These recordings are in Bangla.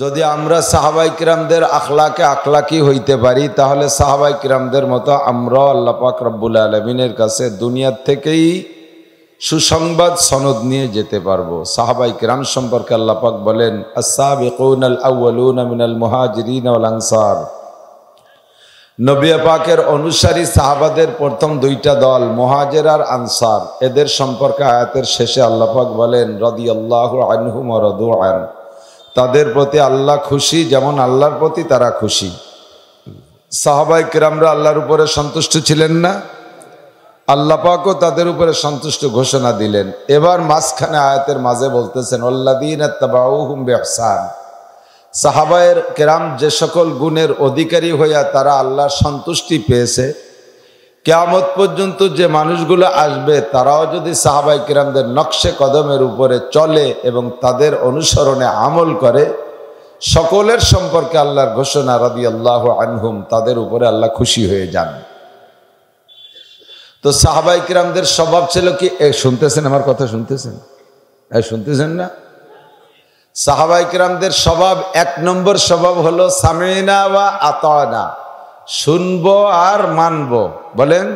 যদি আমরা সাহাবাই কিরামদের আখলাকে আখলাকি হইতে পারি তাহলে সাহাবাই কিরামদের মতো আমরা আল্লাপাক রব্বুল আলমিনের কাছে দুনিয়ার থেকেই সুসংবাদ সনদ নিয়ে যেতে পারবো সাহাবাই কিরাম সম্পর্কে আল্লাপাক বলেন আসাবিকার নবিয়া পাকের অনুসারী সাহাবাদের প্রথম দুইটা দল মহাজের আর আনসার এদের সম্পর্কে আয়াতের শেষে আল্লাপাক বলেন রদি আল্লাহ আনহুম রদু আন তাদের প্রতি আল্লাহ খুশি যেমন আল্লাহর প্রতি তারা খুশি সাহাবাই কিরামরা আল্লাহর উপরে সন্তুষ্ট ছিলেন না আল্লাহ পাকও তাদের উপরে সন্তুষ্ট ঘোষণা দিলেন এবার মাঝখানে আয়াতের মাঝে বলতেছেন অল্লাদিন তাবাউহুম বেহসান সাহাবায়ের কেরাম যে সকল গুণের অধিকারী হইয়া তারা আল্লাহর সন্তুষ্টি পেয়েছে কেয়ামত পর্যন্ত যে মানুষগুলো আসবে তারাও যদি সাহাবাই কিরামদের নকশে কদমের উপরে চলে এবং তাদের অনুসরণে আমল করে সকলের সম্পর্কে আল্লাহর ঘোষণা রাদি আল্লাহ আনহুম তাদের উপরে আল্লাহ খুশি হয়ে যান তো সাহাবাই কিরামদের স্বভাব ছিল কি এ শুনতেছেন আমার কথা শুনতেছেন এ শুনতেছেন না সাহাবাই কিরামদের স্বভাব এক নম্বর স্বভাব হলো সামিনা বা আতনা শুনব আর মানব বলেন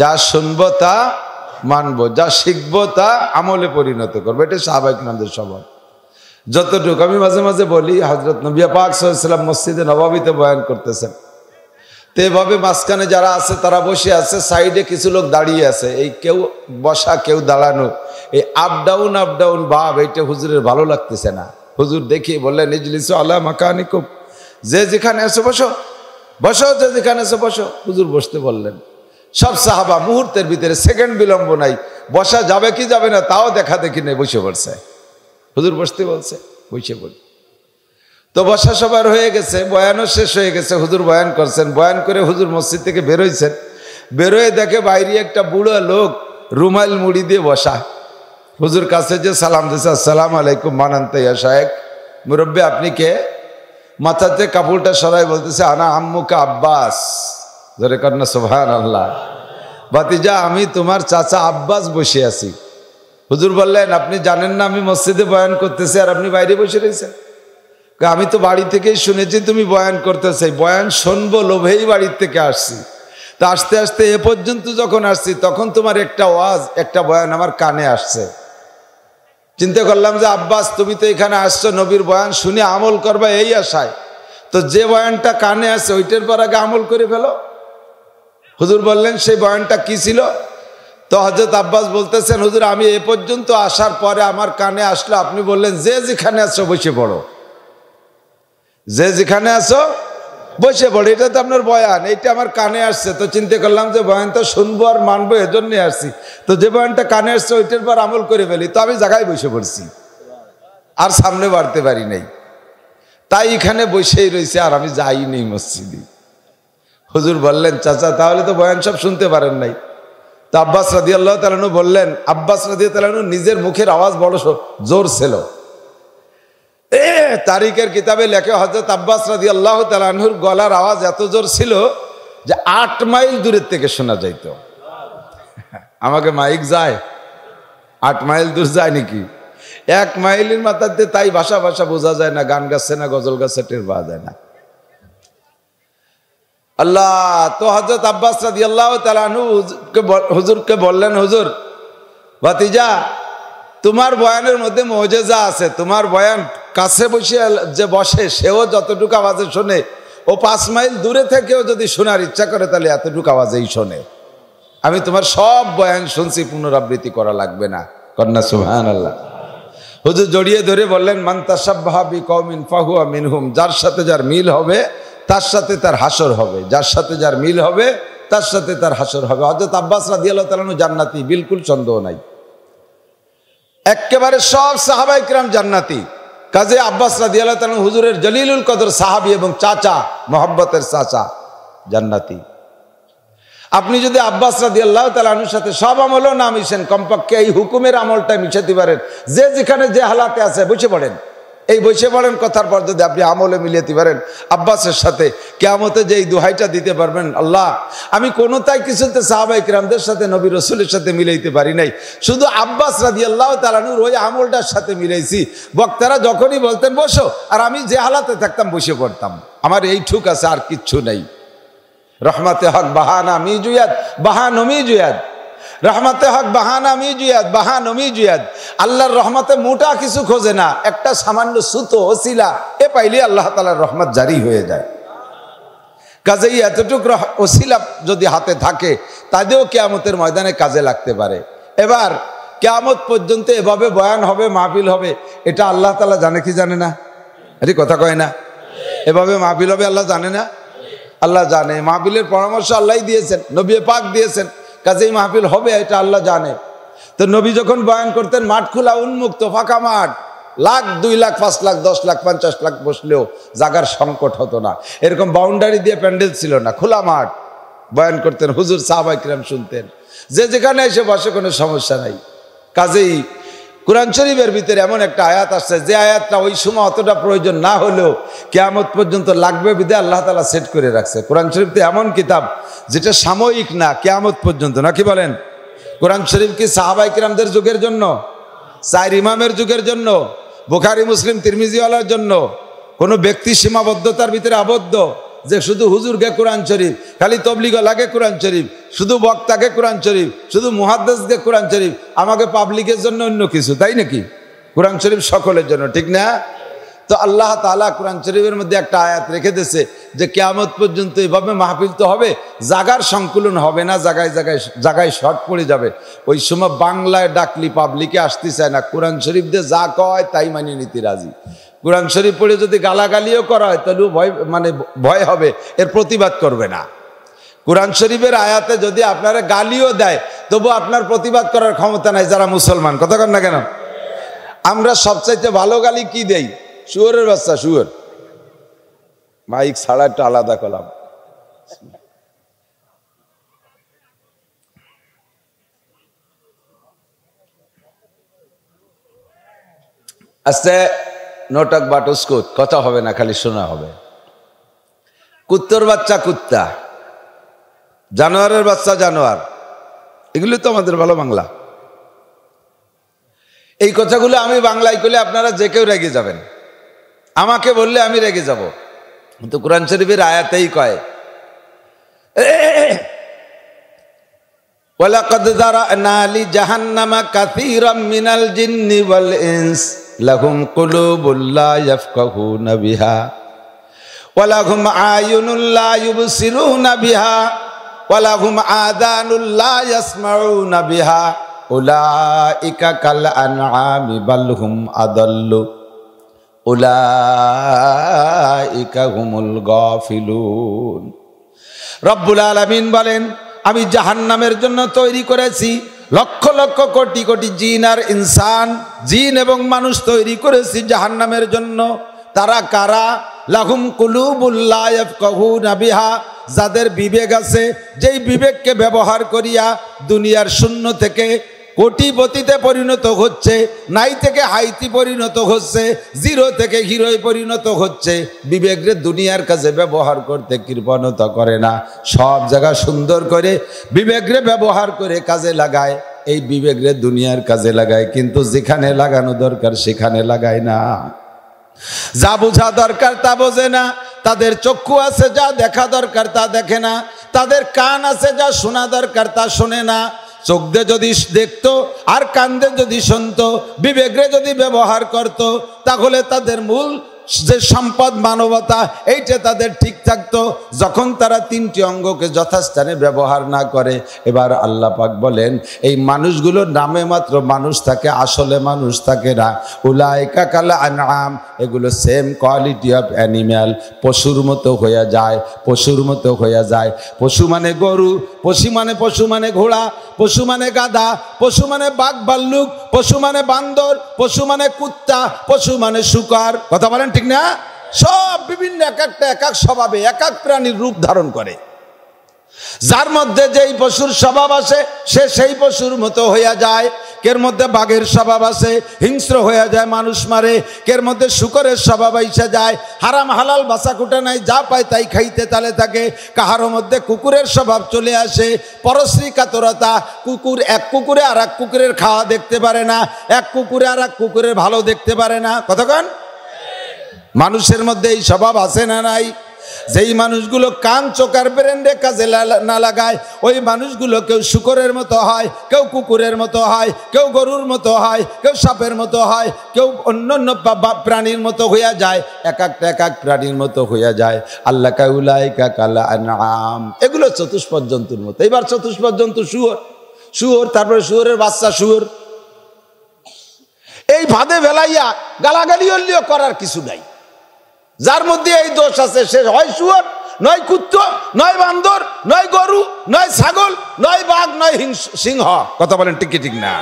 যা শুনব তা মানব যা শিখব তা আমলে পরিণত করবো এটা স্বাভাবিক নামদের স্বভাব যতটুকু আমি মাঝে মাঝে বলি হজরত নবিয়া পাক সাল্লাম মসজিদে নবাবিতে বয়ান করতেছেন তো এভাবে মাঝখানে যারা আছে তারা বসে আছে সাইডে কিছু লোক দাঁড়িয়ে আছে এই কেউ বসা কেউ দাঁড়ানো এই আপ ডাউন আপ ডাউন ভাব এইটা হুজুরের ভালো লাগতেছে না হুজুর দেখি বললেন জিনিস আল্লাহ মাকানি খুব যে যেখানে এসে বসো বসো যে যেখানে এসে বসো হুজুর বসতে বললেন সব সাহাবা মুহূর্তের ভিতরে সেকেন্ড বিলম্ব নাই বসা যাবে কি যাবে না তাও দেখা দেখি নেই বসে পড়ছে হুজুর বসতে বলছে বসে পড়ি তো বসা সবার হয়ে গেছে বয়ানও শেষ হয়ে গেছে হুজুর বয়ান করছেন বয়ান করে হুজুর মসজিদ থেকে বেরোইছেন বেরোয় দেখে বাইরে একটা বুড়ো লোক রুমাল মুড়ি দিয়ে বসা হুজুর কাছে যে সালাম দিয়েছে আসসালাম আলাইকুম মানান্তাইয়া সাহেব মুরব্বী আপনি কে মাথাতে কাপড়টা সরাই বলতেছে আনা আম্মুকে আব্বাস ধরে কন্যা সোভান আল্লাহ বাতিজা আমি তোমার চাচা আব্বাস বসে আছি হুজুর বললেন আপনি জানেন না আমি মসজিদে বয়ান করতেছি আর আপনি বাইরে বসে রয়েছেন আমি তো বাড়ি থেকেই শুনেছি তুমি বয়ান করতেছি বয়ান শুনবো লোভেই বাড়ির থেকে আসছি তা আস্তে আস্তে এ পর্যন্ত যখন আসছি তখন তোমার একটা ওয়াজ একটা বয়ান আমার কানে আসছে চিন্তা করলাম যে আব্বাস তুমি তো এখানে আসছো নবীর বয়ান শুনে আমল করবা এই আশায় তো যে বয়ানটা কানে আছে ওইটার পর আগে আমল করে ফেলো হুজুর বললেন সেই বয়ানটা কি ছিল তো হজরত আব্বাস বলতেছেন হুজুর আমি এ পর্যন্ত আসার পরে আমার কানে আসলো আপনি বললেন যে যেখানে আছো বসে পড়ো যে যেখানে আছো বসে পড়ে এটা তো আপনার বয়ান এটা আমার কানে আসছে তো চিন্তা করলাম যে বয়ানটা শুনবো আর মানবো এজন্যই আসছি তো যে বয়ানটা কানে আসছে ওইটার পর আমল করে ফেলি তো আমি জায়গায় বসে পড়ছি আর সামনে বাড়তে পারি নাই তাই এখানে বসেই রয়েছে আর আমি যাই নেই মসজিদে হুজুর বললেন চাচা তাহলে তো বয়ান সব শুনতে পারেন নাই তো আব্বাস আল্লাহ তালানু বললেন আব্বাস রাদিয়া তালানু নিজের মুখের আওয়াজ বড় জোর ছিল এ তারিখের কিতাবে লেখে হজরত আব্বাস রাজি আল্লাহ তালাহুর গলার আওয়াজ এত জোর ছিল যে আট মাইল দূরের থেকে শোনা যাইত আমাকে মাইক যায় আট মাইল দূর যায় নাকি এক মাইলের মাথাতে তাই ভাষা ভাষা বোঝা যায় না গান গাছে না গজল গাছে টের পাওয়া যায় না আল্লাহ তো হজরত আব্বাস রাজি আল্লাহ তালানু হুজুরকে বললেন হুজুর ভাতিজা তোমার বয়ানের মধ্যে মজেজা আছে তোমার বয়ান কাছে বসে যে বসে সেও যতটুকু আওয়াজে শোনে ও পাঁচ মাইল দূরে থেকেও যদি শোনার ইচ্ছা করে তাহলে এতটুকু আওয়াজেই শোনে আমি তোমার সব বয়ান শুনছি পুনরাবৃত্তি করা লাগবে না কন্যা সুহান আল্লাহ হুজুর জড়িয়ে ধরে বললেন মান্তাসাবি কৌমিন ফাহুয়া মিনহুম যার সাথে যার মিল হবে তার সাথে তার হাসর হবে যার সাথে যার মিল হবে তার সাথে তার হাসর হবে হজরত আব্বাস আল্লাহ তালানু জান্নাতি বিলকুল সন্দেহ নাই একেবারে সব সাহাবাইকরাম জান্নাতি কাজে আব্বাস রাজি আল্লাহ হুজুরের জলিলুল কদর সাহাবি এবং চাচা মোহাব্বতের চাচা জান্নাতি আপনি যদি আব্বাস রাদি আল্লাহ তালুর সাথে সব আমলও না মিশেন কমপক্ষে এই হুকুমের আমলটা মিশাতে পারেন যে যেখানে যে হালাতে আছে বুঝে পড়েন এই বসে পড়েন কথার পর যদি আপনি আমলে মিলিয়েতে পারেন আব্বাসের সাথে কেয়ামতে যে এই দুহাইটা দিতে পারবেন আল্লাহ আমি কোনো তাই কিছুতে সাহাবাই কিরামদের সাথে নবী রসুলের সাথে মিলাইতে পারি নাই শুধু আব্বাস রাজি আল্লাহ তালানুর ওই আমলটার সাথে মিলাইছি বক্তারা যখনই বলতেন বসো আর আমি যে হালাতে থাকতাম বসে পড়তাম আমার এই ঠুক আছে আর কিচ্ছু নেই রহমাতে হক বাহানা মিজুয়াদ বাহানমি জুয়াদ রহমতে হক বাহানা মিজুয়াদ বাহান মিজুয়াদ আল্লাহর রহমতে মোটা কিছু খোঁজে না একটা সামান্য সুতো ওসিলা এ পাইলে আল্লাহ তালার রহমত জারি হয়ে যায় কাজেই এতটুক ওসিলা যদি হাতে থাকে তাদেরও কেয়ামতের ময়দানে কাজে লাগতে পারে এবার কেয়ামত পর্যন্ত এভাবে বয়ান হবে মাহফিল হবে এটা আল্লাহ তালা জানে কি জানে না আরে কথা কয় না এভাবে মাহফিল হবে আল্লাহ জানে না আল্লাহ জানে মাহবিলের পরামর্শ আল্লাহ দিয়েছেন নবী পাক দিয়েছেন কাজেই মাহফিল হবে এটা আল্লাহ জানে তো নবী যখন বয়ান করতেন মাঠ খোলা উন্মুক্ত ফাঁকা মাঠ লাখ দুই লাখ পাঁচ লাখ দশ লাখ পঞ্চাশ লাখ বসলেও জাগার সংকট হতো না এরকম বাউন্ডারি দিয়ে প্যান্ডেল ছিল না খোলা মাঠ বয়ান করতেন হুজুর সাহাবাইকরাম শুনতেন যে যেখানে এসে বসে কোনো সমস্যা নাই কাজেই কোরআন শরীফের ভিতরে এমন একটা আয়াত আসছে যে আয়াতটা ওই সময় অতটা প্রয়োজন না হলেও কেয়ামত পর্যন্ত লাগবে বিদে আল্লাহ তালা সেট করে রাখছে কোরআন শরীফ তো এমন কিতাব যেটা সাময়িক না কেয়ামত পর্যন্ত নাকি বলেন কোরআন শরীফ কি সাহাবাই কিরামদের যুগের জন্য সাইর ইমামের যুগের জন্য বোখারি মুসলিম তিরমিজিওয়ালার জন্য কোনো ব্যক্তি সীমাবদ্ধতার ভিতরে আবদ্ধ যে শুধু হুজুরকে কোরআন শরীফ খালি তবলিগলাকে কোরআন শরীফ শুধু বক্তাকে কোরআন শরীফ শুধু মুহাদ্দেশকে কোরআন শরীফ আমাকে পাবলিকের জন্য অন্য কিছু তাই নাকি কোরআন শরীফ সকলের জন্য ঠিক না তো আল্লাহ তালা কোরআন শরীফের মধ্যে একটা আয়াত রেখে দিয়েছে যে কেয়ামত পর্যন্ত এভাবে মাহফিল তো হবে জাগার সংকুলন হবে না জাগায় জায়গায় জাগায় শর্ট পড়ে যাবে ওই সময় বাংলায় ডাকলি পাবলিকে আসতে চায় না কোরআন শরীফ দিয়ে যা কয় তাই মানিয়ে নীতি রাজি কোরআন শরীফ পড়ে যদি গালাগালিও করা হয় তাহলে ভয় মানে ভয় হবে এর প্রতিবাদ করবে না কোরআন শরীফের আয়াতে যদি আপনারা গালিও দেয় তবু আপনার প্রতিবাদ করার ক্ষমতা নাই যারা মুসলমান কথা কন না কেন আমরা সবচাইতে ভালো গালি কি দেই শুয়োরের বাচ্চা শুয়োর মাইক ছাড়া একটা আলাদা করলাম আচ্ছা নোটক বাটস্কুত কথা হবে না খালি শোনা হবে কুত্তর বাচ্চা কুত্তা জানোয়ারের বাচ্চা জানোয়ার এগুলো তো আমাদের ভালো বাংলা এই কথাগুলো আমি বাংলায় করলে আপনারা যে কেউ রেগে যাবেন আমাকে বললে আমি রেগে যাব কিন্তু কোরআন শরীফের আয়াতেই কয় ওয়ালাকাদ জাহান্নামা কাসীরাম মিনাল জিন্নি ওয়াল লাহুম কুলুবুল্লা ইয়াফকাহুনা বিহা ওয়া লাহুম আয়ুনুল্লা ইউবসিরুনা বিহা ওয়া লাহুম আযানুল্লা ইয়াসমাউনা বিহা উলাইকা কাল আনআমি বাল আদল্লু আদাল্লু উলাইকা হুমুল গাফিলুন রব্বুল আলামিন বলেন আমি জাহান্নামের জন্য তৈরি করেছি লক্ষ লক্ষ কোটি কোটি জিন আর ইনসান জিন এবং মানুষ তৈরি করেছি নামের জন্য তারা কারা লাহুম বিহা যাদের বিবেক আছে যেই বিবেককে ব্যবহার করিয়া দুনিয়ার শূন্য থেকে কোটিপতিতে পরিণত হচ্ছে নাই থেকে হাইতি পরিণত হচ্ছে জিরো থেকে হিরোয় পরিণত হচ্ছে বিবেকরে দুনিয়ার কাছে ব্যবহার করতে কৃপণতা করে না সব জায়গা সুন্দর করে বিবেকরে ব্যবহার করে কাজে লাগায় এই বিবেকরে দুনিয়ার কাজে লাগায় কিন্তু যেখানে লাগানো দরকার সেখানে লাগায় না যা বোঝা দরকার তা বোঝে না তাদের চক্ষু আছে যা দেখা দরকার তা দেখে না তাদের কান আছে যা শোনা দরকার তা শোনে না চোখ দিয়ে যদি দেখত আর কান্দে যদি শুনত বিবেকরে যদি ব্যবহার করত তাহলে তাদের মূল যে সম্পদ মানবতা এইটা তাদের ঠিক থাকতো যখন তারা তিনটি অঙ্গকে যথাস্থানে ব্যবহার না করে এবার আল্লাহ পাক বলেন এই মানুষগুলো নামে মাত্র মানুষ থাকে আসলে মানুষ থাকে না উলায়কা কালা আনাম এগুলো সেম কোয়ালিটি অফ অ্যানিম্যাল পশুর মতো হয়ে যায় পশুর মতো হইয়া যায় পশু মানে গরু পশু মানে পশু মানে ঘোড়া পশু মানে গাধা পশু মানে বাঘ ভাল্লুক পশু মানে বান্দর পশু মানে কুত্তা পশু মানে শুকার কথা বলেন ঠিক না সব বিভিন্ন এক একটা এক এক স্বভাবে এক এক প্রাণীর রূপ ধারণ করে যার মধ্যে যেই পশুর স্বভাব আছে সে সেই পশুর মতো হইয়া যায় কের মধ্যে বাঘের স্বভাব আছে হিংস্র হইয়া যায় মানুষ মারে কের মধ্যে শুকরের স্বভাব আইসে যায় হারাম হালাল বাসা কুটে নাই যা পায় তাই খাইতে তালে থাকে কাহার মধ্যে কুকুরের স্বভাব চলে আসে পরশ্রী কাতরতা কুকুর এক কুকুরে আর এক কুকুরের খাওয়া দেখতে পারে না এক কুকুরে আর এক কুকুরের ভালো দেখতে পারে না কতক্ষণ মানুষের মধ্যে এই স্বভাব আছে না নাই যেই মানুষগুলো কান চোকার ব্রেন্ডে কাজে না লাগায় ওই মানুষগুলো কেউ শুকরের মতো হয় কেউ কুকুরের মতো হয় কেউ গরুর মতো হয় কেউ সাপের মতো হয় কেউ অন্য অন্য প্রাণীর মতো হইয়া যায় এক একটা এক এক প্রাণীর মতো হইয়া যায় আল্লাহ কাউলাই কাকালা নাম এগুলো চতুষ্পদ জন্তুর মতো এবার চতুষ্পদ জন্তু শুয়োর শুয়োর তারপরে শুয়োরের বাচ্চা শুয়োর এই ভাদে ভেলাইয়া গালাগালিও করার কিছু নাই যার মধ্যে এই দোষ আছে সে হয় শুয়ার নয় কুত্ত নয় বান্দর নয় গরু নয় ছাগল নয় বাঘ নয় সিংহ কথা বলেন টিকি ঠিক না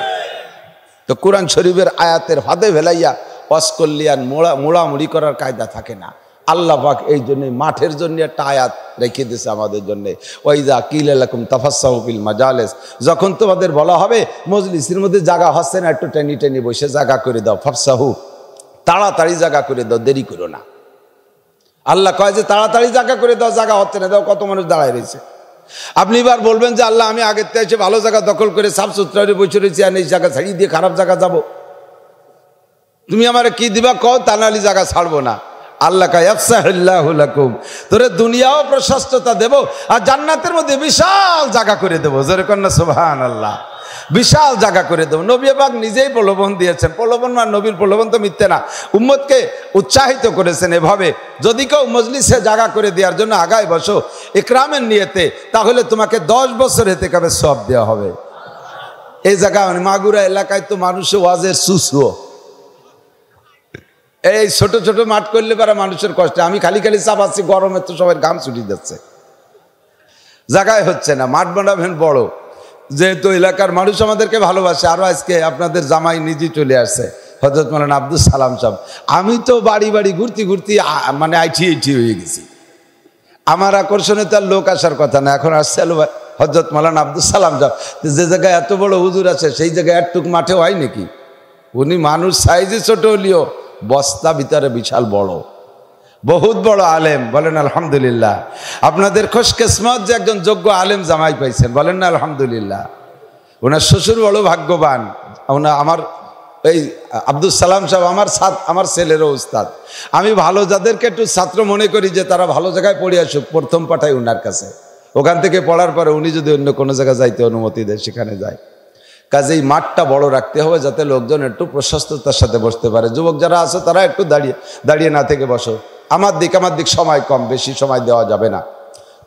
তো কোরআন শরীফের আয়াতের হাতে ভেলাইয়া অস আর মোড়া মোড়ামুড়ি করার কায়দা থাকে না আল্লাহ পাক এই জন্যে মাঠের জন্য একটা আয়াত রেখে দিয়েছে আমাদের জন্যে যা কিল এলাকুম তাফাসাহবিল মাজালেস যখন তোমাদের বলা হবে মজলিসের মধ্যে জায়গা হচ্ছে না একটু টেনি টেনি বসে জায়গা করে দাও ফাফসাহু তাড়াতাড়ি জায়গা করে দাও দেরি করো না আল্লাহ কয় যে তাড়াতাড়ি জায়গা করে দাও জায়গা হচ্ছে না দাও কত মানুষ দাঁড়ায় রয়েছে আপনি এবার বলবেন যে আল্লাহ আমি আগের থেকে এসে ভালো জায়গা দখল করে সাফ সুতরা বসে রয়েছি আর এই জায়গা ছাড়িয়ে দিয়ে খারাপ জায়গা যাব তুমি আমার কি দিবা কও তা নালি জায়গা ছাড়বো না আল্লাহ কায়াফসাহুল্লাহুম তোরে দুনিয়াও প্রশস্ততা দেব আর জান্নাতের মধ্যে বিশাল জায়গা করে দেবো জোরে কন্যা সুবহান আল্লাহ বিশাল জায়গা করে দেবো নবী আবাক নিজেই প্রলোভন দিয়েছেন প্রলোভন মানে নবীর প্রলোভন তো মিথ্যে না উম্মদকে উৎসাহিত করেছেন এভাবে যদি কেউ মজলিসে জায়গা করে দেওয়ার জন্য আগায় বসো একরামের নিয়েতে তাহলে তোমাকে দশ বছর হেতে কবে সব দেওয়া হবে এই জায়গায় মানে মাগুরা এলাকায় তো মানুষের ওয়াজের সুসুও এই ছোট ছোট মাঠ করলে পারা মানুষের কষ্ট আমি খালি খালি চাপ আসছি গরমে তো সবাই ঘাম ছুটি যাচ্ছে জায়গায় হচ্ছে না মাঠ বানাবেন বড় যেহেতু এলাকার মানুষ আমাদেরকে ভালোবাসে আরও আজকে আপনাদের জামাই নিজে চলে আসছে হজরত মালান আব্দুল সালাম সাহেব আমি তো বাড়ি বাড়ি ঘুরতে ঘুরতে মানে আইটি আইটি হয়ে গেছি আমার আকর্ষণে তার লোক আসার কথা না এখন আসছে আলো হজরত মালান আব্দুল সালাম সাহেব যে জায়গায় এত বড় হুজুর আছে সেই জায়গায় একটুক মাঠে হয় নাকি উনি মানুষ সাইজে ছোট হলেও বস্তা ভিতরে বিশাল বড় বহুত বড় আলেম বলেন আলহামদুলিল্লাহ আপনাদের খোশ কেসমত যে একজন যোগ্য আলেম জামাই পাইছেন বলেন না আলহামদুলিল্লাহ ওনার শ্বশুর বড় ভাগ্যবান ওনার আমার এই আব্দুল সালাম সাহেব আমার আমার ছেলেরও উস্তাদ আমি ভালো যাদেরকে একটু ছাত্র মনে করি যে তারা ভালো জায়গায় পড়ে আসুক প্রথম পাঠাই ওনার কাছে ওখান থেকে পড়ার পরে উনি যদি অন্য কোনো জায়গায় যাইতে অনুমতি দেয় সেখানে যায় কাজেই মাঠটা বড় রাখতে হবে যাতে লোকজন একটু প্রশস্ততার সাথে বসতে পারে যুবক যারা আছে তারা একটু দাঁড়িয়ে দাঁড়িয়ে না থেকে বসো আমার দিক আমার দিক সময় কম বেশি সময় দেওয়া যাবে না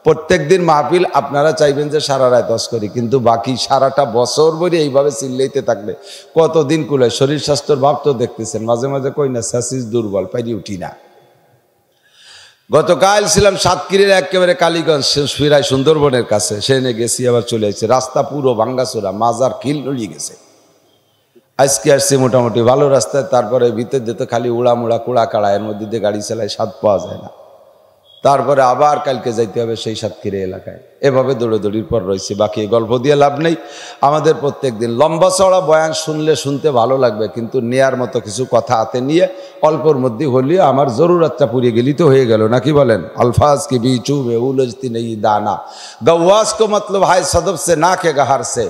প্রত্যেক দিন মাহফিল আপনারা চাইবেন যে সারা রায় দশ করি কিন্তু বাকি সারাটা বছর ভরে এইভাবে চিল্লাইতে থাকলে কতদিন কুলে শরীর স্বাস্থ্যর ভাব তো দেখতেছেন মাঝে মাঝে কই না স্যাসিস দুর্বল পাইরি উঠি না গতকাল ছিলাম সাতক্ষীরের একেবারে কালীগঞ্জ ফিরায় সুন্দরবনের কাছে সেনে গেছি আবার চলে আসছে রাস্তা পুরো ভাঙ্গাচোরা মাজার কিল নড়িয়ে গেছে আজকে আসছে মোটামুটি ভালো রাস্তায় তারপরে ভিতর দিয়ে তো খালি উড়ামুড়া কুড়া কাড়া এর মধ্যে দিয়ে গাড়ি চালায় স্বাদ পাওয়া যায় না তারপরে আবার কালকে যাইতে হবে সেই সাতক্ষীরে এলাকায় এভাবে দৌড়োদৌড়ির পর রয়েছে বাকি গল্প দিয়ে লাভ নেই আমাদের প্রত্যেক দিন লম্বা চড়া বয়ান শুনলে শুনতে ভালো লাগবে কিন্তু নেয়ার মতো কিছু কথা হাতে নিয়ে অল্পর মধ্যে হলি আমার জরুরাতটা পুড়িয়ে গেলি তো হয়ে গেল নাকি বলেন আলফাজ কি বিচু বেউলজতি নেই দানা গাওয়াজ কো মতলব হায় সদব সে না কে গাহার সে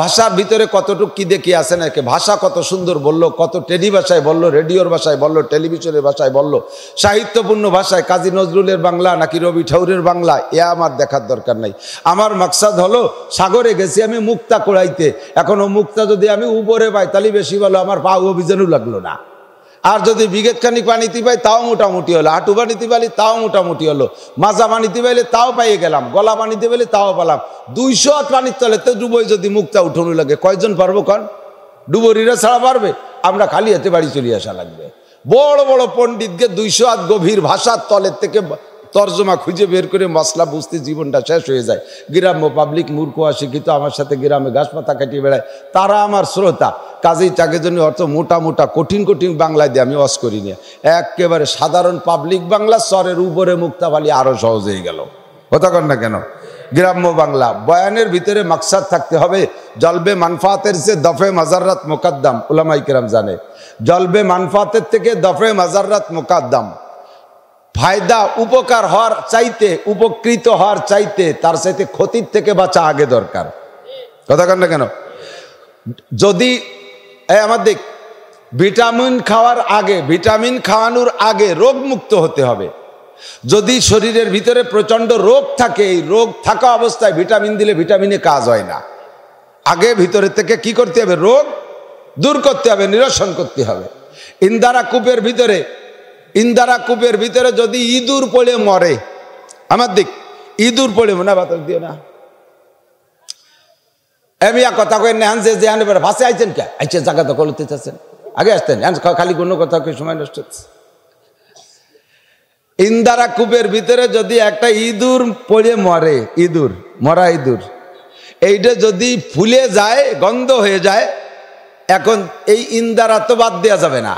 ভাষার ভিতরে কতটুকু কি দেখি আছে নাকি ভাষা কত সুন্দর বলল কত টেডি ভাষায় বলল রেডিওর ভাষায় বলল টেলিভিশনের ভাষায় বলল সাহিত্যপূর্ণ ভাষায় কাজী নজরুলের বাংলা নাকি রবি ঠাউরের বাংলা এ আমার দেখার দরকার নাই আমার মাকসাদ হলো সাগরে গেছি আমি মুক্তা কোড়াইতে এখনও মুক্তা যদি আমি উপরে পাই তাহলে বেশি ভালো আমার পা অভিযানও লাগলো না আর যদি বিঘেতখানি পানিতে পাই তাও মোটামুটি হলো হাঁটু পানিতে পাইলে তাও মোটামুটি হলো মাজা পানিতে পাইলে তাও পাইয়ে গেলাম গলা পানিতে পাইলে তাও পেলাম দুইশো পানির তলে তো ডুবই যদি মুক্তা উঠোনো লাগে কয়জন পারবো কন ডুবরিরা ছাড়া পারবে আমরা খালি হাতে বাড়ি চলে আসা লাগবে বড় বড় পণ্ডিতকে দুইশো হাত গভীর ভাষার তলের থেকে তর্জমা খুঁজে বের করে মশলা বুঝতে জীবনটা শেষ হয়ে যায় গ্রাম্য পাবলিক মূর্খ অশিক্ষিত আমার সাথে গ্রামে ঘাস পাতা কাটিয়ে বেড়ায় তারা আমার শ্রোতা কাজেই তাকে জন্য অর্থ মোটা মোটা কঠিন কঠিন বাংলায় দিয়ে আমি অস করি না একেবারে সাধারণ পাবলিক বাংলা স্বরের উপরে মুক্তাবালি আরও সহজ হয়ে গেল হতা কর না কেন গ্রাম্য বাংলা বয়ানের ভিতরে মাকসাদ থাকতে হবে জলবে মানফাতের সে দফে মাজাররাত মোকাদ্দাম ওলামাইকেরাম জানে জলবে মানফাতের থেকে দফে মাজাররাত মোকাদ্দাম ফায়দা উপকার হওয়ার চাইতে উপকৃত হওয়ার চাইতে তার চাইতে ক্ষতির থেকে বাঁচা আগে দরকার কথা কেন কেন যদি আমার দেখ ভিটামিন খাওয়ার আগে ভিটামিন খাওয়ানোর আগে রোগ মুক্ত হতে হবে যদি শরীরের ভিতরে প্রচণ্ড রোগ থাকে এই রোগ থাকা অবস্থায় ভিটামিন দিলে ভিটামিনে কাজ হয় না আগে ভিতরে থেকে কি করতে হবে রোগ দূর করতে হবে নিরসন করতে হবে ইন্দারা কূপের ভিতরে ইন্দারা কূপের ভিতরে যদি ইঁদুর পড়ে মরে আমার দিক ইঁদুর পড়ে না বাতাস দিও না এমিয়া কথা কই নেহান যে যে হানে ভাসে আইছেন কে আইছে জায়গা দখল হতে চাচ্ছেন আগে আসতেন খালি কোনো কথা কই সময় নষ্ট হচ্ছে ইন্দারা কূপের ভিতরে যদি একটা ইঁদুর পড়ে মরে ইঁদুর মরা ইঁদুর এইটা যদি ফুলে যায় গন্ধ হয়ে যায় এখন এই ইন্দারা তো বাদ দেওয়া যাবে না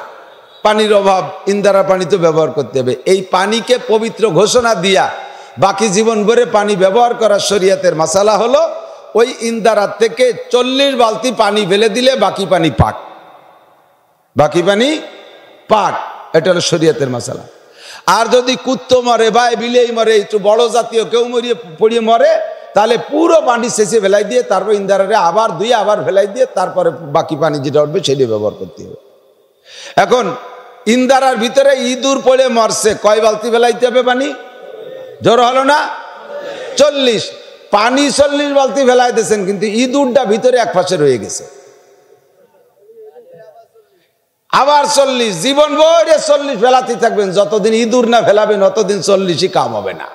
পানির অভাব ইন্দারা পানি তো ব্যবহার করতে হবে এই পানিকে পবিত্র ঘোষণা দিয়া বাকি জীবন ভরে পানি ব্যবহার করার শরীয়তের মশালা হলো ওই ইন্দারা থেকে চল্লিশ বালতি পানি ফেলে দিলে বাকি পানি পাক বাকি পানি পাক এটা হলো শরীয়তের মশালা আর যদি কুত্তো মরে বা বিলেই মরে একটু বড় জাতীয় কেউ মরিয়ে পড়িয়ে মরে তাহলে পুরো পানি শেষে ফেলাই দিয়ে তারপর ইন্দারারে আবার দুই আবার ফেলাই দিয়ে তারপরে বাকি পানি যেটা উঠবে সেটি ব্যবহার করতে হবে এখন ইন্দারার ভিতরে ইঁদুর পড়ে মরছে কয় বালতি ফেলাইতে হবে পানি জোর হলো না চল্লিশ পানি চল্লিশ বালতি ফেলাই দিয়েছেন কিন্তু ইঁদুরটা ভিতরে এক পাশে রয়ে গেছে আবার চল্লিশ জীবন বইরে চল্লিশ ফেলাতে থাকবেন যতদিন ইঁদুর না ফেলাবেন ততদিন চল্লিশই কাম হবে না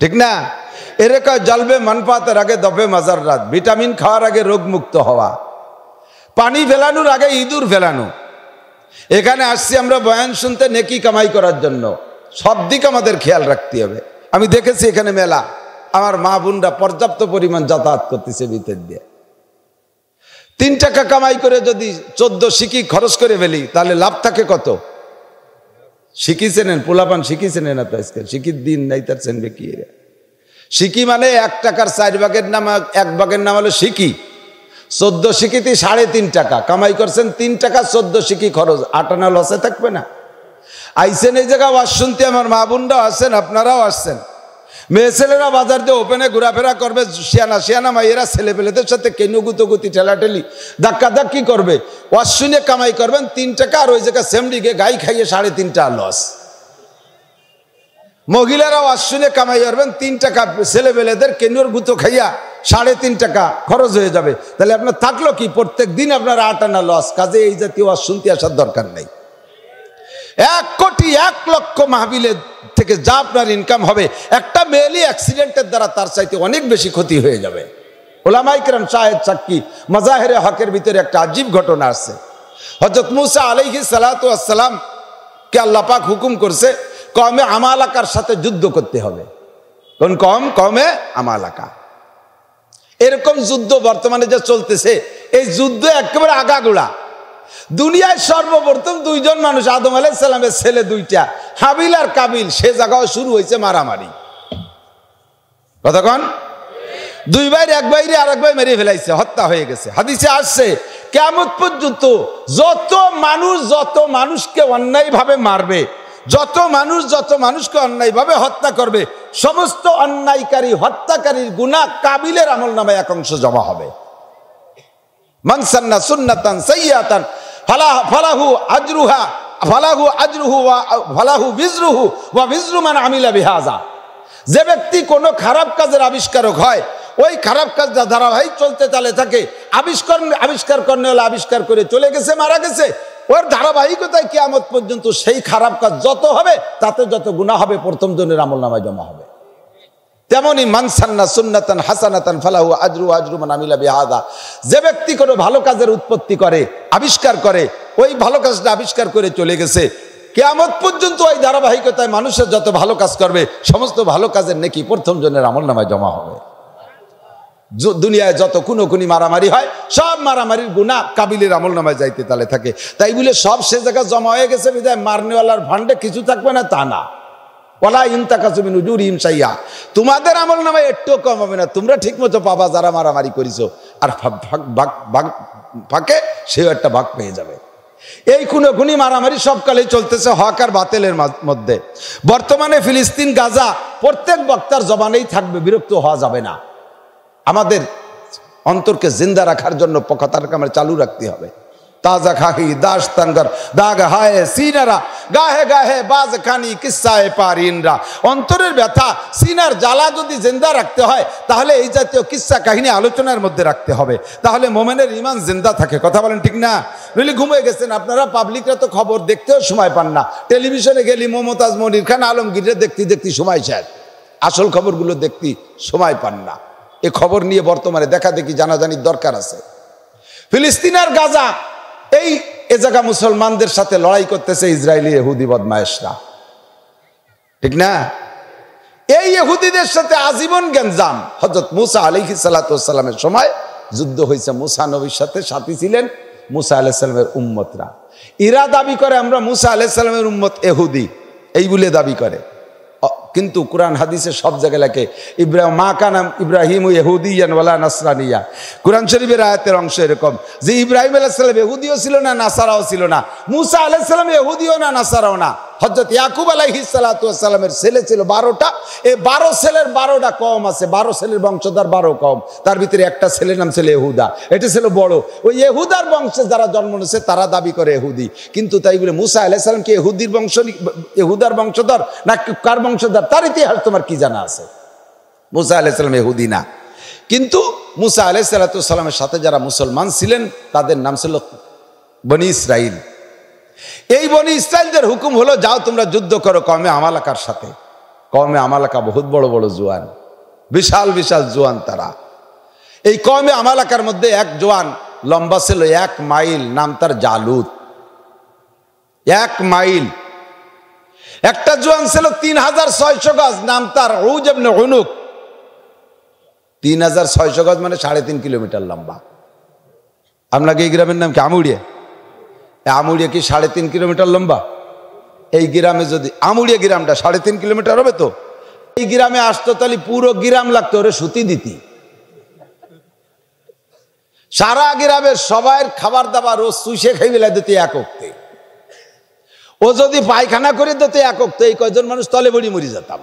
ঠিক না এরকম জলবে মানপাতের আগে দপে মাজার রাত ভিটামিন খাওয়ার আগে রোগ মুক্ত হওয়া পানি ফেলানোর আগে ইঁদুর ফেলানো এখানে আসছি আমরা বয়ান শুনতে নেকি কামাই করার জন্য সব দিক আমাদের খেয়াল রাখতে হবে আমি দেখেছি এখানে মেলা আমার মা বোনরা পর্যাপ্ত পরিমাণ যাতায়াত করতেছে ভিতর দিয়ে তিন টাকা কামাই করে যদি চোদ্দ শিখি খরচ করে ফেলি তাহলে লাভ থাকে কত শিখিছেনেন পোলাপান শিখিছেনেন না তো আজকে শিখির দিন নাই তার সেন কি শিখি মানে এক টাকার চার ভাগের নাম এক ভাগের নাম হলো শিখি চোদ্দ শিকিতে সাড়ে তিন টাকা কামাই করছেন তিন টাকা চোদ্দ শিকি খরচ আটানা লসে থাকবে না আইসেন এই জায়গা ওয়াজ শুনতে আমার মা বোনরাও আসছেন আপনারাও আসছেন মেয়ে ছেলেরা বাজার দিয়ে ওপেনে ঘোরাফেরা করবে শিয়ানা শিয়ানা মাইয়েরা ছেলে পেলেদের সাথে গুতি ঠেলাঠেলি ধাক্কা ধাক্কি করবে ওয়াশুনে কামাই করবেন তিন টাকা আর ওই জায়গা সেমডিকে গাই খাইয়ে সাড়ে তিনটা লস মহিলারা ওয়াশুনে কামাই করবেন তিন টাকা পেলেদের কেনুর গুঁতো খাইয়া সাড়ে তিন টাকা খরচ হয়ে যাবে তাহলে আপনার থাকলো কি প্রত্যেক দিন আপনার আট আনা লস কাজে এই জাতীয় আর শুনতে আসার দরকার নেই এক কোটি এক লক্ষ মাহবিলের থেকে যা আপনার ইনকাম হবে একটা মেয়েলি অ্যাক্সিডেন্টের দ্বারা তার চাইতে অনেক বেশি ক্ষতি হয়ে যাবে ওলামাইকরম শাহেদ সাক্ষী মজাহের হকের ভিতরে একটা আজীব ঘটনা আছে হজরত মুসা আলহি সালাত আসসালাম কে আল্লাপাক হুকুম করছে কমে আমালাকার সাথে যুদ্ধ করতে হবে কোন কম কমে আমালাকা এরকম যুদ্ধ বর্তমানে যে চলতেছে এই যুদ্ধ একেবারে আগাগোড়া দুনিয়ায় সর্বপ্রথম দুইজন মানুষ আদম আলাইসাল্লামের ছেলে দুইটা হাবিল আর কাবিল সে জায়গাও শুরু হয়েছে মারামারি কতক্ষণ দুই বাইরে এক বাইরে আর এক বাই মেরে ফেলাইছে হত্যা হয়ে গেছে হাদিসে আসছে কেমন পর্যন্ত যত মানুষ যত মানুষকে অন্যায়ভাবে মারবে যত মানুষ যত মানুষকে অন্যায়ভাবে হত্যা করবে সমস্ত অন্যায়কারী হত্যাকারীর গুণা কাবিলের আমল নামে এক অংশ জমা হবে মাংসান্না সুন্নাতান সৈয়াতান ফালাহু আজরুহা ফালাহু আজরুহু ফালাহু বিজরুহু ওয়া বিজরুমান আমিলা বিহাজা যে ব্যক্তি কোনো খারাপ কাজের আবিষ্কারক হয় ওই খারাপ কাজটা ধারাবাহিক চলতে চলে থাকে আবিষ্কার আবিষ্কার করলে আবিষ্কার করে চলে গেছে মারা গেছে ওর ধারাবাহিকতায় কেয়ামত পর্যন্ত সেই খারাপ কাজ যত হবে তাতে যত গুণা হবে প্রথম জনের আমল নামায় জমা হবে তেমনই মানসান্না সুন্নাতান হাসানাতান ফালাহু আজরু আজরু মানামিলা বিহাদা যে ব্যক্তি কোনো ভালো কাজের উৎপত্তি করে আবিষ্কার করে ওই ভালো কাজটা আবিষ্কার করে চলে গেছে কেয়ামত পর্যন্ত ওই ধারাবাহিকতায় মানুষের যত ভালো কাজ করবে সমস্ত ভালো কাজের নেকি প্রথম জনের আমল নামায় জমা হবে দুনিয়ায় যত কোনো কোনি মারামারি হয় সব মারামারির গুণা কাবিলের আমল নামায় যাইতে তালে থাকে তাই বলে সব সে জায়গা জমা হয়ে গেছে বিদায় মারনেওয়ালার ভান্ডে কিছু থাকবে না তা না ওলা ইনতা কাসুমিন উজুর ইমসাইয়া তোমাদের আমল নামায় একটু কম হবে না তোমরা ঠিক মতো পাবা যারা মারামারি করিছো আর ফাঁকে সেও একটা ভাগ পেয়ে যাবে এই খুনি মারামারি সবকালে চলতেছে হক আর বাতেলের মধ্যে বর্তমানে ফিলিস্তিন গাজা প্রত্যেক বক্তার জবানেই থাকবে বিরক্ত হওয়া যাবে না আমাদের অন্তরকে জিন্দা রাখার জন্য পকাতার কামে চালু রাখতে হবে তাজা খাহি দাস তাঙ্গার দাগ হায় সিনারা গাহে গাহে বাজ খানি কিসায় পারিনরা অন্তরের ব্যথা সিনার জ্বালা যদি জিন্দা রাখতে হয় তাহলে এই জাতীয় কিসা কাহিনী আলোচনার মধ্যে রাখতে হবে তাহলে মোমেনের ইমান জিন্দা থাকে কথা বলেন ঠিক না নইলে ঘুমিয়ে গেছেন আপনারা পাবলিকরা তো খবর দেখতেও সময় পান না টেলিভিশনে গেলি মমতাজ মনির খান আলমগীরে দেখতে দেখতে সময় চায় আসল খবরগুলো দেখতে সময় পান না এ খবর নিয়ে বর্তমানে দেখা দেখি জানাজানির দরকার আছে ফিলিস্তিনার গাজা এই এ জায়গা মুসলমানদের সাথে লড়াই করতেছে ইসরায়েলি এহুদি বদমায়েশরা ঠিক না এই এহুদিদের সাথে আজীবন গেঞ্জাম হজরত মুসা আলী সালাতামের সময় যুদ্ধ হয়েছে মুসা নবীর সাথে সাথী ছিলেন মুসা আলাইসাল্লামের উম্মতরা ইরা দাবি করে আমরা মুসা আলাইসাল্লামের উম্মত এহুদি এই বলে দাবি করে কিন্তু কোরআন হাদিসের সব জায়গায় লেখে ইব্রাহিম মা কানাম ইব্রাহিম ইহুদিয়ান ওয়ালা নাসরানিয়া কোরআন শরীফের আয়াতের অংশ এরকম যে ইব্রাহিম আলাইসাল্লাম এহুদিও ছিল না নাসারাও ছিল না মুসা আলাইসাল্লাম এহুদিও না নাসারাও না হজরত ইয়াকুব আলাহি সালাতামের ছেলে ছিল বারোটা এই বারো ছেলের বারোটা কম আছে বারো ছেলের বংশধার বারো কম তার ভিতরে একটা ছেলের নাম ছিল এহুদা এটা ছিল বড় ওই এহুদার বংশে যারা জন্ম নিয়েছে তারা দাবি করে এহুদি কিন্তু তাই বলে মুসা আলাহ সালাম কি এহুদির বংশ এহুদার বংশধর না কার বংশধর ইসলাম তার ইতিহাস তোমার কি জানা আছে মুসা আলাইসালাম এহুদি না কিন্তু মুসা আলাই সাথে যারা মুসলমান ছিলেন তাদের নাম ছিল বনি ইসরাইল এই বনি ইসরায়েলদের হুকুম হলো যাও তোমরা যুদ্ধ করো কমে আমালাকার সাথে কমে আমালাকা বহুত বড় বড় জোয়ান বিশাল বিশাল জোয়ান তারা এই কমে আমালাকার মধ্যে এক জোয়ান লম্বা ছিল এক মাইল নাম তার জালুত এক মাইল একটা জোয়ান ছিল তিন হাজার ছয়শো গজ নাম তার হনুক তিন হাজার ছয়শো গজ মানে সাড়ে তিন কিলোমিটার লম্বা আপনাকে এই গ্রামের নাম কি আমুড়িয়া আমুড়িয়া কি সাড়ে তিন কিলোমিটার লম্বা এই গ্রামে যদি আমুড়িয়া গ্রামটা সাড়ে তিন কিলোমিটার হবে তো এই গ্রামে আসতো তাহলে পুরো গ্রাম লাগতো ওরে সুতি দিতি সারা গ্রামের সবাই খাবার দাবার রোজ চুষে খেয়ে বেলা দিতে এককে ও যদি পায়খানা করে দিত একক তো এই কয়জন মানুষ তলে বড়ি মরি যেতাম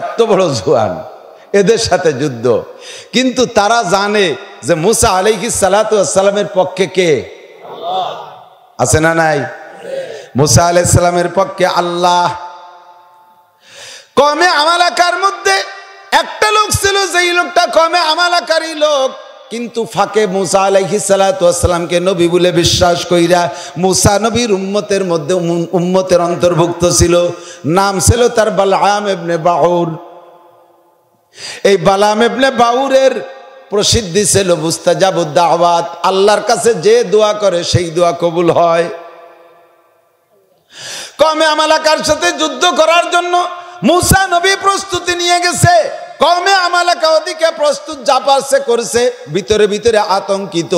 এত বড় জোয়ান এদের সাথে যুদ্ধ কিন্তু তারা জানে যে মুসা আলাইকি সালাতামের পক্ষে কে আছে না নাই মুসা সালামের পক্ষে আল্লাহ কমে আমালাকার মধ্যে একটা লোক ছিল যেই লোকটা কমে আমালাকারী লোক কিন্তু ফাঁকে মুসা আলাইহি সালাতামকে নবী বলে বিশ্বাস কইরা মুসা নবীর উম্মতের মধ্যে উম্মতের অন্তর্ভুক্ত ছিল নাম ছিল তার বালাম এবনে বাউর এই বালাম এবনে বাউরের প্রসিদ্ধি ছিল মুস্তাজাবুদ্দাহবাদ আল্লাহর কাছে যে দোয়া করে সেই দোয়া কবুল হয় কমে আমালাকার সাথে যুদ্ধ করার জন্য মুসা নবী প্রস্তুতি নিয়ে গেছে কমে আমালেকা ওদিকে প্রস্তুত যা পারছে করছে ভিতরে ভিতরে আতঙ্কিত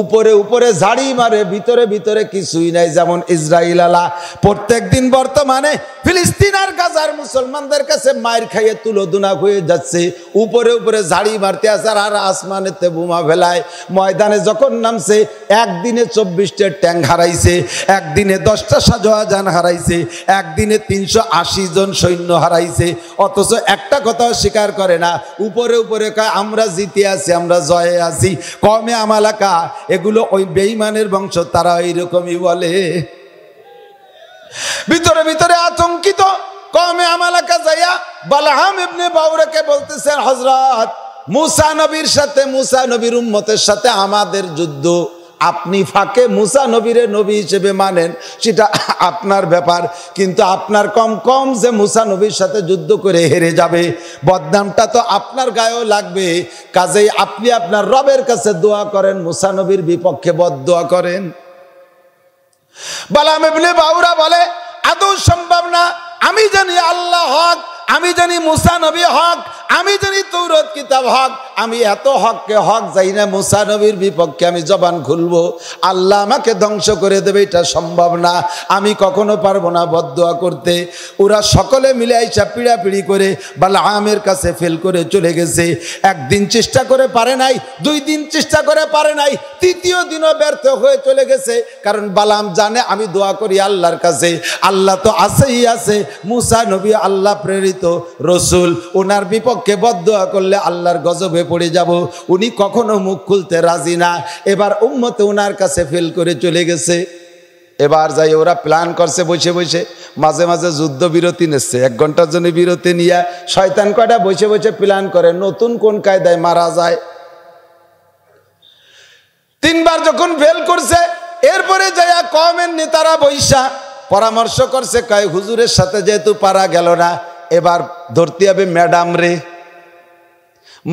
উপরে উপরে ঝাড়ি মারে ভিতরে ভিতরে কিছুই নাই যেমন ইসরায়েল আলা প্রত্যেক দিন বর্তমানে ফিলিস্তিন গাজার মুসলমানদের কাছে মায়ের খাইয়ে তুলো দুনা হয়ে যাচ্ছে উপরে উপরে ঝাড়ি মারতে আসার আর আসমানেতে বোমা ফেলায় ময়দানে যখন নামছে একদিনে চব্বিশটা ট্যাং হারাইছে একদিনে দশটা সাজোয়া যান হারাইছে একদিনে তিনশো আশি জন সৈন্য হারাইছে অথচ একটা কথাও স্বীকার করে না উপরে উপরে কয় আমরা জিতে আছি আমরা জয়ে আছি কমে আমালাকা এগুলো ওই বেইমানের বংশ তারা এইরকমই বলে ভিতরে ভিতরে আতঙ্কিত কমে আমালাকা যাইয়া বালাহাম ইবনে বাউরাকে বলতেছেন হজরত মুসা নবীর সাথে মুসা নবীর উম্মতের সাথে আমাদের যুদ্ধ আপনি ফাঁকে মুসা নবীরে নবী হিসেবে মানেন সেটা আপনার ব্যাপার কিন্তু আপনার কম কম যে মুসা নবীর সাথে যুদ্ধ করে হেরে যাবে বদনামটা তো আপনার গায়েও লাগবে কাজেই আপনি আপনার রবের কাছে দোয়া করেন মুসা নবীর বিপক্ষে বদ দোয়া করেন বালাম বাউরা বলে আদৌ সম্ভব না আমি জানি আল্লাহ হক আমি জানি মুসা নবী হক আমি জানি তৌরত কিতাব হক আমি এত হককে হক যাই না মুসা নবীর বিপক্ষে আমি জবান খুলবো আল্লাহ আমাকে ধ্বংস করে দেবে এটা সম্ভব না আমি কখনো পারবো না বদোয়া করতে ওরা সকলে মিলে আইসা পিড়াপিড়ি করে বালা আমের কাছে ফেল করে চলে গেছে একদিন চেষ্টা করে পারে নাই দুই দিন চেষ্টা করে পারে নাই তৃতীয় দিনও ব্যর্থ হয়ে চলে গেছে কারণ বালাম জানে আমি দোয়া করি আল্লাহর কাছে আল্লাহ তো আছেই আছে মুসা নবী আল্লাহ প্রেরিত তো রসুল ওনার বিপক্ষে বদয়া করলে আল্লাহর গজবে পড়ে যাব উনি কখনো মুখ খুলতে রাজি না এবার উম্মতে ওনার কাছে ফেল করে চলে গেছে এবার যাই ওরা প্ল্যান করছে বসে বসে মাঝে মাঝে যুদ্ধ বিরতি নিচ্ছে এক ঘন্টার জন্য বিরতি নিয়ে শয়তান কয়টা বসে বসে প্ল্যান করে নতুন কোন কায়দায় মারা যায় তিনবার যখন ফেল করছে এরপরে যাইয়া কমেন নেতারা বৈশা পরামর্শ করছে কয় হুজুরের সাথে যেহেতু পারা গেল না এবার ধরতে হবে ম্যাডাম রে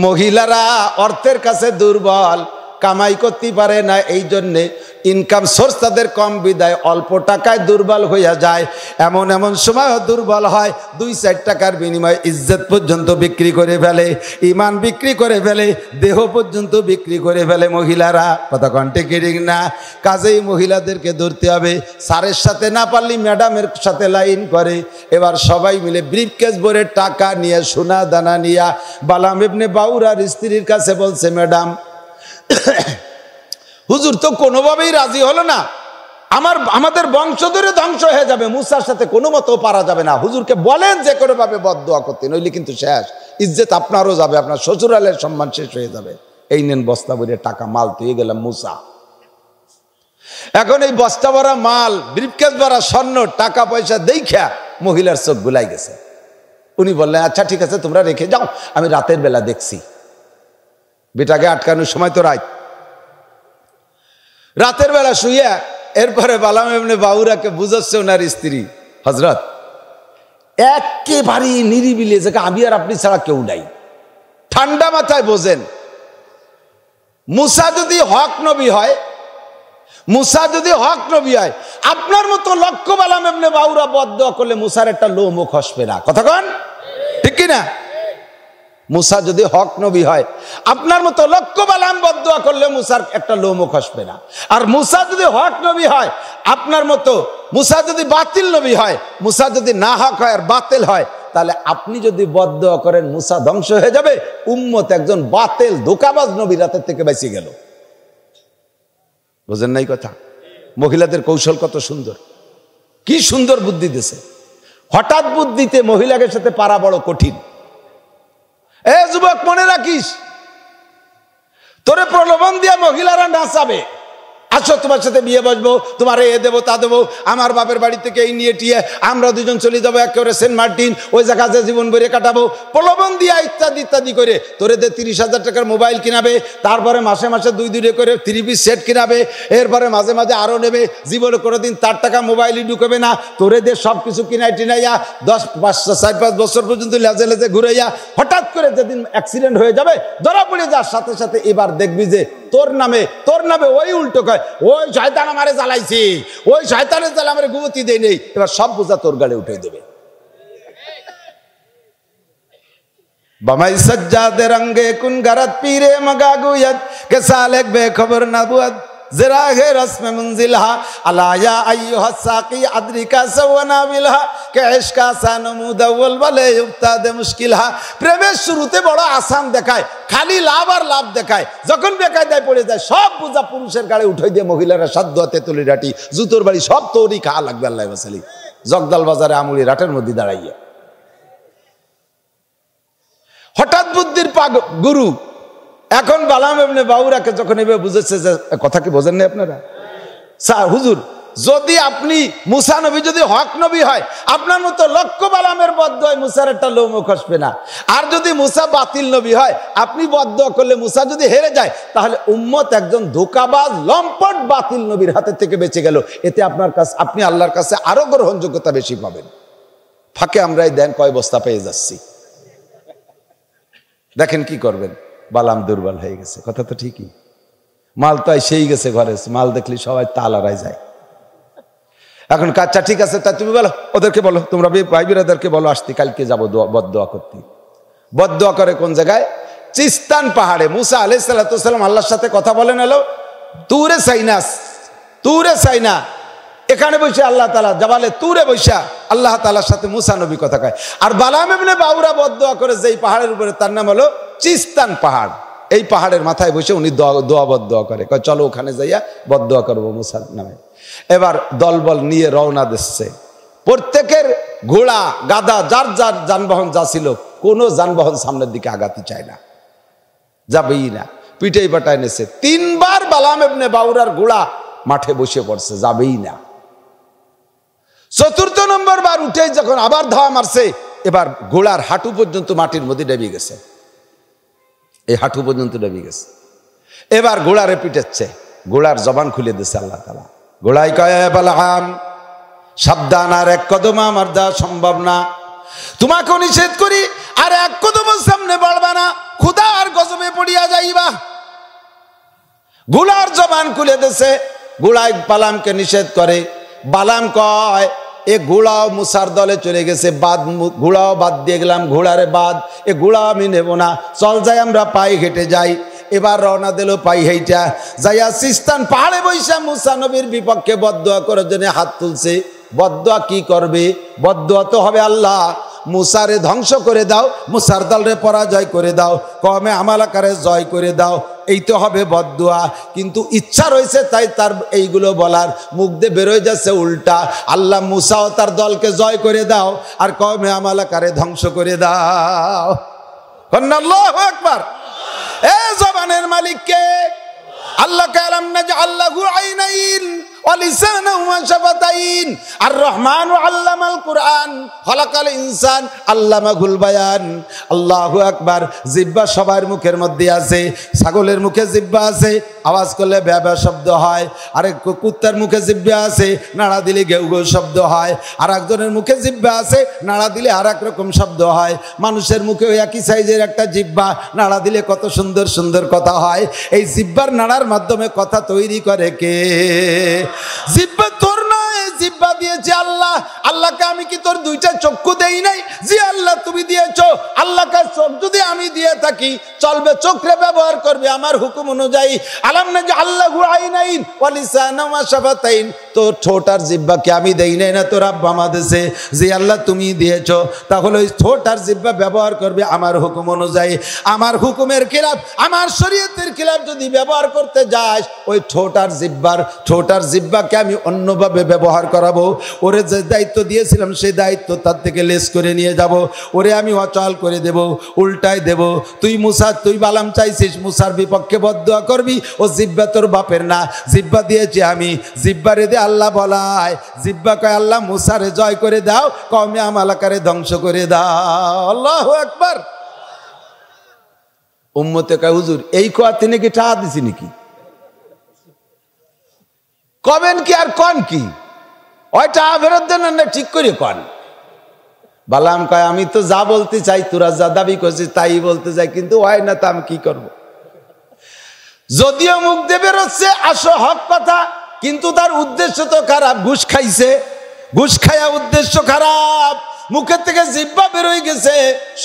মহিলারা অর্থের কাছে দুর্বল কামাই করতে পারে না এই জন্যে ইনকাম সোর্স তাদের কম বিদায় অল্প টাকায় দুর্বল হইয়া যায় এমন এমন সময়ও দুর্বল হয় দুই চার টাকার বিনিময়ে ইজ্জত পর্যন্ত বিক্রি করে ফেলে ইমান বিক্রি করে ফেলে দেহ পর্যন্ত বিক্রি করে ফেলে মহিলারা কত কণ্ঠে কিরিং না কাজেই মহিলাদেরকে ধরতে হবে স্যারের সাথে না পারলি ম্যাডামের সাথে লাইন করে এবার সবাই মিলে ব্রিফকেস ভরে টাকা নিয়ে সোনা দানা নিয়ে বালাম এমনি বাউরার স্ত্রীর কাছে বলছে ম্যাডাম হুজুর তো কোনোভাবেই রাজি হলো না আমার আমাদের বংশ ধরে ধ্বংস হয়ে যাবে মুসার সাথে কোনো মতো পারা যাবে না হুজুরকে বলেন যে কোনোভাবে বদোয়া করতে নইলে কিন্তু শেষ ইজ্জত আপনারও যাবে আপনার শ্বশুরালের সম্মান শেষ হয়ে যাবে এই নেন বস্তা ভরে টাকা মাল তুই গেলাম মুসা এখন এই বস্তা ভরা মাল ব্রিফকেস ভরা স্বর্ণ টাকা পয়সা দেখা মহিলার চোখ গুলাই গেছে উনি বললেন আচ্ছা ঠিক আছে তোমরা রেখে যাও আমি রাতের বেলা দেখছি বেটাকে আটকানোর সময় তো রাত রাতের বেলা শুইয়া এরপরে বালাম এমনি বাউরাকে বুঝাচ্ছে ওনার স্ত্রী হজরত একেবারে নিরিবিলি যে আমি আর আপনি ছাড়া কেউ নাই ঠান্ডা মাথায় বোঝেন মুসা যদি হক নবী হয় মুসা যদি হক নবী হয় আপনার মতো লক্ষ্য বালাম এমনি বাউরা বদ করলে মুসার একটা লোমও খসবে না কথা কন ঠিক কিনা মুসা যদি হক নবী হয় আপনার মতো লক্ষ বালাম বদুয়া করলে মুসার একটা লোমও খসবে না আর মুসা যদি হক নবী হয় আপনার মতো মুসা যদি বাতিল নবী হয় মুসা যদি না হক হয় আর বাতিল হয় তাহলে আপনি যদি বদুয়া করেন মুসা ধ্বংস হয়ে যাবে উম্মত একজন বাতিল ধোকাবাজ নবী রাতের থেকে বেঁচে গেল বোঝেন নাই কথা মহিলাদের কৌশল কত সুন্দর কি সুন্দর বুদ্ধি দিছে হঠাৎ বুদ্ধিতে মহিলাকে সাথে পারা বড় কঠিন এ যুবক মনে রাখিস তোরে প্রলোভন দিয়া মহিলারা নাচাবে আসো তোমার সাথে বিয়ে বসবো তোমার এ দেবো তা দেবো আমার বাপের বাড়ি থেকে এই নিয়ে টিয়ে আমরা দুজন চলে যাবো একেবারে সেন্ট মার্টিন ওই জায়গাতে জীবন ভরে কাটাবো প্রলোভন দিয়া ইত্যাদি ইত্যাদি করে তোরে যে তিরিশ হাজার টাকার মোবাইল কিনাবে তারপরে মাসে মাসে দুই দুই করে থ্রি পিস সেট কিনাবে এরপরে মাঝে মাঝে আরও নেবে জীবনে কোনো দিন তার টাকা মোবাইলই ঢুকবে না তোরে দিয়ে সব কিছু কিনাই টিনাইয়া দশ পাঁচ চার পাঁচ বছর পর্যন্ত লেজে লেজে ঘুরাইয়া হঠাৎ করে যেদিন অ্যাক্সিডেন্ট হয়ে যাবে ধরা পড়ে যার সাথে সাথে এবার দেখবি যে তোর নামে তোর নামে ওই উল্টো কয় ওই শয়তান আমারে জ্বালাইছি ওই শয়তানের জ্বালা আমার গুমতি দেয় নেই এবার সব বোঝা তোর গালে উঠে দেবে বামাই সজ্জাদের রঙ্গে কুন গরত পীরে মগা গুয়ত কে সালেক না নবুয়ত زراغ رسم منزلها الا يا ايها الساقي ادركا سونا بلها كعشق آسان বলে প্রেমের শুরুতে বড় আসান দেখায় খালি লাভ আর লাভ দেখায় যখন বেকায়দায় পড়ে যায় সব বোঝা পুরুষের গাড়ি উঠাই দিয়ে মহিলারা সাধ্য তেতুলি রাটি জুতোর বাড়ি সব তৈরি খাওয়া লাগবে আল্লাহ জগদাল বাজারে আমুলি রাটের মধ্যে দাঁড়াইয়া হঠাৎ বুদ্ধির পাগ গুরু এখন বালাম এমনি বাউরাকে যখন এভাবে বুঝেছে যে কথা কি বোঝেন আপনারা স্যার হুজুর যদি আপনি মুসা নবী যদি হক নবী হয় আপনার মতো লক্ষ বালামের বদ্ধ হয় মুসার একটা লৌম খসবে না আর যদি মুসা বাতিল নবী হয় আপনি বদ্ধ করলে মুসা যদি হেরে যায় তাহলে উম্মত একজন ধোকাবাজ লম্পট বাতিল নবীর হাতে থেকে বেঁচে গেল এতে আপনার কাছে আপনি আল্লাহর কাছে আরও গ্রহণযোগ্যতা বেশি পাবেন ফাঁকে আমরা এই দেন কয় বস্তা পেয়ে যাচ্ছি দেখেন কি করবেন বালাম দুর্বল হয়ে গেছে কথা তো ঠিকই মাল তো সেই গেছে ঘরে মাল দেখলি সবাই তালারাই যায় এখন কাচ্চা ঠিক আছে তা তুমি বলো ওদেরকে বলো তোমরা ভাই বিরাদেরকে বলো আসতে কালকে যাবো বদোয়া করতে বদোয়া করে কোন জায়গায় চিস্তান পাহাড়ে মুসা আলাই সাল্লা সাল্লাম আল্লাহর সাথে কথা বলেন এলো তুরে সাইনাস তুরে সাইনা এখানে বসে আল্লাহ তালা জাবালে তুরে বৈশা আল্লাহ তালার সাথে মুসা নবী কথা কয় আর বালাম এমনি বাউরা বদোয়া করে যেই পাহাড়ের উপরে তার নাম হলো চিস্তান পাহাড় এই পাহাড়ের মাথায় বসে উনি দোয়া বদোয়া করে কয় চলো ওখানে যাইয়া বদোয়া করবো মুসার নামে এবার দলবল নিয়ে রওনা দিচ্ছে প্রত্যেকের ঘোড়া গাদা যার যার যানবাহন যা ছিল কোনো যানবাহন সামনের দিকে আগাতে চায় না যাবেই না পিঠেই পাটায় নেছে তিনবার বালাম এমনি বাউরার ঘোড়া মাঠে বসে পড়ছে যাবেই না চতুর্থ নম্বর বার উঠে যখন আবার ধাওয়া মারছে এবার গোড়ার হাঁটু পর্যন্ত মাটির মধ্যে ডেবে গেছে এই হাঁটু পর্যন্ত ডেবে গেছে এবার গোড়ারে পিটাচ্ছে গোড়ার জবান খুলে দিছে আল্লাহ তালা গোড়াই কয়াম সাবধান আর এক কদম আমার দেওয়া সম্ভব না তোমাকে নিষেধ করি আর এক কদম সামনে বাড়বা না ক্ষুদা আর গজমে পড়িয়া যাইবা গোলার জবান খুলে দেশে গোলায় পালামকে নিষেধ করে বালাম কয় এ ঘোড়াও মুসার দলে চলে গেছে বাদ ঘোড়াও বাদ দিয়ে গেলাম ঘোড়ারে বাদ এ ঘোড়া আমি নেব না চল যাই আমরা পায়ে হেঁটে যাই এবার রওনা দিল পাই হেইটা যাইয়া সিস্তান পাহাড়ে বৈশা মুসা নবীর বিপক্ষে বদয়া করার জন্য হাত তুলছে বদয়া কি করবে বদয়া তো হবে আল্লাহ মুসারে ধ্বংস করে দাও মুসার দলরে পরাজয় করে দাও কমে আমালাকারে জয় করে দাও এই তো হবে বদুয়া কিন্তু ইচ্ছা রয়েছে তাই তার এইগুলো বলার মুখ দিয়ে বেরোয় যাচ্ছে উল্টা আল্লাহ মুসাও তার দলকে জয় করে দাও আর কমে আমালাকারে ধ্বংস করে দাও একবার এ জবানের মালিককে আল্লাহ কালাম না যে আল্লাহ আইনাইন আর রহমান ইনসান আল্লামা গুলবায়ান আল্লাহ জিব্বা সবার মুখের মধ্যে আছে ছাগলের মুখে জিব্বা আছে আওয়াজ করলে ব্যবা শব্দ হয় আরেক কুত্তার মুখে জিব্বা আছে নাড়া দিলে গেউ গেউ শব্দ হয় আর একজনের মুখে জিব্বা আছে নাড়া দিলে আর রকম শব্দ হয় মানুষের মুখে ওই একই সাইজের একটা জিব্বা নাড়া দিলে কত সুন্দর সুন্দর কথা হয় এই জিব্বার নাড়ার মাধ্যমে কথা তৈরি করে কে Zip a আল্লাহ আল্লাহকে আমি কি তোর দুইটা চক্ষু দেই নাই যে আল্লাহ তুমি দিয়েছ আল্লাহকে চোখ যদি আমি দিয়ে থাকি চলবে চোখরে ব্যবহার করবে আমার হুকুম অনুযায়ী আলাম না যে আল্লাহ আইনাইন তোর ঠোঁট আর জিব্বাকে আমি দেই নাই না তোর আব্বা যে আল্লাহ তুমি দিয়েছ তাহলে ওই ঠোঁট আর জিব্বা ব্যবহার করবে আমার হুকুম অনুযায়ী আমার হুকুমের খিলাফ আমার শরীয়তের খিলাফ যদি ব্যবহার করতে যাস ওই ঠোঁট আর জিব্বার ঠোঁট আর জিব্বাকে আমি অন্যভাবে ব্যবহার করাবো ওরে যে দায়িত্ব দিয়েছিলাম সেই দায়িত্ব তার থেকে লেস করে নিয়ে যাব ওরে আমি অচল করে দেব উল্টাই দেব তুই মুসার তুই বালাম চাইছিস মুসার বিপক্ষে বদুয়া করবি ও জিব্বা তোর বাপের না জিব্বা দিয়েছি আমি জিব্বা রে রেদে আল্লাহ বলায় জিব্বা কয় আল্লাহ মুসারে জয় করে দাও কমে আমালাকারে ধ্বংস করে দাও আল্লাহ একবার উম্মতে কয় হুজুর এই কয়া তিনি কি টাকা দিছি নাকি কবেন কি আর কন কি ওইটা টাকা দেন না ঠিক করে কন বালাম কয় আমি তো যা বলতে চাই তোরা যা দাবি করছিস তাই বলতে চাই কিন্তু হয় না তা আমি কি করব। যদিও মুখ দিয়ে বেরোচ্ছে আসো হক কথা কিন্তু তার উদ্দেশ্য তো খারাপ ঘুষ খাইছে ঘুষ খাইয়া উদ্দেশ্য খারাপ মুখের থেকে জিব্বা বেরোয় গেছে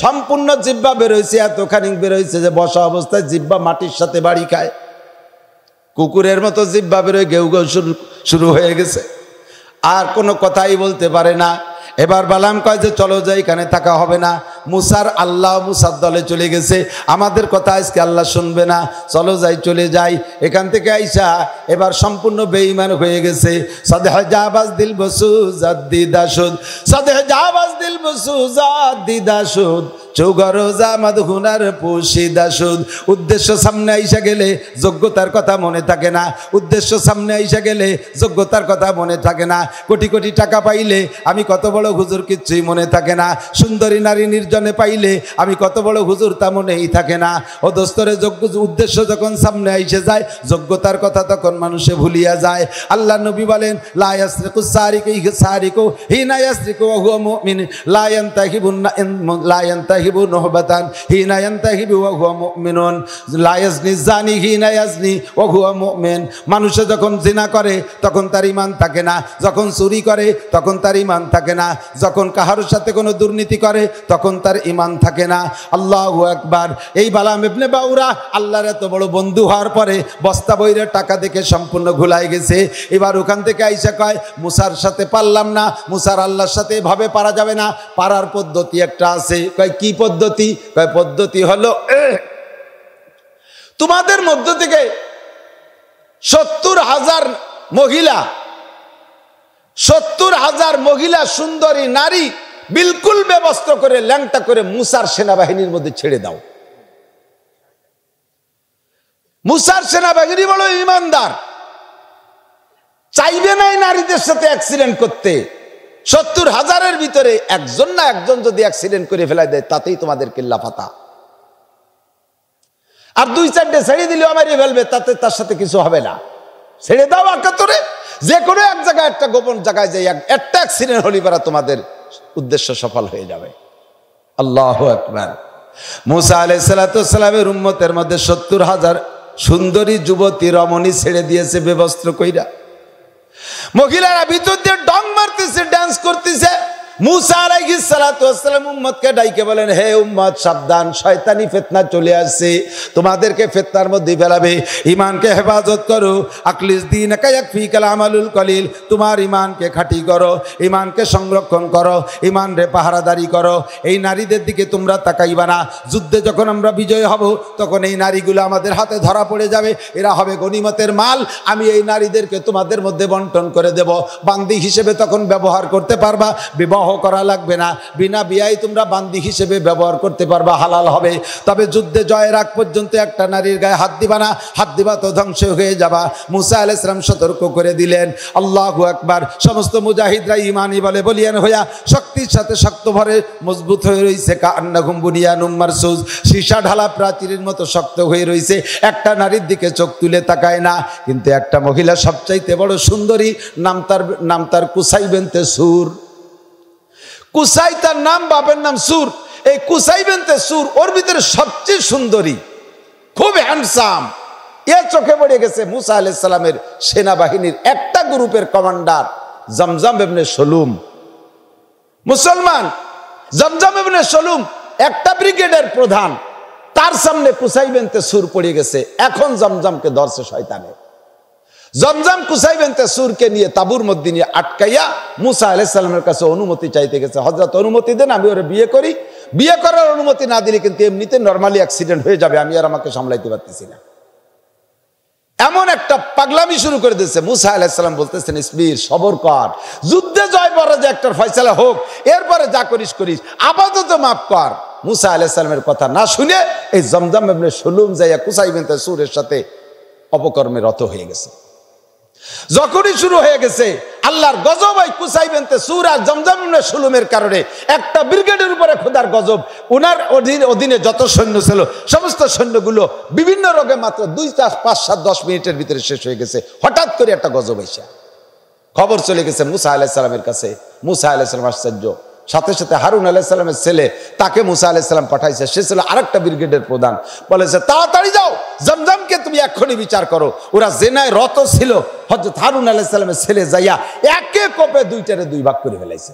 সম্পূর্ণ জিব্বা বেরোয়ছে এতখানি বেরোয়ছে যে বসা অবস্থায় জিব্বা মাটির সাথে বাড়ি খায় কুকুরের মতো জিব্বা বেরোয় গেউ গেউ শুরু শুরু হয়ে গেছে আর কোনো কথাই বলতে পারে না এবার বালাম কয় যে চলো যাই এখানে থাকা হবে না মুসার আল্লাহ মুসার দলে চলে গেছে আমাদের কথা আজকে আল্লাহ শুনবে না চলো যাই চলে যাই এখান থেকে আইসা এবার সম্পূর্ণ বেঈমান হয়ে গেছে সদেহ জাহাবাজ দিল বসু জাদ্দি দাসুদ সদেহ জাহাবাজ দিল বসু জাদ্দি দাসুদ চৌগরজা মাদহুনার পুশিদা উদ্দেশ্য সামনে আইসা গেলে যোগ্যতার কথা মনে থাকে না উদ্দেশ্য সামনে আইসা গেলে যোগ্যতার কথা মনে থাকে না কোটি কোটি টাকা পাইলে আমি কত বড় হুজুর কিচ্ছুই মনে থাকে না সুন্দরী নারী নির্জন নির্জনে পাইলে আমি কত বড় হুজুর তা মনেই থাকে না ও দোস্তরে যোগ্য উদ্দেশ্য যখন সামনে আইসে যায় যোগ্যতার কথা তখন মানুষে ভুলিয়া যায় আল্লাহ নবী বলেন লায়াসরিকু সারিকু সারিকু হিনা ইয়াসরিকু ওয়া হুয়া মুমিন লা ইয়ানতাহিবু লা ইয়ানতাহিবু নহবাতান হিনা ইয়ানতাহিবু ওয়া হুয়া মুমিনুন লা ইয়াজনি জানি হিনা ইয়াজনি ওয়া হুয়া মুমিন মানুষে যখন জিনা করে তখন তার ইমান থাকে না যখন চুরি করে তখন তার ইমান থাকে না যখন কাহার সাথে কোনো দুর্নীতি করে তখন তার ইমান থাকে না আল্লাহ একবার এই বালাম ইবনে বাউরা আল্লাহর এত বড় বন্ধু হওয়ার পরে বস্তা বইরে টাকা দেখে সম্পূর্ণ ঘুলাই গেছে এবার ওখান থেকে আইসা কয় মুসার সাথে পারলাম না মুসার আল্লাহর সাথে এভাবে পারা যাবে না পারার পদ্ধতি একটা আছে কয় কি পদ্ধতি কয় পদ্ধতি হলো তোমাদের মধ্য থেকে সত্তর হাজার মহিলা সত্তর হাজার মহিলা সুন্দরী নারী বিলকুল ব্যবস্থা করে ল্যাংটা করে মুসার সেনাবাহিনীর মধ্যে ছেড়ে দাও মুসার সেনাবাহিনী বলো ইমানদার চাইবে নাই নারীদের সাথে অ্যাক্সিডেন্ট করতে সত্তর হাজারের ভিতরে একজন না একজন যদি অ্যাক্সিডেন্ট করে ফেলাই দেয় তাতেই তোমাদের কিল্লাফাতা আর দুই চারটে ছেড়ে দিলেও আমারই ফেলবে তাতে তার সাথে কিছু হবে না ছেড়ে দাও একাত্তরে যে কোনো এক জায়গায় একটা গোপন জায়গায় যাই একটা অ্যাক্সিডেন্ট হলি পারা তোমাদের উদ্দেশ্য সফল হয়ে যাবে আল্লাহ একবার মুসা আলাই সালাতামের উন্মতের মধ্যে সত্তর হাজার সুন্দরী যুবতী রমণী ছেড়ে দিয়েছে বেবস্ত্র কইরা মহিলারা ভিতর দিয়ে ডং মারতেছে ড্যান্স করতেছে মুসা ডাইকে বলেন হে সাবধান চলে আসছে তোমাদেরকে মধ্যে হেফাজত করো কলিল তোমার ইমানকে খাঁটি করো ইমানকে সংরক্ষণ করো ইমান রে পাহারাদারি করো এই নারীদের দিকে তোমরা তাকাইবা না যুদ্ধে যখন আমরা বিজয় হব তখন এই নারীগুলো আমাদের হাতে ধরা পড়ে যাবে এরা হবে গণিমতের মাল আমি এই নারীদেরকে তোমাদের মধ্যে বন্টন করে দেব বান্দি হিসেবে তখন ব্যবহার করতে পারবা বিবাহ বিবাহ করা লাগবে না বিনা বিয়াই তোমরা বান্দি হিসেবে ব্যবহার করতে পারবা হালাল হবে তবে যুদ্ধে জয়ের আগ পর্যন্ত একটা নারীর গায়ে হাত দিবা না হাত দিবা তো ধ্বংস হয়ে যাবা মুসা আল ইসলাম সতর্ক করে দিলেন আল্লাহু একবার সমস্ত মুজাহিদরা ইমানি বলে বলিয়ান হইয়া শক্তির সাথে শক্ত ভরে মজবুত হয়ে রয়েছে কান্না ঘুম্বুনিয়া নুম্মার সুজ সীসা ঢালা প্রাচীরের মতো শক্ত হয়ে রয়েছে একটা নারীর দিকে চোখ তুলে তাকায় না কিন্তু একটা মহিলা সবচাইতে বড় সুন্দরী নাম তার নাম তার কুসাইবেনতে সুর কুসাই তার নাম বাপের নাম সুর এই কুসাই বেনতে সুর ওর ভিতরে সবচেয়ে সুন্দরী খুব হ্যান্ডসাম এ চোখে পড়ে গেছে মুসা আলাইসাল্লামের সেনাবাহিনীর একটা গ্রুপের কমান্ডার জমজম এমনে সলুম মুসলমান জমজম এমনে সলুম একটা ব্রিগেডের প্রধান তার সামনে কুসাই বেনতে সুর পড়ে গেছে এখন জমজমকে ধরছে শয়তানের জমজম কুসাইবেন সুরকে নিয়ে তাবুর মধ্যে নিয়ে আটকাইয়া মুসা আলাইসাল্লামের কাছে অনুমতি চাইতে গেছে হজরত অনুমতি দেন আমি ওরা বিয়ে করি বিয়ে করার অনুমতি না দিলে কিন্তু এমনিতে নর্মালি অ্যাক্সিডেন্ট হয়ে যাবে আমি আর আমাকে সামলাইতে পারতেছি না এমন একটা পাগলামি শুরু করে দিয়েছে মুসা আলাহিসাল্লাম বলতেছেন স্পির সবর কর যুদ্ধে জয় পরে যে একটা ফয়সালা হোক এরপরে যা করিস করিস আপাতত মাফ কর মুসা আলাহিসাল্লামের কথা না শুনে এই জমজম সুলুম যাইয়া কুসাইবেন সুরের সাথে অপকর্মে রত হয়ে গেছে যখনই শুরু হয়ে গেছে আল্লাহর গজব এই কুসাইবেনতে সুর আর জমজমিনে সুলুমের কারণে একটা ব্রিগেডের উপরে খোদার গজব উনার অধীনে যত সৈন্য ছিল সমস্ত সৈন্যগুলো বিভিন্ন রোগে মাত্র দুই চার পাঁচ সাত দশ মিনিটের ভিতরে শেষ হয়ে গেছে হঠাৎ করে একটা গজব এসে খবর চলে গেছে মুসা আলাইসালামের কাছে মুসা আলাইসালাম আশ্চর্য সাথে সাথে হারুন আলাইসাল্লামের ছেলে তাকে মুসা আলাইসাল্লাম পাঠাইছে সে ছিল আরেকটা ব্রিগেডের প্রধান বলেছে তাড়াতাড়ি যাও জমজমকে তুমি এক্ষুনি বিচার করো ওরা জেনায় রত ছিল হজরত হারুন আলাইসাল্লামের ছেলে যাইয়া একে কোপে দুইটারে দুই ভাগ করে ফেলাইছে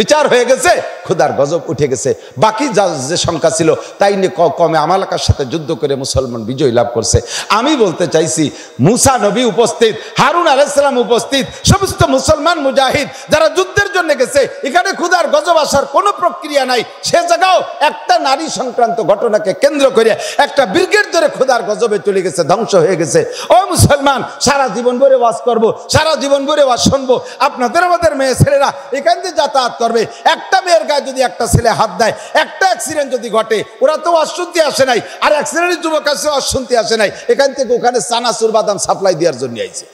বিচার হয়ে গেছে খুদার গজব উঠে গেছে বাকি যা যে শঙ্কা ছিল তাই নিয়ে কমে আমালাকার সাথে যুদ্ধ করে মুসলমান বিজয় লাভ করছে আমি বলতে চাইছি মুসা নবী উপস্থিত হারুন আলাইসালাম উপস্থিত সমস্ত মুসলমান মুজাহিদ যারা যুদ্ধের জন্য গেছে এখানে খুদার গজব আসার কোনো প্রক্রিয়া নাই সে জায়গাও একটা নারী সংক্রান্ত ঘটনাকে কেন্দ্র করে একটা ব্রিগেড ধরে খুদার গজবে চলে গেছে ধ্বংস হয়ে গেছে ও মুসলমান সারা জীবন ভরে বাস করব সারা জীবন ভরে বাস শুনবো আপনাদের আমাদের মেয়ে ছেলেরা এখান থেকে যাতায়াত করবে একটা মেয়ের গায়ে যদি একটা ছেলে হাত দেয় একটা অ্যাক্সিডেন্ট যদি ঘটে ওরা তো অশান্তি আসে নাই আর অ্যাক্সিডেন্টের যুবক আসে অশান্তি আসে নাই এখান থেকে ওখানে চানাচুর বাদাম সাপ্লাই দেওয়ার জন্য আইছে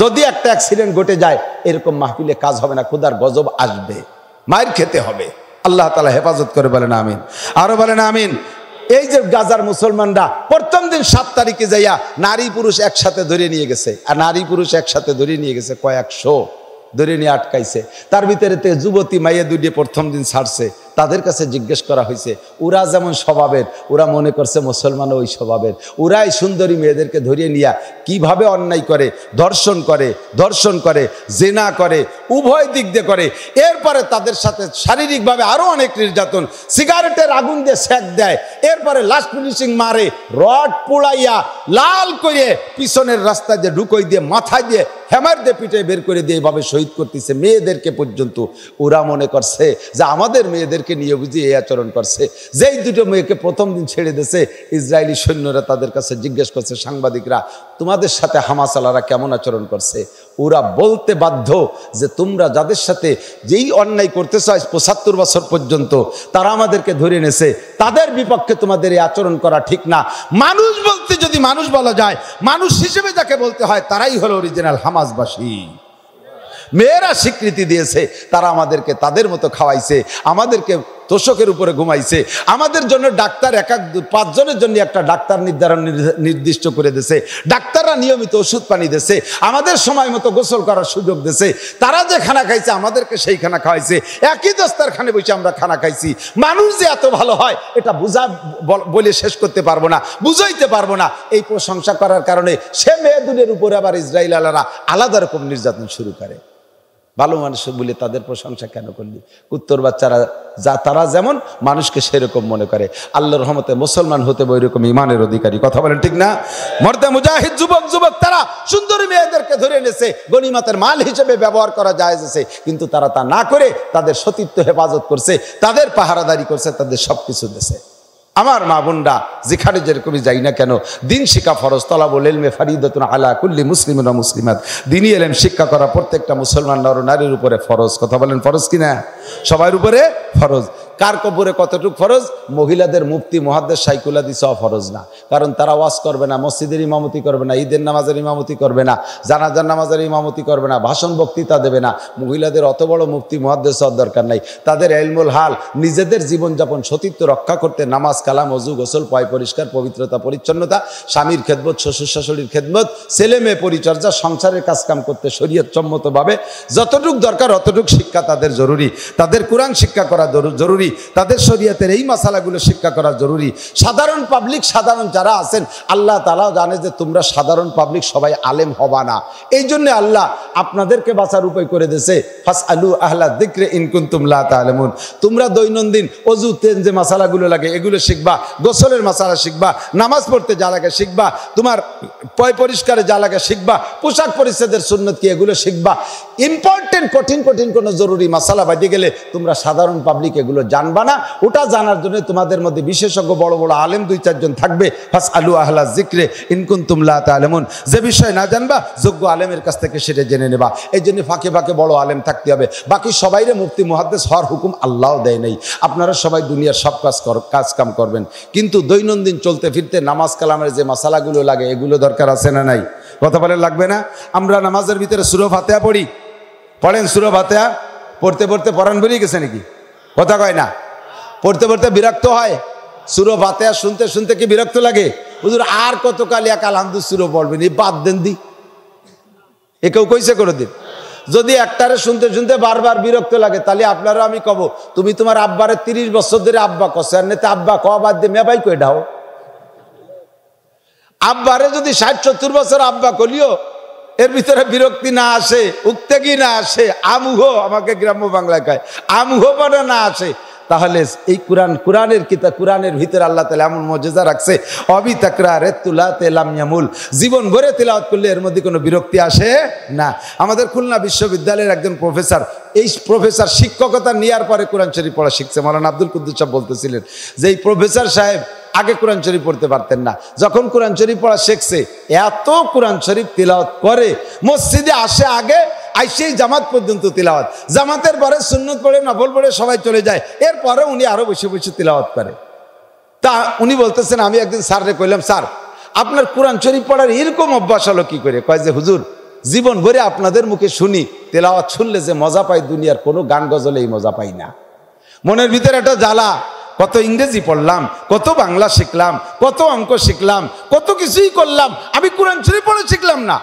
যদি একটা অ্যাক্সিডেন্ট ঘটে যায় এরকম মাহফিলে কাজ হবে না খুদার গজব আসবে মায়ের খেতে হবে আল্লাহ তালা হেফাজত করে বলেন আমিন আরো বলেন আমিন এই যে গাজার মুসলমানরা প্রথম দিন সাত তারিখে যাইয়া নারী পুরুষ একসাথে ধরে নিয়ে গেছে আর নারী পুরুষ একসাথে ধরে নিয়ে গেছে কয়েকশো ধরে নিয়ে আটকাইছে তার ভিতরে যুবতী মাইয়া দুটি প্রথম দিন ছাড়ছে তাদের কাছে জিজ্ঞেস করা হয়েছে ওরা যেমন স্বভাবের ওরা মনে করছে মুসলমানও ওই স্বভাবের ওরাই সুন্দরী মেয়েদেরকে ধরিয়ে নিয়ে কিভাবে অন্যায় করে ধর্ষণ করে ধর্ষণ করে জেনা করে উভয় দিক দিয়ে করে এরপরে তাদের সাথে শারীরিকভাবে আরও অনেক নির্যাতন সিগারেটের আগুন দিয়ে স্যাক দেয় এরপরে লাস্ট ফিনিশিং মারে রড পোড়াইয়া লাল করে পিছনের রাস্তা দিয়ে ঢুকোই দিয়ে মাথায় দিয়ে হ্যামার দিয়ে পিঠে বের করে দিয়ে এভাবে শহীদ করতেছে মেয়েদেরকে পর্যন্ত ওরা মনে করছে যে আমাদের মেয়েদের তাদেরকে নিয়ে বুঝিয়ে এই আচরণ করছে যেই দুটো মেয়েকে প্রথম দিন ছেড়ে দিয়েছে ইসরায়েলি সৈন্যরা তাদের কাছে জিজ্ঞেস করছে সাংবাদিকরা তোমাদের সাথে হামাসালারা কেমন আচরণ করছে ওরা বলতে বাধ্য যে তোমরা যাদের সাথে যেই অন্যায় করতে চাই পঁচাত্তর বছর পর্যন্ত তারা আমাদেরকে ধরে এনেছে তাদের বিপক্ষে তোমাদের এই আচরণ করা ঠিক না মানুষ বলতে যদি মানুষ বলা যায় মানুষ হিসেবে যাকে বলতে হয় তারাই হলো অরিজিনাল হামাসবাসী মেয়েরা স্বীকৃতি দিয়েছে তারা আমাদেরকে তাদের মতো খাওয়াইছে আমাদেরকে তোষকের উপরে ঘুমাইছে আমাদের জন্য ডাক্তার এক এক পাঁচজনের জন্য একটা ডাক্তার নির্ধারণ নির্দিষ্ট করে দেছে ডাক্তাররা নিয়মিত ওষুধ পানি দেছে আমাদের সময় মতো গোসল করার সুযোগ দেছে তারা যে খানা খাইছে আমাদেরকে সেই খানা খাওয়াইছে একই দস্তারখানে বসে আমরা খানা খাইছি মানুষ যে এত ভালো হয় এটা বুঝা বলে শেষ করতে পারবো না বুঝাইতে পারবো না এই প্রশংসা করার কারণে সে মেয়েদুলের উপরে আবার ইসরায়েল আলারা আলাদা রকম নির্যাতন শুরু করে ভালো মানুষ বলে তাদের প্রশংসা কেন করলি উত্তর বাচ্চারা যা তারা যেমন মানুষকে সেরকম মনে করে আল্লাহ রহমতে মুসলমান হতে বই রকম ইমানের অধিকারী কথা বলেন ঠিক না মর্দে মুজাহিদ যুবক যুবক তারা সুন্দরী মেয়েদেরকে ধরে এনেছে গণিমাতের মাল হিসেবে ব্যবহার করা যায় কিন্তু তারা তা না করে তাদের সতীত্ব হেফাজত করছে তাদের পাহারাদারি করছে তাদের সব কিছু দেশে আমার মা বোনরা যেখানে যেরকমই যাই না কেন দিন শিক্ষা ফরজ তলাবুল এলমে ফারিদতুন আলা কুল্লি মুসলিম না মুসলিমাত দিনই এলেম শিক্ষা করা প্রত্যেকটা মুসলমান নর নারীর উপরে ফরজ কথা বলেন ফরজ কিনা সবার উপরে ফরজ কার কবরে কতটুকু ফরজ মহিলাদের মুক্তি মহাদ্দের সাইকুলাদি সব ফরজ না কারণ তারা ওয়াজ করবে না মসজিদের ইমামতি করবে না ঈদের নামাজের ইমামতি করবে না জানাজার নামাজের ইমামতি করবে না ভাষণ বক্তৃতা দেবে না মহিলাদের অত বড় মুক্তি মহাদ্দের সব দরকার নাই তাদের এলমুল হাল নিজেদের জীবনযাপন সতীত্ব রক্ষা করতে নামাজ কালাম অজু গোসল পয় পরিষ্কার পবিত্রতা পরিচ্ছন্নতা স্বামীর খেদমত শ্বশুর শাশুড়ির খেদমত ছেলে মেয়ে পরিচর্যা সংসারের কাজকাম করতে শরীয়সম্মতভাবে যতটুক দরকার অতটুক শিক্ষা তাদের জরুরি তাদের কোরআন শিক্ষা করা জরুরি তাদের শরীয়তের এই মশালাগুলো শিক্ষা করা জরুরি সাধারণ পাবলিক সাধারণ যারা আছেন আল্লাহ তালাও জানে যে তোমরা সাধারণ পাবলিক সবাই আলেম হবা না এই জন্য আল্লাহ আপনাদেরকে বাঁচার উপায় করে দিয়েছে ফাঁস আলু আহ্লা দিকরে তুমলা তালেমুন তোমরা দৈনন্দিন অজু তেন যে মশালাগুলো লাগে এগুলো শিখবা গোসলের মশালা শিখবা নামাজ পড়তে যা লাগে শিখবা তোমার পয় পরিষ্কারে যা লাগে শিখবা পোশাক পরিচ্ছেদের সুন্নত কি এগুলো শিখবা ইম্পর্টেন্ট কঠিন কঠিন কোনো জরুরি মশালা বাদি গেলে তোমরা সাধারণ পাবলিক এগুলো যা জানবা না ওটা জানার জন্য তোমাদের মধ্যে বিশেষজ্ঞ বড় বড় আলেম দুই চারজন থাকবে ফাস আলু আহলা জিক্রে ইনকুন তুমলা আলেমন যে বিষয় না জানবা যোগ্য আলেমের কাছ থেকে সেটা জেনে নেবা এই জন্য ফাঁকে ফাঁকে বড় আলেম থাকতে হবে বাকি সবাইরে মুক্তি মহাদ্দেশ হওয়ার হুকুম আল্লাহও দেয় নাই আপনারা সবাই দুনিয়ার সব কাজ কাজ কাম করবেন কিন্তু দৈনন্দিন চলতে ফিরতে নামাজ কালামের যে মশালাগুলো লাগে এগুলো দরকার আছে না নাই কথা বলে লাগবে না আমরা নামাজের ভিতরে সুরভ হাতে পড়ি পড়েন সুরভ হাতে পড়তে পড়তে পড়ান বেরিয়ে গেছে নাকি কথা কয় না পড়তে পড়তে বিরক্ত হয় সুরো আর শুনতে শুনতে কি বিরক্ত লাগে হুজুর আর কতকাল এক আলহামদু সুরো পড়বেন এই বাদ দেন দি এ কেউ কইছে করে দিন যদি একটারে শুনতে শুনতে বারবার বিরক্ত লাগে তাহলে আপনারও আমি কব তুমি তোমার আব্বারে তিরিশ বছর ধরে আব্বা কষে আর নেতা আব্বা ক বাদ দিয়ে মেবাই কয়ে ঢাও আব্বারে যদি ষাট সত্তর বছর আব্বা কলিও এর ভিতরে বিরক্তি না আসে উত্তেগী না আসে আমুহ আমাকে গ্রাম্য বাংলায় কয় আমুহ বনা না আসে তাহলে এই কোরআন কোরআনের কিতা কোরআনের ভিতরে আল্লাহ তালা এমন মজেজা রাখছে অবি তাকরা তেলামিয়ামুল জীবন ভরে তেলাওয়াত করলে এর মধ্যে কোনো বিরক্তি আসে না আমাদের খুলনা বিশ্ববিদ্যালয়ের একজন প্রফেসর এই প্রফেসর শিক্ষকতা নেওয়ার পরে কোরআন শরীফ পড়া শিখছে মারান আব্দুল কুদ্দুসাহ বলতেছিলেন যে এই প্রফেসর সাহেব আগে কোরআন শরীফ পড়তে পারতেন না যখন কোরআন শরীফ পড়া শিখছে এত কোরআন শরীফ তিলাওয়াত করে মসজিদে আসে আগে আইসেই জামাত পর্যন্ত তিলাওয়াত জামাতের পরে সুন্নত পড়ে নবল পড়ে সবাই চলে যায় এরপরে উনি আরও বসে বসে তিলাওয়াত করে তা উনি বলতেছেন আমি একদিন স্যাররে কইলাম স্যার আপনার কোরআন শরীফ পড়ার এরকম অভ্যাস হলো কী করে কয় যে হুজুর জীবন ভরে আপনাদের মুখে শুনি তেলাওয়াত শুনলে যে মজা পাই দুনিয়ার কোনো গান গজলে এই মজা পাই না মনের ভিতরে একটা জ্বালা কত ইংরেজি পড়লাম কত বাংলা শিখলাম কত অঙ্ক শিখলাম কত কিছুই করলাম আমি কোরআন শরীফ পড়ে শিখলাম না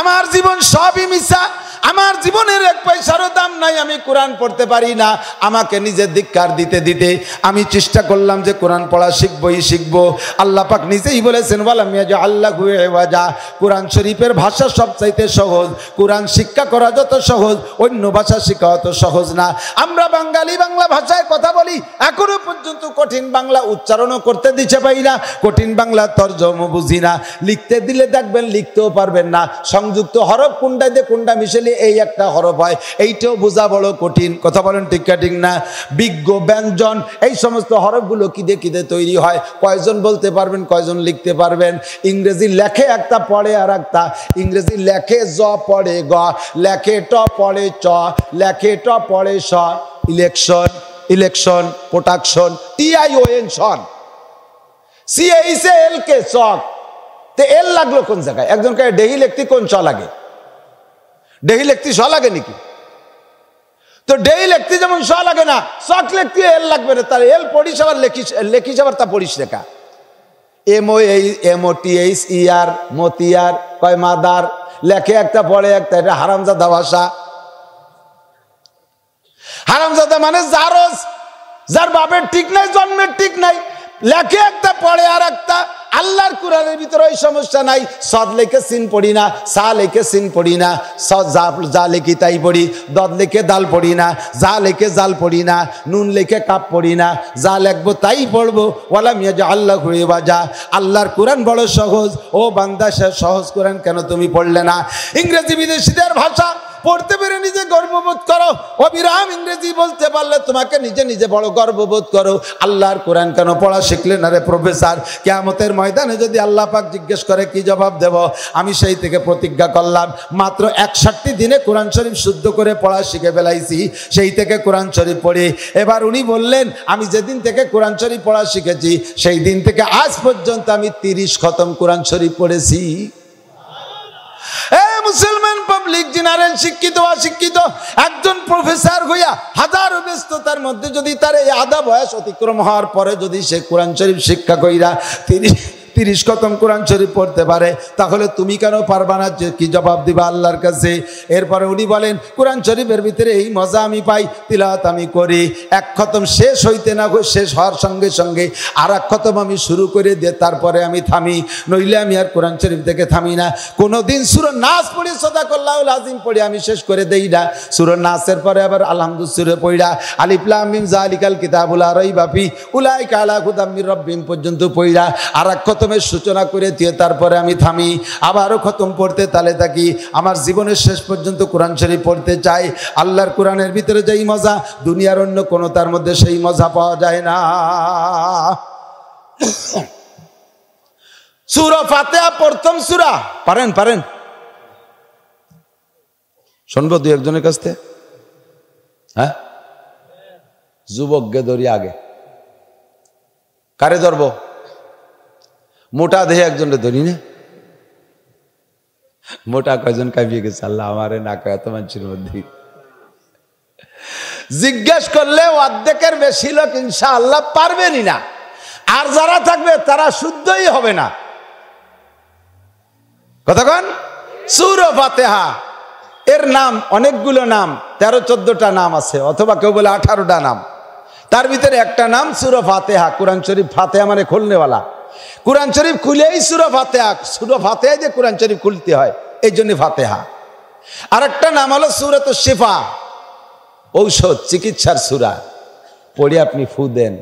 আমার জীবন সবই মিশা আমার জীবনের এক পয়সারও দাম নাই আমি কোরআন পড়তে পারি না আমাকে নিজের ধিক্ষার দিতে দিতে আমি চেষ্টা করলাম যে কোরআন পড়া শিখবই শিখবো আল্লাহ পাক নিজেই বলেছেন ওয়ালামিয়াজা আল্লাহ যা কোরআন শরীফের ভাষা সবচাইতে সহজ কোরআন শিক্ষা করা যত সহজ অন্য ভাষা শেখা অত সহজ না আমরা বাঙালি বাংলা ভাষায় কথা বলি এখনো পর্যন্ত কঠিন বাংলা উচ্চারণও করতে দিতে পারি না কঠিন বাংলা তর্জম বুঝি না লিখতে দিলে দেখবেন লিখতেও পারবেন না সংযুক্ত হরফ কোনটা দিয়ে কোনটা মিশেলি এই একটা হরফ হয় এইটাও বোঝা বড় কঠিন কথা বলেন টিকা ঠিক না বিজ্ঞ ব্যঞ্জন এই সমস্ত হরফগুলো কিদে কিদে তৈরি হয় কয়জন বলতে পারবেন কয়জন লিখতে পারবেন ইংরেজি লেখে একটা পড়ে আর একটা ইংরেজি লেখে জ পড়ে গ লেখে ট পড়ে চ লেখে ট পড়ে স ইলেকশন ইলেকশন প্রোটাকশন টিআইওএন সন সিএইচ এল কে চক তে এল লাগলো কোন জায়গায় একজনকে ডেহি লেখতে কোন চ লাগে ডেহি লেখতে স লাগে নাকি তো ডেই লেখতে যেমন স লাগে না সক লিখতে এল লাগবে না তার এল পড়িস আবার লেখিস লেখিস আবার তা পড়িস লেখা M O M T H ইয়ার মতিয়ার কয় মাদার লেখে একটা পড়ে একটা এটা হারামজাদা ভাষা হারামজাদা মানে যারস যার বাপের ঠিক নাই জন্মের ঠিক নাই লেখে একটা পড়ে আর একটা আল্লাহর কোরআনের ভিতরে ওই সমস্যা নাই সদ লেখে সিন পড়ি না সা লেখে সিন পড়ি না যা লেখি তাই পড়ি দদ লেখে দাল পড়ি না যা লেখে জাল পড়ি না নুন লেখে কাপ পড়ি না যা লেখবো তাই পড়বো ওলা মিয়া যা আল্লাহ ঘুরে বাজা আল্লাহর কোরআন বড় সহজ ও বান্দা সহজ কোরআন কেন তুমি পড়লে না ইংরেজি বিদেশিদের ভাষা পড়তে পেরে নিজে গর্ববোধ করো অবিরাম ইংরেজি বলতে পারলে তোমাকে নিজে নিজে বড় গর্ববোধ করো আল্লাহর কোরআন কেন পড়া শিখলে না রে প্রফেসর কেয়ামতের ময়দানে যদি আল্লাহ পাক জিজ্ঞেস করে কি জবাব দেব আমি সেই থেকে প্রতিজ্ঞা করলাম মাত্র একষাটটি দিনে কোরআন শরীফ শুদ্ধ করে পড়া শিখে ফেলাইছি সেই থেকে কোরআন শরীফ পড়ি এবার উনি বললেন আমি যেদিন থেকে কোরআন শরীফ পড়া শিখেছি সেই দিন থেকে আজ পর্যন্ত আমি তিরিশ খতম কোরআন শরীফ পড়েছি এ মুসলমান পাবলিক জেনারেল শিক্ষিত অশিক্ষিত একজন প্রফেসর হইয়া হাজার ব্যস্ততার মধ্যে যদি তার এই আদা বয়স অতিক্রম হওয়ার পরে যদি সে কোরআন শরীফ শিক্ষা কইরা তিনি তিরিশ খতম কোরআন শরীফ পড়তে পারে তাহলে তুমি কেন পারবা না কি জবাব দিবা আল্লাহর কাছে এরপরে উনি বলেন কোরআন শরীফের ভিতরে এই মজা আমি পাই তিলাত আমি করি এক খতম শেষ হইতে না শেষ হওয়ার সঙ্গে সঙ্গে আর এক খতম আমি শুরু করে দিয়ে তারপরে আমি থামি নইলে আমি আর কোরআন শরীফ থেকে থামি না কোনো দিন সুর নাচ পড়ে সদা করলাহ আজিম পড়ি আমি শেষ করে দেই না সুর নাচের পরে আবার আলহামদুল সুরে পড়া আলিপ্লাম জালিকাল কিতাবুল আর বাপি উলাই কালা খুদাম্মির রব্বিম পর্যন্ত পড়া আর এক খতম খতমের সূচনা করে দিয়ে তারপরে আমি থামি আবারও খতম পড়তে তালে থাকি আমার জীবনের শেষ পর্যন্ত কোরআন শরীফ পড়তে চাই আল্লাহর কোরআনের ভিতরে যেই মজা দুনিয়ার অন্য কোনো তার মধ্যে সেই মজা পাওয়া যায় না সুরা ফাতেহা প্রথম সুরা পারেন পারেন শুনবো দু একজনের কাছ থেকে হ্যাঁ যুবককে ধরি আগে কারে ধরবো মোটা দেহে একজন ধরি না মোটা কয়জন কাঁপিয়ে গেছে আল্লাহ আমার না এত মানুষের মধ্যে জিজ্ঞেস করলে অর্ধেকের বেশি লোক ইনশা আল্লাহ পারবেনি না আর যারা থাকবে তারা শুদ্ধই হবে না কতক্ষণ সুর ফাতেহা এর নাম অনেকগুলো নাম তেরো চোদ্দটা নাম আছে অথবা কেউ বলে আঠারোটা নাম তার ভিতরে একটা নাম সুর ফাতেহা কোরআন শরীফ ফাতেহা মানে খুলনেওয়ালা কোরআন শরীফ খুলেই সুরো ফাতেহা সুরো ফাতেহাই যে কোরআন শরীফ খুলতে হয় এই জন্য ফাতেহা আর একটা নাম হলো সুরত শেফা ঔষধ চিকিৎসার সুরা পড়ে আপনি ফু দেন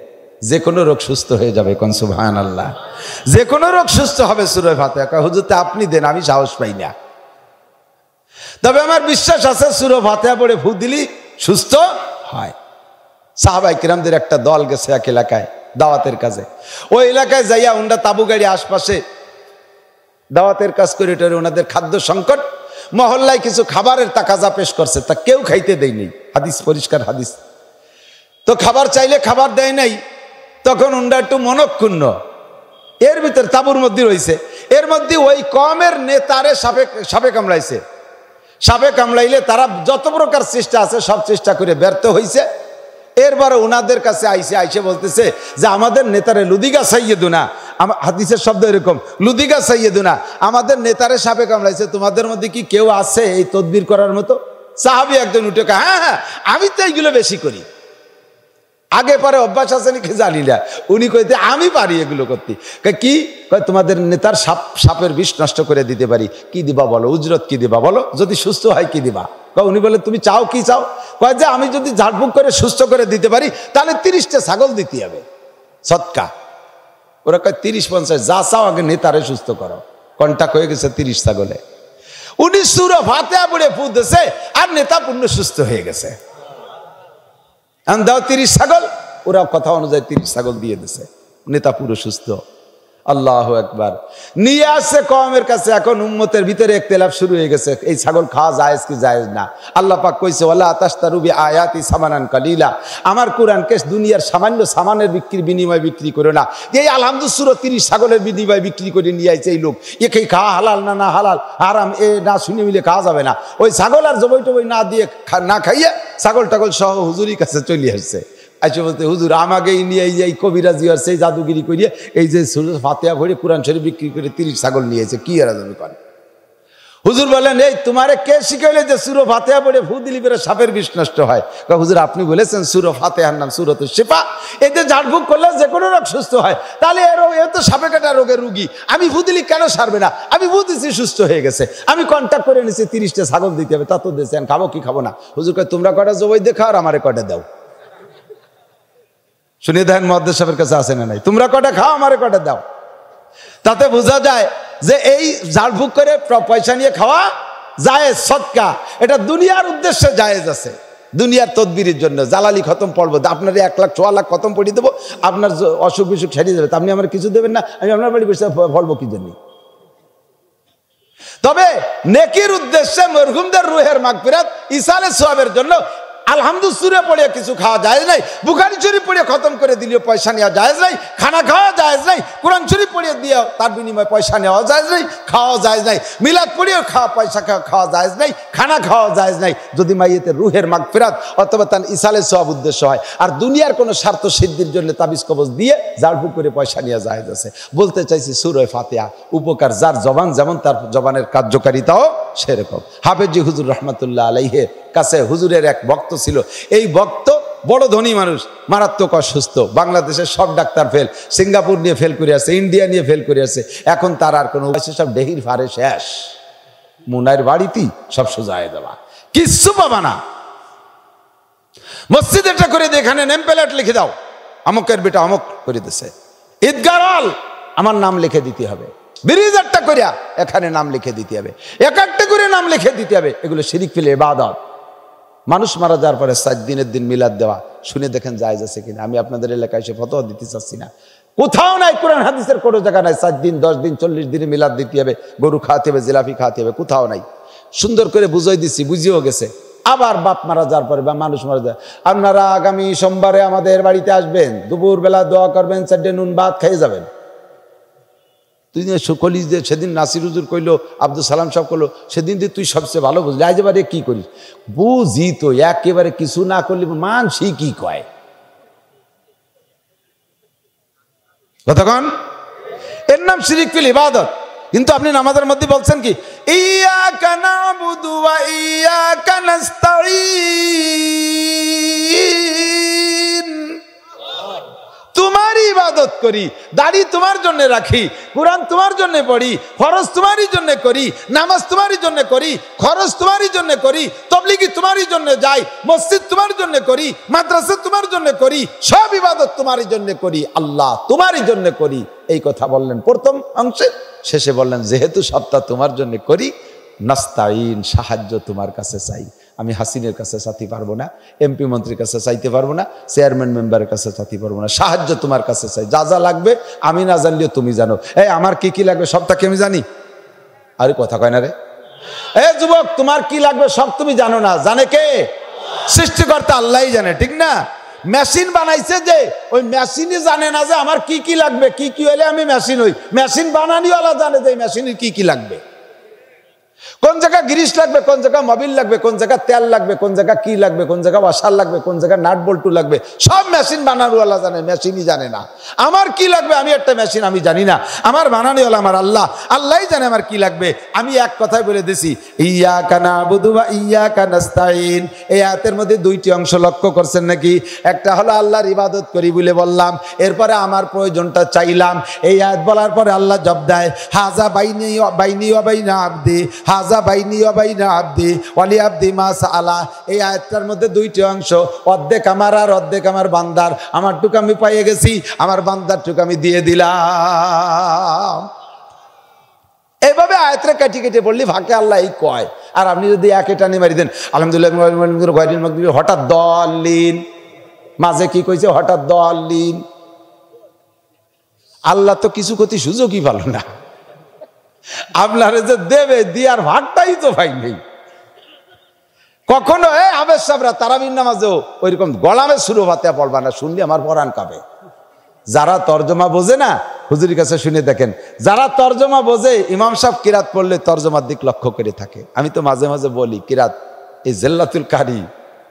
যে কোনো রোগ সুস্থ হয়ে যাবে কনসুভান আল্লাহ যে কোনো রোগ সুস্থ হবে সুরে ফাতেহা হুজুরতে আপনি দেন আমি সাহস পাই না তবে আমার বিশ্বাস আছে সুরো ফাতেহা পড়ে ফু দিলি সুস্থ হয় সাহাবাই কিরামদের একটা দল গেছে এক এলাকায় দাওয়াতের কাজে ওই এলাকায় যাইয়া ওনারা তাবু গাড়ি আশপাশে দাওয়াতের কাজ করে টোরে ওনাদের খাদ্য সংকট মহল্লায় কিছু খাবারের তাকাজা পেশ করছে তা কেউ খাইতে দেয়নি হাদিস পরিষ্কার হাদিস তো খাবার চাইলে খাবার দেয় নাই তখন ওনারা একটু মনক্ষুণ্ণ এর ভিতরে তাবুর মধ্যে রয়েছে এর মধ্যে ওই কমের নেতারে সাপে সাপে কামড়াইছে সাপে কামড়াইলে তারা যত প্রকার চেষ্টা আছে সব চেষ্টা করে ব্যর্থ হয়েছে এরপরে ওনাদের কাছে আইসে আইসে বলতেছে যে আমাদের নেতারে লুদিগা সাইয়েদুনা আমার হাদিসের শব্দ এরকম লুদিগা সাইয়েদুনা আমাদের নেতারে সাপে কামড়াইছে তোমাদের মধ্যে কি কেউ আছে এই তদবির করার মতো সাহাবি একজন উঠে হ্যাঁ হ্যাঁ আমি তো এইগুলো বেশি করি আগে পরে অভ্যাস আছে নাকি জানি না উনি কইতে আমি পারি এগুলো করতে কি তোমাদের নেতার সাপ সাপের বিষ নষ্ট করে দিতে পারি কি দিবা বলো উজরত কি দিবা বলো যদি সুস্থ হয় কি দিবা কয় উনি বলে তুমি চাও কি চাও কয় যে আমি যদি ঝাড়ফুঁক করে সুস্থ করে দিতে পারি তাহলে তিরিশটা ছাগল দিতে হবে সৎকা ওরা কয় তিরিশ পঞ্চাশ যা চাও আগে নেতারে সুস্থ করো কন্টাক্ট হয়ে গেছে তিরিশ ছাগলে উনি সুর ভাতে পড়ে ফুদেছে আর নেতা পূর্ণ সুস্থ হয়ে গেছে আমি দাও তিরিশ ছাগল ওরা কথা অনুযায়ী তিরিশ ছাগল দিয়ে দিছে নেতা পুরো সুস্থ আল্লাহ একবার নিয়ে আসছে কমের কাছে এখন উম্মতের ভিতরে তেলাপ শুরু হয়ে গেছে এই ছাগল খাওয়া জায়েজ কি জায়েজ না আল্লাহ পাক কইছে ওলা আতাস্তা রুবি আয়াতি সামানান কালিলা আমার কোরআনকে দুনিয়ার সামান্য সামানের বিক্রির বিনিময় বিক্রি করে না এই আলহামদুসুর তিরিশ ছাগলের বিনিময় বিক্রি করে নিয়ে আইছে এই লোক একেই খাওয়া হালাল না না হালাল আরাম এ না শুনে মিলে খাওয়া যাবে না ওই ছাগল আর জবই টবই না দিয়ে না খাইয়ে ছাগল টাগল সহ হুজুরির কাছে চলে আসছে আইসে আচ্ছা, বলতে হুজুর আমাকে নিয়ে এই যে কবিরাজি আর সেই জাদুগিরি করিয়ে এই যে ফাতেয়া ভরে কোরআন শরীফ বিক্রি করে তিরিশ ছাগল নিয়েছে কি এরা জমি করে হুজুর বলেন এই তোমারে কে শিখাইলে যে সুরো ফাতেহা পড়ে ভূ দিলি পেরে সাপের বিষ নষ্ট হয় হুজুর আপনি বলেছেন সুরো ফাতেহার নাম সুরত এই যে ঝাড়ফুঁক করলে যে কোনো রোগ সুস্থ হয় তাহলে এর এ তো সাপে কাটা রোগের রুগী আমি দিলি কেন সারবে না আমি বুঝেছি সুস্থ হয়ে গেছে আমি কন্ট্যাক্ট করে নিচ্ছি তিরিশটা ছাগল দিতে হবে তা তো দিয়েছেন খাবো কি খাবো না হুজুর তোমরা কটা জবাই দেখাও আর আমারে কটা দাও শুনিয়ে দেখেন মহাদ্দেশ সাহেবের কাছে আসে না নাই তোমরা কটা খাও আমার কটা দাও তাতে বোঝা যায় যে এই ঝাড়ফুঁক করে পয়সা নিয়ে খাওয়া জায়েজ সৎকা এটা দুনিয়ার উদ্দেশ্যে জায়েজ আছে দুনিয়ার তদবিরের জন্য জ্বালালি খতম পড়বো আপনার এক লাখ ছ লাখ খতম পড়িয়ে দেবো আপনার অসুখ বিসুখ ছাড়িয়ে দেবে আপনি আমার কিছু দেবেন না আমি আপনার বাড়ি বসে ফলবো কি জন্য তবে নেকির উদ্দেশ্যে মরহুমদের রুহের মাগফিরাত ইসালে সোয়াবের জন্য আলহামদুসুরে পড়ে কিছু খাওয়া যায় নাই বুখারি চুরি পড়ে খতম করে দিলেও পয়সা নেওয়া যায় নাই খানা খাওয়া যায় নাই কোরআন চুরি পড়ে দিয়ে তার বিনিময়ে পয়সা নেওয়া যায় নাই খাওয়া যায় নাই মিলাদ পড়েও খাওয়া পয়সা খাওয়া খাওয়া যায় নাই খানা খাওয়া যায় নাই যদি মাইয়েতে রুহের মাগ ফেরাত অথবা তার ইসালে সব উদ্দেশ্য হয় আর দুনিয়ার কোনো স্বার্থ সিদ্ধির জন্য তাবিজ কবজ দিয়ে জারফুক করে পয়সা নেওয়া যায় আছে বলতে চাইছি সুরয় ফাতেহা উপকার যার জবান যেমন তার জবানের কার্যকারিতাও সেরকম হাফেজি হুজুর রহমতুল্লাহ আলাইহে কাছে হুজুরের এক বক্ত ভক্ত ছিল এই ভক্ত বড় ধনী মানুষ মারাত্মক অসুস্থ বাংলাদেশের সব ডাক্তার ফেল সিঙ্গাপুর নিয়ে ফেল করে আছে ইন্ডিয়া নিয়ে ফেল করে আছে এখন তার আর কোনো সব ডেহির ফারে শেষ মুনাইয়ের বাড়িতেই সব সোজায় দেওয়া কিচ্ছু পাবা না মসজিদ এটা করে দিয়ে নেম প্লেট লিখে দাও আমকের বেটা অমক করে দিছে ঈদগার আমার নাম লিখে দিতে হবে বিরিজারটা করিয়া এখানে নাম লিখে দিতে হবে এক একটা করে নাম লিখে দিতে হবে এগুলো শিরিক ফেলে বাদত মানুষ মারা যাওয়ার পরে সাত দিনের দিন মিলাদ দেওয়া শুনে দেখেন জায়জ আছে কিনা আমি আপনাদের এলাকায় এসে ফটো দিতে চাচ্ছি না কোথাও নাই কোরআন হাদিসের কোনো জায়গা নাই সাত দিন দশ দিন চল্লিশ দিনে মিলাদ দিতে হবে গরু খাওয়াতে হবে জিলাপি খাওয়াতে হবে কোথাও নাই সুন্দর করে বুঝাই দিছি বুঝিয়েও গেছে আবার বাপ মারা যাওয়ার পরে বা মানুষ মারা যায় আপনারা আগামী সোমবারে আমাদের বাড়িতে আসবেন দুপুরবেলা দোয়া করবেন চারটে নুন ভাত খেয়ে যাবেন তুই কলিজ দিয়ে সেদিন নাসির হুজুর কইলো আব্দুল সালাম সব করলো সেদিন দিয়ে তুই সবচেয়ে ভালো বুঝলি আজ এবারে কী করিস বুঝি তো একেবারে কিছু না করলে মানসি কি কয় কতক্ষণ এর নাম শিরিক ফিল ইবাদত কিন্তু আপনি নামাজের মধ্যে বলছেন কি ইয়া কানা ইয়া তোমারই ইবাদত করি দাড়ি তোমার জন্য রাখি কোরআন তোমার জন্য পড়ি খরচ তোমারই জন্য করি নামাজ তোমারই জন্য করি খরচ তোমারই জন্য করি তবলিগি তোমারই জন্য যাই মসজিদ তোমার জন্য করি মাদ্রাসা তোমার জন্য করি সব ইবাদত তোমারই জন্য করি আল্লাহ তোমারই জন্য করি এই কথা বললেন প্রথম অংশে শেষে বললেন যেহেতু সপ্তাহ তোমার জন্য করি নাস্তাইন সাহায্য তোমার কাছে চাই আমি হাসিনের কাছে চাতি পারবো না এমপি মন্ত্রীর কাছে চাইতে পারবো না চেয়ারম্যান মেম্বারের কাছে চাতি পারবো না সাহায্য তোমার কাছে চাই যা যা লাগবে আমি না জানলেও তুমি জানো এই আমার কি কি লাগবে সবটা তাকে আমি জানি আরে কথা কয় না রে এ যুবক তোমার কি লাগবে সব তুমি জানো না জানে কে সৃষ্টিকর্তা আল্লাহ জানে ঠিক না মেশিন বানাইছে যে ওই মেশিনই জানে না যে আমার কি কি লাগবে কি কি হলে আমি মেশিন হই মেশিন বানানিওয়ালা জানে যে মেশিনের কি কি লাগবে কোন জায়গায় গিরিশ লাগবে কোন জায়গায় মবিল লাগবে কোন জায়গায় তেল লাগবে কোন জায়গায় কি লাগবে কোন জায়গা ওয়াশার লাগবে কোন জায়গায় নাট বল্টু লাগবে সব মেশিন বানানোওয়ালা জানে মেশিনই জানে না আমার কি লাগবে আমি একটা মেশিন আমি জানি না আমার বানানোওয়ালা আমার আল্লাহ আল্লাহ জানে আমার কি লাগবে আমি এক কথায় বলে দিছি ইয়া কানা বুধুবা ইয়া কানাস্তাইন এই আয়াতের মধ্যে দুইটি অংশ লক্ষ্য করছেন নাকি একটা হলো আল্লাহর ইবাদত করি বলে বললাম এরপরে আমার প্রয়োজনটা চাইলাম এই আয়াত বলার পরে আল্লাহ জব দেয় হাজা বাইনি বাইনি বাইনা আবদি হাজা বাইনি অবাইনা আব্দি অলি আব্দি মাস আলা এই আয়াতটার মধ্যে দুইটি অংশ অর্ধেক আমার আর অর্ধেক আমার বান্দার আমার টুক আমি পাইয়ে গেছি আমার বান্দার টুক আমি দিয়ে দিলাম এভাবে আয়াতরা কেটে কেটে পড়লি ফাঁকে আল্লাহ এই কয় আর আপনি যদি একে টানে মারি দেন আলহামদুলিল্লাহ হঠাৎ দলিন মাঝে কি কইছে হঠাৎ দলিন আল্লাহ তো কিছু ক্ষতি সুযোগই ভালো না আপনারে যে দেবে দিয়ার ভাগটাই তো ভাই নেই কখনো এ আবেশ সাবরা তারাবির নামাজেও ওইরকম গলামে শুরু বাতিয়া পড়বা না শুনলে আমার পরাণ কাবে যারা তর্জমা বোঝে না হুজুরের কাছে শুনে দেখেন যারা তর্জমা বোঝে ইমাম সাহেব কিরাত পড়লে তর্জমার দিক লক্ষ্য করে থাকে আমি তো মাঝে মাঝে বলি কিরাত এই জেল্লাতুল কারি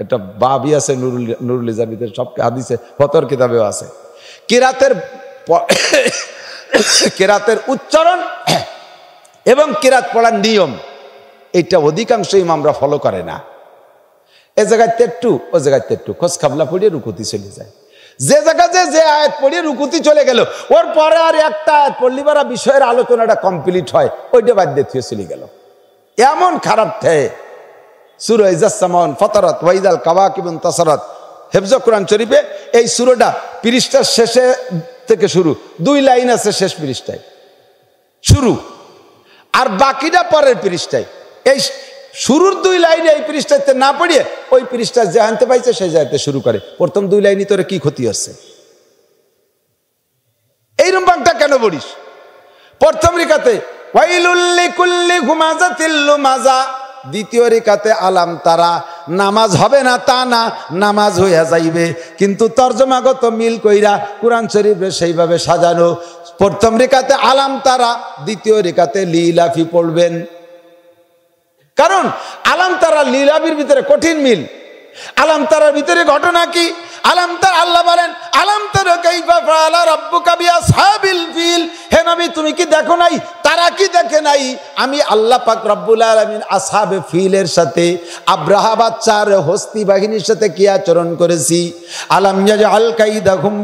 এটা বাবি আছে নুরুল নুরুল ইজাবিদের সব হাদিসে ফতর কিতাবেও আছে কিরাতের কেরাতের উচ্চারণ এবং কিরাত পড়ার নিয়ম এটা অধিকাংশ ইমামরা ফলো করে না এ জায়গায় তেট্টু ও জায়গায় তেট্টু খোঁজ খাবলা পড়িয়ে রুকুতি চলে যায় যে জায়গাতে যে আয়াত পড়িয়ে রুকুতি চলে গেল ওর পরে আর একটা আয়াত বারা বিষয়ের আলোচনাটা কমপ্লিট হয় ওইটা বাদ দিয়ে চলে গেল এমন খারাপ থে সুর ইজাসমন ফতরত ওয়াইজাল কাবাক এবং তসরত হেফজ কোরআন শরীফে এই সুরোটা পৃষ্ঠার শেষে থেকে শুরু দুই লাইন আছে শেষ পৃষ্ঠায় শুরু আর বাকিটা পরের পৃষ্ঠায় এই শুরুর দুই লাইনে এই পৃষ্ঠাতে না পড়িয়ে ওই পৃষ্ঠা যে আনতে পাইছে সে যাইতে শুরু করে প্রথম দুই লাইনে তোর কি ক্ষতি হচ্ছে এইরম বাংটা কেন পড়িস প্রথম রেখাতে ওয়াইলুল্লি কুল্লি ঘুমাজা তিল্লু মাজা দ্বিতীয় রেখাতে আলাম তারা নামাজ হবে না তা না নামাজ হইয়া যাইবে কিন্তু তর্জমাগত মিল কইরা কোরআন শরীফে সেইভাবে সাজানো প্রথম রেখাতে আলাম তারা দ্বিতীয় রেখাতে লিলাফি পড়বেন কারণ আলাম তারা লিলাবির ভিতরে কঠিন মিল আলাম তারার ভিতরে ঘটনা কি আলাম তার আল্লাহ বলেন আলাম তারা হে নবী তুমি কি দেখো নাই তারা কি দেখে নাই আমি আল্লাহ পাক রব্বুল আলমিন আসহাবে ফিলের সাথে আব্রাহাবাচ্চার বাচ্চার হস্তি বাহিনীর সাথে কি আচরণ করেছি আলম ইয়াজআল কাইদাহুম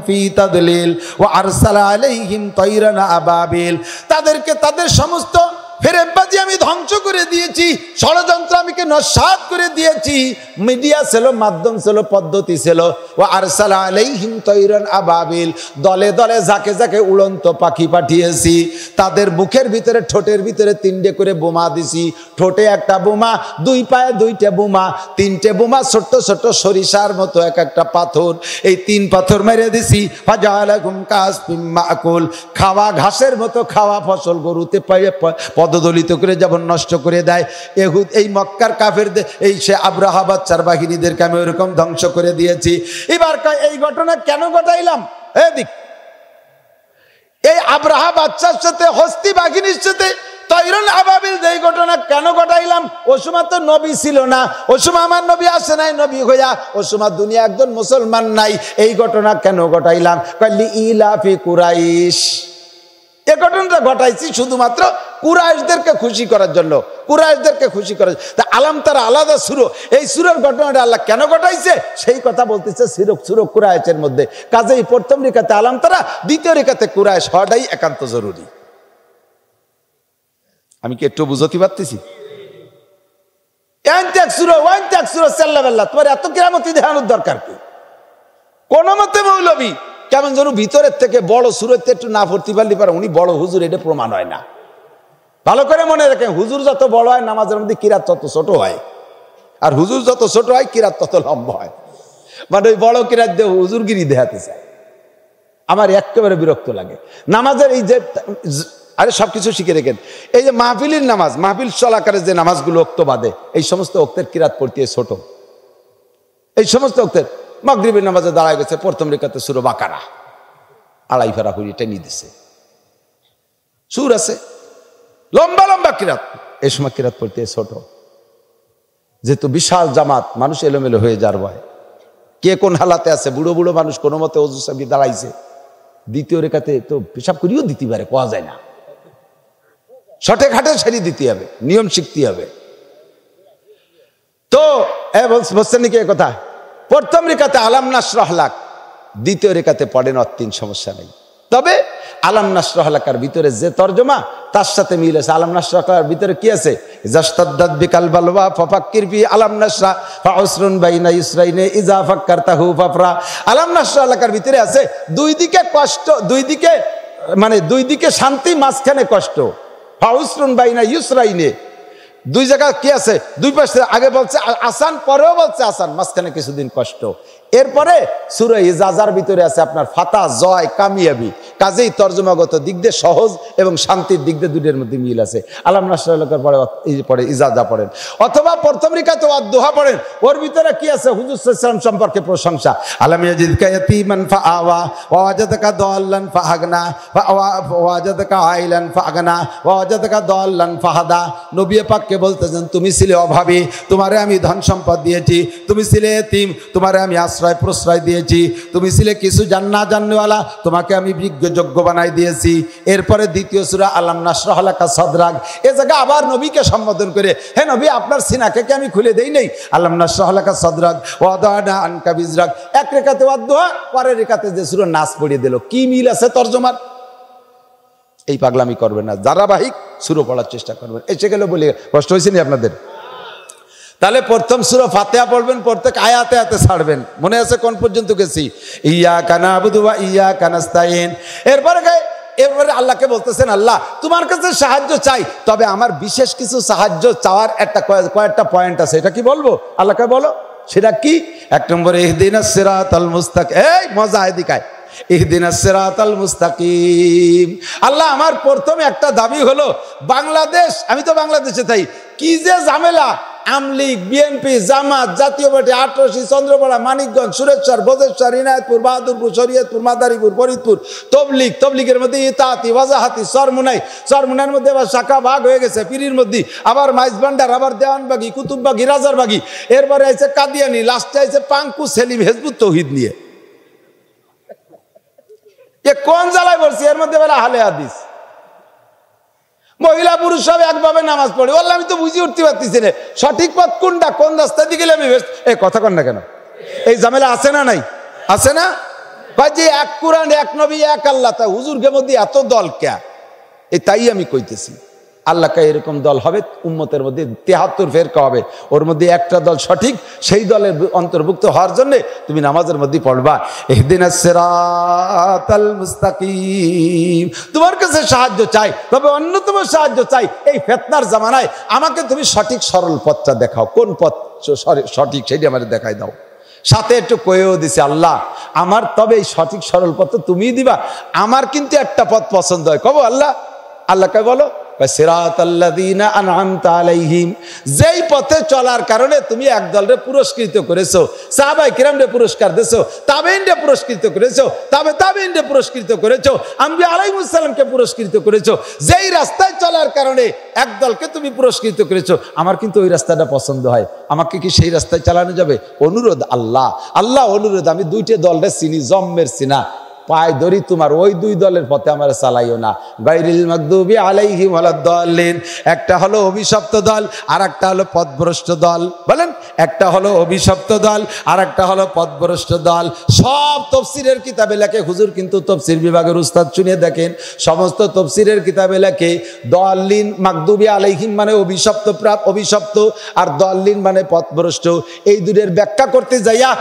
আরসালা আলাইহিম তাইরান আবাবিল তাদেরকে তাদের সমস্ত ফেরেব্বাজি আমি ধ্বংস করে দিয়েছি ষড়যন্ত্র আমিকে নস্বাত করে দিয়েছি মিডিয়া ছিল মাধ্যম ছিল পদ্ধতি ছিল ও আরসালা আলাইহিম আবাবিল দলে দলে যাকে যাকে উড়ন্ত পাখি পাঠিয়েছি তাদের মুখের ভিতরে ঠোঁটের ভিতরে তিনটে করে বোমা দিছি ঠোঁটে একটা বোমা দুই পায়ে দুইটা বোমা তিনটে বোমা ছোট্ট ছোট্ট সরিষার মতো এক একটা পাথর এই তিন পাথর মেরে দিছি খাওয়া ঘাসের মতো খাওয়া ফসল গরুতে পদ পদ্মদলিত করে যেমন নষ্ট করে দেয় এহুদ এই মক্কার কাফের এই সে আব্রাহা বাচ্চার বাহিনীদেরকে আমি ওইরকম ধ্বংস করে দিয়েছি এবার এই ঘটনা কেন ঘটাইলাম এদিক এই আব্রাহা বাচ্চার সাথে হস্তি বাঘিনীর সাথে আবাবিল এই ঘটনা কেন ঘটাইলাম ওসুমা তো নবী ছিল না ওসুমা আমার নবী আসে নাই নবী হইয়া ওসুমা দুনিয়া একজন মুসলমান নাই এই ঘটনা কেন ঘটাইলাম ইলাফি কুরাইশ এ ঘটনাটা ঘটাইছি শুধুমাত্র কুরাইশদেরকে খুশি করার জন্য কুরাইশদেরকে খুশি করার তা আলাম তার আলাদা সুরো এই সুরের ঘটনাটা আল্লাহ কেন ঘটাইছে সেই কথা বলতেছে সিরক সুরক কুরায়েশের মধ্যে কাজেই প্রথম রেখাতে আলাম তারা দ্বিতীয় রেখাতে কুরাইশ হওয়াটাই একান্ত জরুরি আমি কি একটু বুঝতে পারতেছি তোমার এত কেরামতি দেখানোর দরকার কি কোনো মতে মৌলবী কেমন যেন ভিতরের থেকে বড় সুরতে একটু না ভর্তি পারলি পারে উনি বড় হুজুর এটা প্রমাণ হয় না ভালো করে মনে রাখেন হুজুর যত বড় হয় নামাজের মধ্যে কিরাত তত ছোট হয় আর হুজুর যত ছোট হয় কিরাত তত লম্ব হয় মানে ওই বড় কিরাত দিয়ে হুজুরগিরি দেখাতে চায় আমার একেবারে বিরক্ত লাগে নামাজের এই যে আরে সব কিছু শিখে রেখেন এই যে মাহফিলের নামাজ মাহফিল চলাকারের যে নামাজগুলো অক্ত বাদে এই সমস্ত অক্তের কিরাত পড়তে ছোট এই সমস্ত অক্তের মাগরীবের নামাজে দাঁড়ায় গেছে প্রথম রেখাতে সুর বাকারা আড়াই ফেরা করি টেনি দিছে সুর আছে লম্বা লম্বা কিরাত এ সময় কিরাত পড়তে ছোট যেহেতু বিশাল জামাত মানুষ এলোমেলো হয়ে যার ভয় কে কোন হালাতে আছে বুড়ো বুড়ো মানুষ কোনো মতে অজু সাবি দাঁড়াইছে দ্বিতীয় রেখাতে তো পেশাব করিও দিতে পারে কোয়া যায় না সঠে ঘাটে সারি দিতে হবে নিয়ম শিখতে হবে তো বলছেন নাকি কথা প্রথম রেখাতে আলামনাস নাসরাহলাক দ্বিতীয় রেখাতে পড়েন অত্তিন সমস্যা নেই তবে আলামনাস রহলাকার ভিতরে যে তর্জমা তার সাথে মিল আছে আলাম নাসরাহলাকার ভিতরে কি আছে জাস্তাদ্দাদ বিকাল বালবা ফাফাক্কির বি আলাম নাসরা ফাউসরুন বাইনা ইসরাইনে ইজা ফাক্কার তাহু ফাফরা আলামনাস নাসরাহলাকার ভিতরে আছে দুই দিকে কষ্ট দুই দিকে মানে দুই দিকে শান্তি মাঝখানে কষ্ট ফাউসরুন বাইনা ইসরাইনে দুই জায়গা কি আছে দুই পাশে আগে বলছে আসান পরেও বলছে আসান মাঝখানে কিছুদিন কষ্ট এরপরে সুরে ইজাজার ভিতরে আছে আপনার ফাতা জয় কামিয়াবি কাজেই তর্জমাগত দিক দিয়ে সহজ এবং শান্তির দিক দিয়ে দুটির মধ্যে মিল আছে আলাম নাসলাকার পরে পরে ইজাজা পড়েন অথবা প্রথম রিকা তো অদোহা পড়েন ওর ভিতরে কি আছে হুজুর ইসলাম সম্পর্কে প্রশংসা আলাম ইয়াজিদকায়াতিমান ফাআওয়া ওয়াজাদাকা দাল্লান ফাআগনা ওয়াজাদাকা আইলান ফাআগনা ওয়াজাদাকা দাল্লান ফাহাদা নবী পাককে বলতেছেন তুমি ছিলে অভাবী তোমারে আমি ধন সম্পদ দিয়েছি তুমি ছিলে এতিম তোমারে আমি আস আশ্রয় প্রশ্রয় দিয়েছি তুমি ছিলে কিছু জান না জাননেওয়ালা তোমাকে আমি বিজ্ঞ যোগ্য বানাই দিয়েছি এরপরে দ্বিতীয় সুরা আল্লাহ নাসরাহালাকা সদরাগ এ জায়গায় আবার নবীকে সম্বোধন করে হে নবী আপনার সিনাকে কি আমি খুলে দেই নাই আল্লাহ নাসরাহালাকা সদরাগ ওয়াদা আনকা বিজরাগ এক রেখাতে ওয়াদোহা পরের রেখাতে যে সুরা নাচ পড়িয়ে দিল কি মিল আছে তর্জমার এই পাগলামি করবে না ধারাবাহিক সুরো পড়ার চেষ্টা করবেন এসে গেলে বলি কষ্ট হয়েছে আপনাদের তাহলে প্রথম সুরা ফাতেহা পড়বেন প্রত্যেক আয়াতে আয়াতে ছাড়বেন মনে আছে কোন পর্যন্ত গেছি ইয়া কানা আবুদুবা ইয়া কানাস্তাইন এরপরে এরপরে আল্লাহকে বলতেছেন আল্লাহ তোমার কাছে সাহায্য চাই তবে আমার বিশেষ কিছু সাহায্য চাওয়ার একটা কয়েকটা পয়েন্ট আছে এটা কি বলবো আল্লাহকে বলো সেটা কি এক নম্বরে এহদিন সিরাত আল মুস্তাক এই মজা এদিকায় মুস্তাকিম আল্লাহ আমার প্রথমে একটা দাবি হলো বাংলাদেশ আমি তো বাংলাদেশে তাই কি যে ঝামেলা আমলিগ বিএনপি জামাত জাতীয় পার্টি আটরশি চন্দ্রপাড়া মানিকগঞ্জ সুরেশ্বর বজেশ্বর ইনায়তপুর বাহাদুরপুর শরীয়তপুর মাদারীপুর ফরিদপুর তবলিক তবলিকের মধ্যে ইতাহাতি ওয়াজাহাতি সরমুনাই সরমুনাইয়ের মধ্যে আবার শাখা ভাগ হয়ে গেছে পিরির মধ্যে আবার মাইজ ভান্ডার আবার দেওয়ানবাগি কুতুববাগি রাজারবাগি এরপরে আছে কাদিয়ানি লাস্টে আছে পাঙ্কু সেলিম হেজবুত তৌহিদ নিয়ে এ কোন জ্বালায় বলছি এর মধ্যে বেলা হালে হাদিস মহিলা পুরুষ সব একভাবে নামাজ পড়ে বললে আমি তো বুঝি উঠতে পারতেছি না সঠিক পথ কোনটা কোন রাস্তা দিয়ে গেলে আমি বেস্ট এই কথা কন না কেন এই ঝামেলা আছে না নাই আছে না যে এক কোরআন এক নবী এক আল্লাহ তা হুজুর গেমদি এত দল ক্যা এ তাই আমি কইতেছি আল্লাহকে এরকম দল হবে উম্মতের মধ্যে তেহাত্তর ফেরকা হবে ওর মধ্যে একটা দল সঠিক সেই দলের অন্তর্ভুক্ত হওয়ার জন্যে তুমি নামাজের মধ্যে পড়বা এদিন তোমার কাছে সাহায্য চাই তবে অন্যতম সাহায্য চাই এই ফেতনার জামানায় আমাকে তুমি সঠিক সরল পথটা দেখাও কোন পথ সঠিক সেটি আমার দেখাই দাও সাথে একটু কয়েও দিছে আল্লাহ আমার তবে এই সঠিক সরল পথ তুমিই দিবা আমার কিন্তু একটা পথ পছন্দ হয় কব আল্লাহ আল্লাহকে বলো যেই পথে চলার কারণে তুমি একদলরে পুরস্কৃত করেছো সাহাবাই কিরামরে পুরস্কার দিছো তাবেইনরে পুরস্কৃত করেছো তাবে তাবেইনরে পুরস্কৃত করেছো আমি আলাইমুসাল্লামকে পুরস্কৃত করেছো যেই রাস্তায় চলার কারণে একদলকে তুমি পুরস্কৃত করেছো আমার কিন্তু ওই রাস্তাটা পছন্দ হয় আমাকে কি সেই রাস্তায় চালানো যাবে অনুরোধ আল্লাহ আল্লাহ অনুরোধ আমি দুইটা দলটা চিনি জম্মের চিনা পায় ধরি তোমার ওই দুই দলের পথে আমার চালাইও না গাইরিল মকদুবি আলাইহিম দলিন একটা হলো অভিশপ্ত দল আর একটা হলো পথভ্রষ্ট দল বলেন একটা হলো অভিশপ্ত দল আর একটা হলো পথভ্রষ্ট দল সব তফসিরের কিতাবে লেখে হুজুর কিন্তু তফসির বিভাগের উস্তাদ শুনে দেখেন সমস্ত তফসিরের কিতাবে লেখে দলিন মাকদুবি আলাইহিম মানে অভিশপ্ত প্রাপ অভিশপ্ত আর দলিন মানে পথভ্রষ্ট এই দুটের ব্যাখ্যা করতে যাইয়া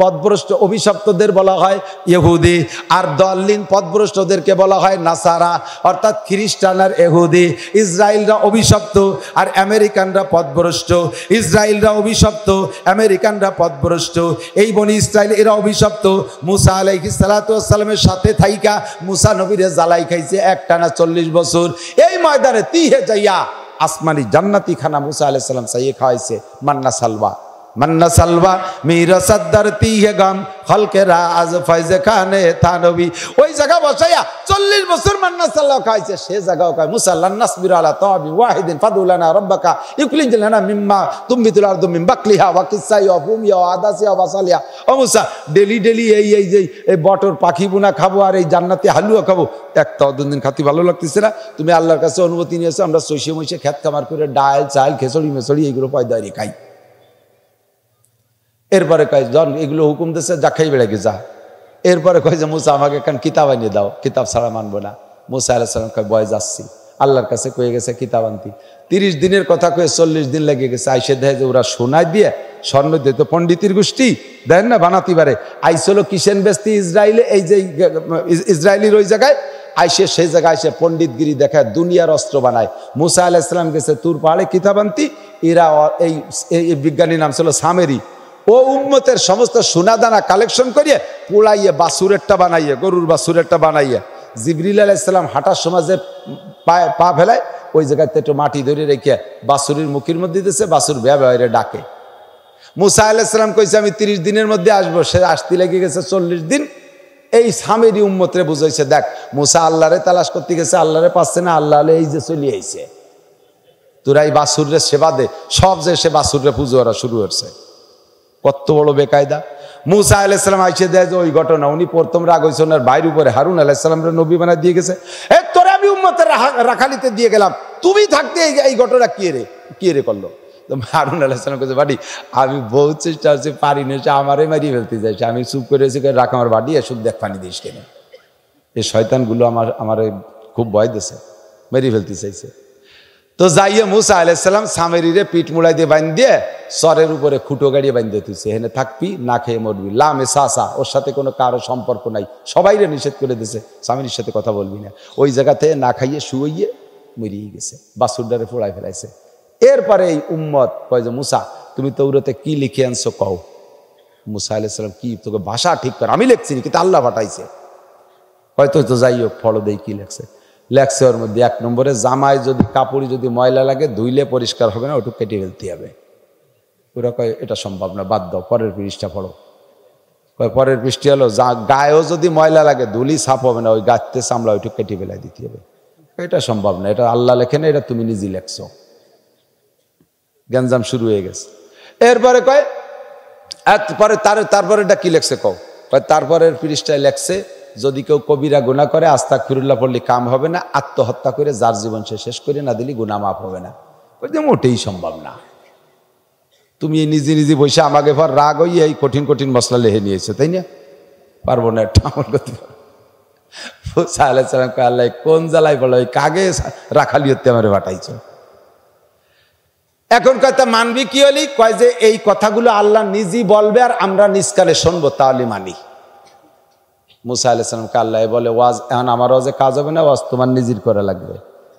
পথভ্রষ্ট অভিশপ্তদের বলা হয় ইহুদি আর দলিন পদভ্রষ্টদেরকে বলা হয় নাসারা অর্থাৎ খ্রিস্টান আর এহুদি ইসরায়েলরা অভিশপ্ত আর আমেরিকানরা পদভ্রষ্ট ইসরায়েলরা অভিশপ্ত আমেরিকানরা পদভ্রষ্ট এই বনি ইসরায়েল এরা অভিশপ্ত মুসা আলাইহি সালাতামের সাথে থাইকা মুসা নবীরে জ্বালাই খাইছে এক টানা চল্লিশ বছর এই ময়দানে তিহে যাইয়া আসমানি জান্নাতি খানা মুসা আলাইসাল্লাম সাইয়ে খাওয়াইছে মান্না সালবা মান্না সালবা মিরসাদ্দার তিহে গম হলকেরা আজ ফয়জে খানে থানবি ওই জায়গা বসাইয়া চল্লিশ বছর মান্না সাল্লাহ খাইছে সে জায়গাও খায় মুসাল্লাহ নাসবির আলা তহাবি ওয়াহিদিন ফাদুলানা রব্বাকা ইউকলিন জিলানা মিম্মা তুমি তুলার দু মিম বাকলিহা ওয়া কিসাই ওয়া ভূমিয়া ওয়া আদাসিয়া ওয়া সালিয়া ও মুসা ডেলি ডেলি এই এই যে এই বটর পাখি বুনা খাবো আর এই জান্নাতি হালুয়া খাবো একটাও দুদিন খাতি ভালো লাগতেছে না তুমি আল্লাহর কাছে অনুমতি নিয়েছো আমরা সইসে মইসে খেত কামার করে ডাল চাল খেসড়ি মেসড়ি এইগুলো পয়দারি খাই এরপরে কয় জন এগুলো হুকুম দিচ্ছে যা খাই বেড়ে যা এরপরে কয় যে মুসা আমাকে এখন কিতাব আনিয়ে দাও কিতাব ছাড়া মানবো না মুসা আলাহিসাল্লাম কয়ে বয় যাচ্ছি আল্লাহর কাছে কয়ে গেছে কিতাব আনতি তিরিশ দিনের কথা কয়ে চল্লিশ দিন লেগে গেছে আইসে দেয় যে ওরা সোনায় দিয়ে স্বর্ণ দিয়ে তো পণ্ডিতির গোষ্ঠী দেন না বানাতি পারে আইসলো কিষেন বেস্তি ইসরায়েলে এই যে ইসরায়েলির ওই জায়গায় আইসে সেই জায়গায় সে পণ্ডিতগিরি দেখায় দুনিয়ার অস্ত্র বানায় মুসা আলাহিসাল্লাম গেছে তুর পাহাড়ে কিতাব আনতি এরা এই বিজ্ঞানীর নাম ছিল সামেরি ও উম্মতের সমস্ত সোনাদানা কালেকশন করিয়ে পোলাইয়ে বাসুরেরটা বানাইয়ে গরুর বাসুরেরটা বানাইয়ে জিবরিল ইসলাম হাঁটার সময় যে পায়ে পা ফেলায় ওই জায়গাতে একটু মাটি ধরে রেখে বাসুরির মুখের মধ্যে দিতেছে বাসুর ব্যবহারে ডাকে মুসা ইসলাম কইছে আমি তিরিশ দিনের মধ্যে আসবো সে আসতে লেগে গেছে চল্লিশ দিন এই স্বামীরই উম্মতরে বুঝাইছে দেখ মুসা আল্লাহরে তালাশ করতে গেছে আল্লাহরে পাচ্ছে না আল্লাহ এই যে চলিয়ে আইছে তোরা এই বাসুরের সেবা দে সব যে সে বাসুরে পুজো করা শুরু হয়েছে কত বড় বেকায়দা মুসা আলাইসালাম আইসে দেয় যে ওই ঘটনা উনি প্রথম রাগ হয়েছে ওনার ভাইয়ের উপরে হারুন আলাহিসামের নবী বানা দিয়ে গেছে এ তোরে আমি উম্মতের রাখালিতে দিয়ে গেলাম তুমি থাকতে এই ঘটনা কে রে কে রে করলো হারুন আলাহিসাম কে বাড়ি আমি বহু চেষ্টা হচ্ছে পারি না সে আমারে মারিয়ে ফেলতে চাইছে আমি চুপ করে এসে রাখ আমার বাড়ি এসব দেখ পানি দিস কেন এই শয়তানগুলো আমার আমার খুব ভয় দিছে মেরিয়ে ফেলতে চাইছে তো যাইয়ে মুসা আলাইসাল্লাম সামেরিরে পিঠ মুড়াই দিয়ে বান্ধ দিয়ে সরের উপরে খুঁটো গাড়িয়ে বান্ধ দিয়ে তুইছে এখানে থাকবি না খেয়ে মরবি লামে সাসা ওর সাথে কোনো কারো সম্পর্ক নাই সবাইরে নিষেধ করে দিছে স্বামীর সাথে কথা বলবি না ওই জায়গাতে না খাইয়ে শুয়ে মরিয়ে গেছে বাসুরডারে ফোড়াই ফেলাইছে এরপরে এই উম্মত কয় যে মুসা তুমি তৌরতে কি লিখে আনছো কও মুসা আলাইসাল্লাম কি তোকে ভাষা ঠিক করে আমি লিখছি কিন্তু আল্লাহ ভাটাইছে হয়তো তো যাই হোক ফলো দেই কি লেখছে লেখছে ওর মধ্যে এক নম্বরে জামায় যদি কাপড় যদি ময়লা লাগে ধুইলে পরিষ্কার হবে না ওটু কেটে ফেলতে হবে ওরা কয় এটা সম্ভব না বাদ দাও পরের পৃষ্ঠা পড়ো কয় পরের পৃষ্টি হলো গায়েও যদি ময়লা লাগে ধুলি সাফ হবে না ওই গাছতে চামড়া ওইটু কেটে ফেলাই দিতে হবে এটা সম্ভব না এটা আল্লাহ লেখে না এটা তুমি নিজে লেখছ গ্যাঞ্জাম শুরু হয়ে গেছে এরপরে কয় পরে তার তারপরে এটা কি লেখছে কও তারপরের পৃষ্ঠায় লেখছে যদি কেউ কবিরা গুণা করে আস্তা ফিরুল্লাহ পড়লে কাম হবে না আত্মহত্যা করে যার জীবন সে শেষ করে না দিলি গুণা মাফ হবে না বলতে মোটেই সম্ভব না তুমি এই নিজে নিজে বসে আমাকে পর রাগ হই এই কঠিন কঠিন মশলা লেহে নিয়েছে তাই না পারবো না একটা করতে পারবো আল্লাহ কোন জ্বালায় বলো কাগে রাখালি হতে আমার বাটাইছ এখন কথা মানবি কি হলি কয় যে এই কথাগুলো আল্লাহ নিজেই বলবে আর আমরা নিষ্কারে শুনবো তাহলে মানি মুসা সালামকে আল্লাহ বলে ওয়াজ এখন আমার ওয়াজে কাজ হবে না ওয়াজ তোমার নিজের করে লাগবে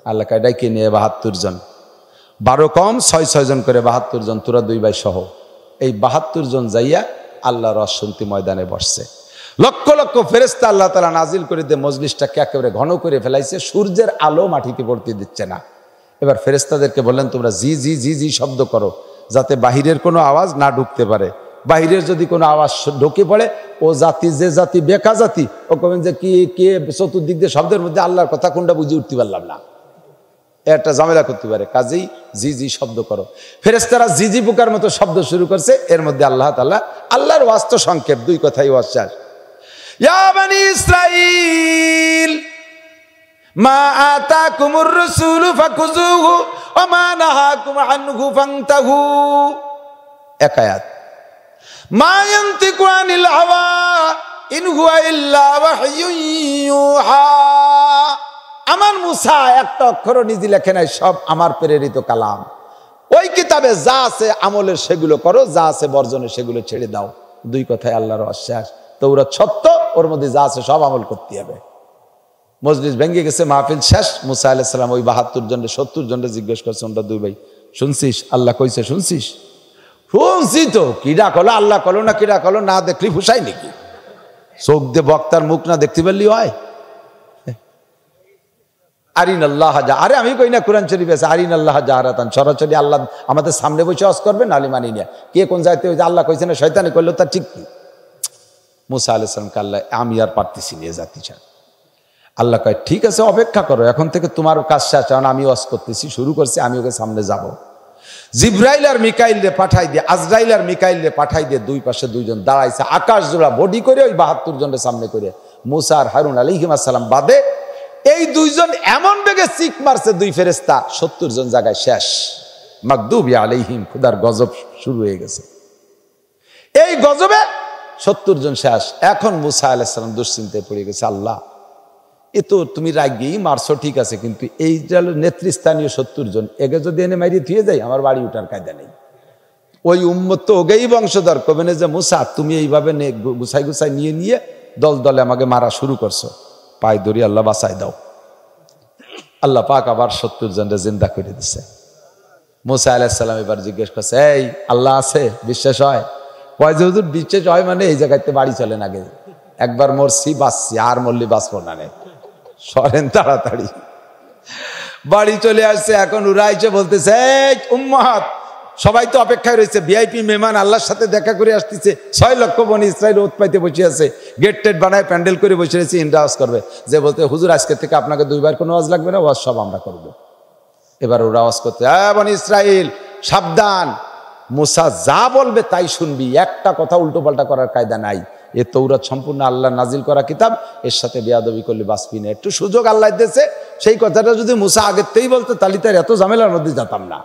আল্লাহ ডাইকে নিয়ে বাহাত্তর জন বারো কম ছয় ছয়জন করে বাহাত্তর জন তোরা দুই ভাই সহ এই বাহাত্তর জন যাইয়া আল্লাহর অশান্তি ময়দানে বসছে লক্ষ লক্ষ ফেরেস্তা আল্লাহ তালা নাজিল করে দিয়ে মজলিশটাকে একেবারে ঘন করে ফেলাইছে সূর্যের আলো মাটিতে পড়তে দিচ্ছে না এবার ফেরেস্তাদেরকে বললেন তোমরা জি জি জি জি শব্দ করো যাতে বাহিরের কোনো আওয়াজ না ঢুকতে পারে বাহিরের যদি কোনো আওয়াজ ঢুকে পড়ে ও জাতি যে জাতি বেকা জাতি ও কবেন যে কি কে চতুর্দিক দিয়ে শব্দের মধ্যে আল্লাহর কথা কোনটা বুঝে উঠতে পারলাম না একটা ঝামেলা করতে পারে কাজেই জি জি শব্দ করো ফেরেস্তারা জি জি পোকার মতো শব্দ শুরু করছে এর মধ্যে আল্লাহ তাল্লাহ আল্লাহর ওয়াস্ত সংক্ষেপ দুই কথাই ওয়াশ্বাস মা কুমুর একায়াত আমার মুসা একটা অক্ষর নিজে লেখে নাই সব আমার প্রেরিত কালাম ওই কিতাবে যা আছে আমলের সেগুলো করো যা আছে বর্জনে সেগুলো ছেড়ে দাও দুই কথায় আল্লাহর আশ্বাস ওরা ছত্ত ওর মধ্যে যা আছে সব আমল করতে হবে মজলিস ভেঙ্গে গেছে মাহফিল শেষ মুসা আলাইসাল্লাম ওই বাহাত্তর জনের সত্তর জনের জিজ্ঞেস করছে ওনরা দুই ভাই শুনছিস আল্লাহ কইছে শুনছিস শুনছি তো কিরা কলো আল্লাহ কলো না কিরা কলো না দেখলি ফুসাই নাকি চোখ দে বক্তার মুখ না দেখতে পারলি হয় আরিন আল্লাহ আরে আমি কই না কোরআন শরীফ আছে আরিন আল্লাহ জাহারাতান সরাসরি আল্লাহ আমাদের সামনে বসে অস করবে আলি মানি না কে কোন জায়গাতে ওই যে আল্লাহ কইছে না শয়তানি করলো তার ঠিক কি মুসা আলাইসালামকে আল্লাহ আমি আর পারতেছি নিয়ে জাতি চান আল্লাহ কয় ঠিক আছে অপেক্ষা করো এখন থেকে তোমার কাজ চাচ্ছ আমি অস করতেছি শুরু করছি আমি ওকে সামনে যাবো জিব্রাইল আর মিকাইল রে পাঠাই দিয়ে আজরাইল আর মিকাইল রে পাঠাই দিয়ে দুই পাশে দুইজন দাঁড়াইছে আকাশ জোড়া বডি করে ওই বাহাত্তর জনের সামনে করে মুসা আর হারুন আলিহিমাসাল্লাম বাদে এই দুইজন এমন বেগে চিক মারছে দুই ফেরেস্তা সত্তর জন জায়গায় শেষ মাকদুব আলিহিম খুদার গজব শুরু হয়ে গেছে এই গজবে সত্তর জন শেষ এখন মুসা আলাহিসাল্লাম দুশ্চিন্তায় পড়ে গেছে আল্লাহ এ তো তুমি রাগিয়েই মারছো ঠিক আছে কিন্তু এই যে নেতৃস্থানীয় সত্তর জন একে যদি এনে মারিয়ে থুয়ে যাই আমার বাড়ি উঠার কায়দা নেই ওই উম্মত তো ওগেই বংশধর কবে না যে মুসা তুমি এইভাবে গুছাই গুছাই নিয়ে নিয়ে দল দলে আমাকে মারা শুরু করছো পায়ে ধরি আল্লাহ বাসায় দাও আল্লাহ পাক আবার সত্তর জনটা জিন্দা করে দিছে মুসা আলাহিসাল্লাম এবার জিজ্ঞেস করছে এই আল্লাহ আছে বিশ্বাস হয় কয় হুজুর বিশ্বাস হয় মানে এই জায়গাতে বাড়ি চলেন আগে একবার মরছি বাঁচছি আর মরলি বাঁচবো না নেই সরেন তাড়াতাড়ি বাড়ি চলে আসছে এখন ওরা বলতেছে উম্মাহাত সবাই তো অপেক্ষায় রয়েছে ভিআইপি মেহমান আল্লাহর সাথে দেখা করে আসতেছে ছয় লক্ষ বন ইসরায়েল ওত পাইতে বসে আছে গেট টেট বানায় প্যান্ডেল করে বসে রয়েছে ইন্ডাওয়াজ করবে যে বলতে হুজুর আজকে থেকে আপনাকে দুইবার কোনো ওয়াজ লাগবে না ওয়াজ সব আমরা করবো এবার ওরা ওয়াজ করতে হ্যাঁ বন ইসরায়েল সাবধান মুসা যা বলবে তাই শুনবি একটা কথা উল্টো পাল্টা করার কায়দা নাই এ তৌরাত সম্পূর্ণ আল্লাহ নাজিল করা কিতাব এর সাথে বেয়াদবি করলে বাঁচবি না একটু সুযোগ আল্লাহ দিয়েছে সেই কথাটা যদি মুসা আগের থেকেই বলতো তাহলে তার এত ঝামেলার মধ্যে যেতাম না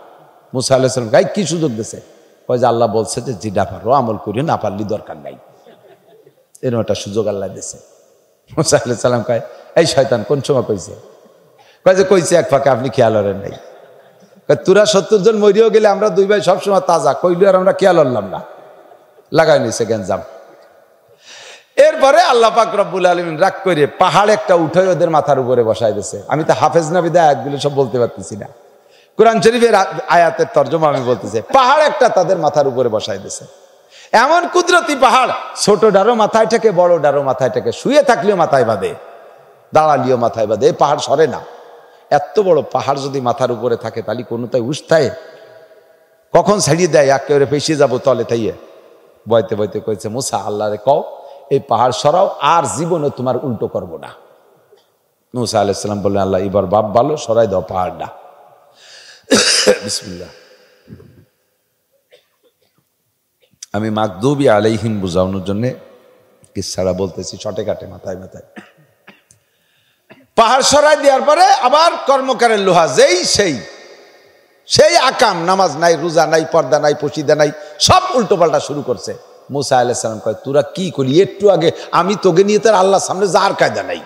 মুসা আল্লাহ সালাম গাই কী সুযোগ দিয়েছে কয় যে আল্লাহ বলছে যে জিডা পারো আমল করিও না পারলি দরকার নাই এরকম একটা সুযোগ আল্লাহ দিয়েছে মুসা আল্লাহ সালাম কয় এই শয়তান কোন সময় কইছে কয় যে কইছে এক ফাঁকে আপনি খেয়াল হলেন নাই তোরা সত্তর জন মরিয়েও গেলে আমরা দুই ভাই সবসময় তাজা কইলে আর আমরা খেয়াল হলাম না লাগাই নিছে গ্যাঞ্জাম এরপরে আল্লাহ পাক রব্বুল আলমিন রাগ করে পাহাড় একটা উঠে ওদের মাথার উপরে বসাই দিয়েছে আমি তো হাফেজ নাবিদে আয়াতগুলো সব বলতে পারতেছি না কোরআন শরীফের আয়াতের তর্জমা আমি বলতেছি পাহাড় একটা তাদের মাথার উপরে বসাই দিয়েছে এমন কুদরতি পাহাড় ছোট ডারো মাথায় ঠেকে বড় ডারো মাথায় ঠেকে শুয়ে থাকলেও মাথায় বাঁধে দাঁড়ালিও মাথায় বাঁধে এই পাহাড় সরে না এত বড় পাহাড় যদি মাথার উপরে থাকে তাহলে কোনো তাই উস্তায় কখন ছাড়িয়ে দেয় একেবারে ফেসে যাবো তলে তাইয়ে বইতে বইতে কয়েছে মোসা আল্লাহরে কও এই পাহাড় সরাও আর জীবনে তোমার উল্টো করব না মুসা আলাইসাল্লাম বললেন আল্লাহ এবার বাপ ভালো সরাই দাও পাহাড়টা বিসমিল্লা আমি মাকদুবি আলাইহিম বুঝানোর জন্যে কিসারা বলতেছি ছটে কাটে মাথায় মাথায় পাহাড় সরাই দেওয়ার পরে আবার কর্মকারের লোহা যেই সেই সেই আকাম নামাজ নাই রোজা নাই পর্দা নাই পশিদা নাই সব উল্টোপাল্টা শুরু করছে মুসা আলাইসালাম কয় তোরা কি করি একটু আগে আমি তোকে নিয়ে তার আল্লাহর সামনে যার কায়দা নাই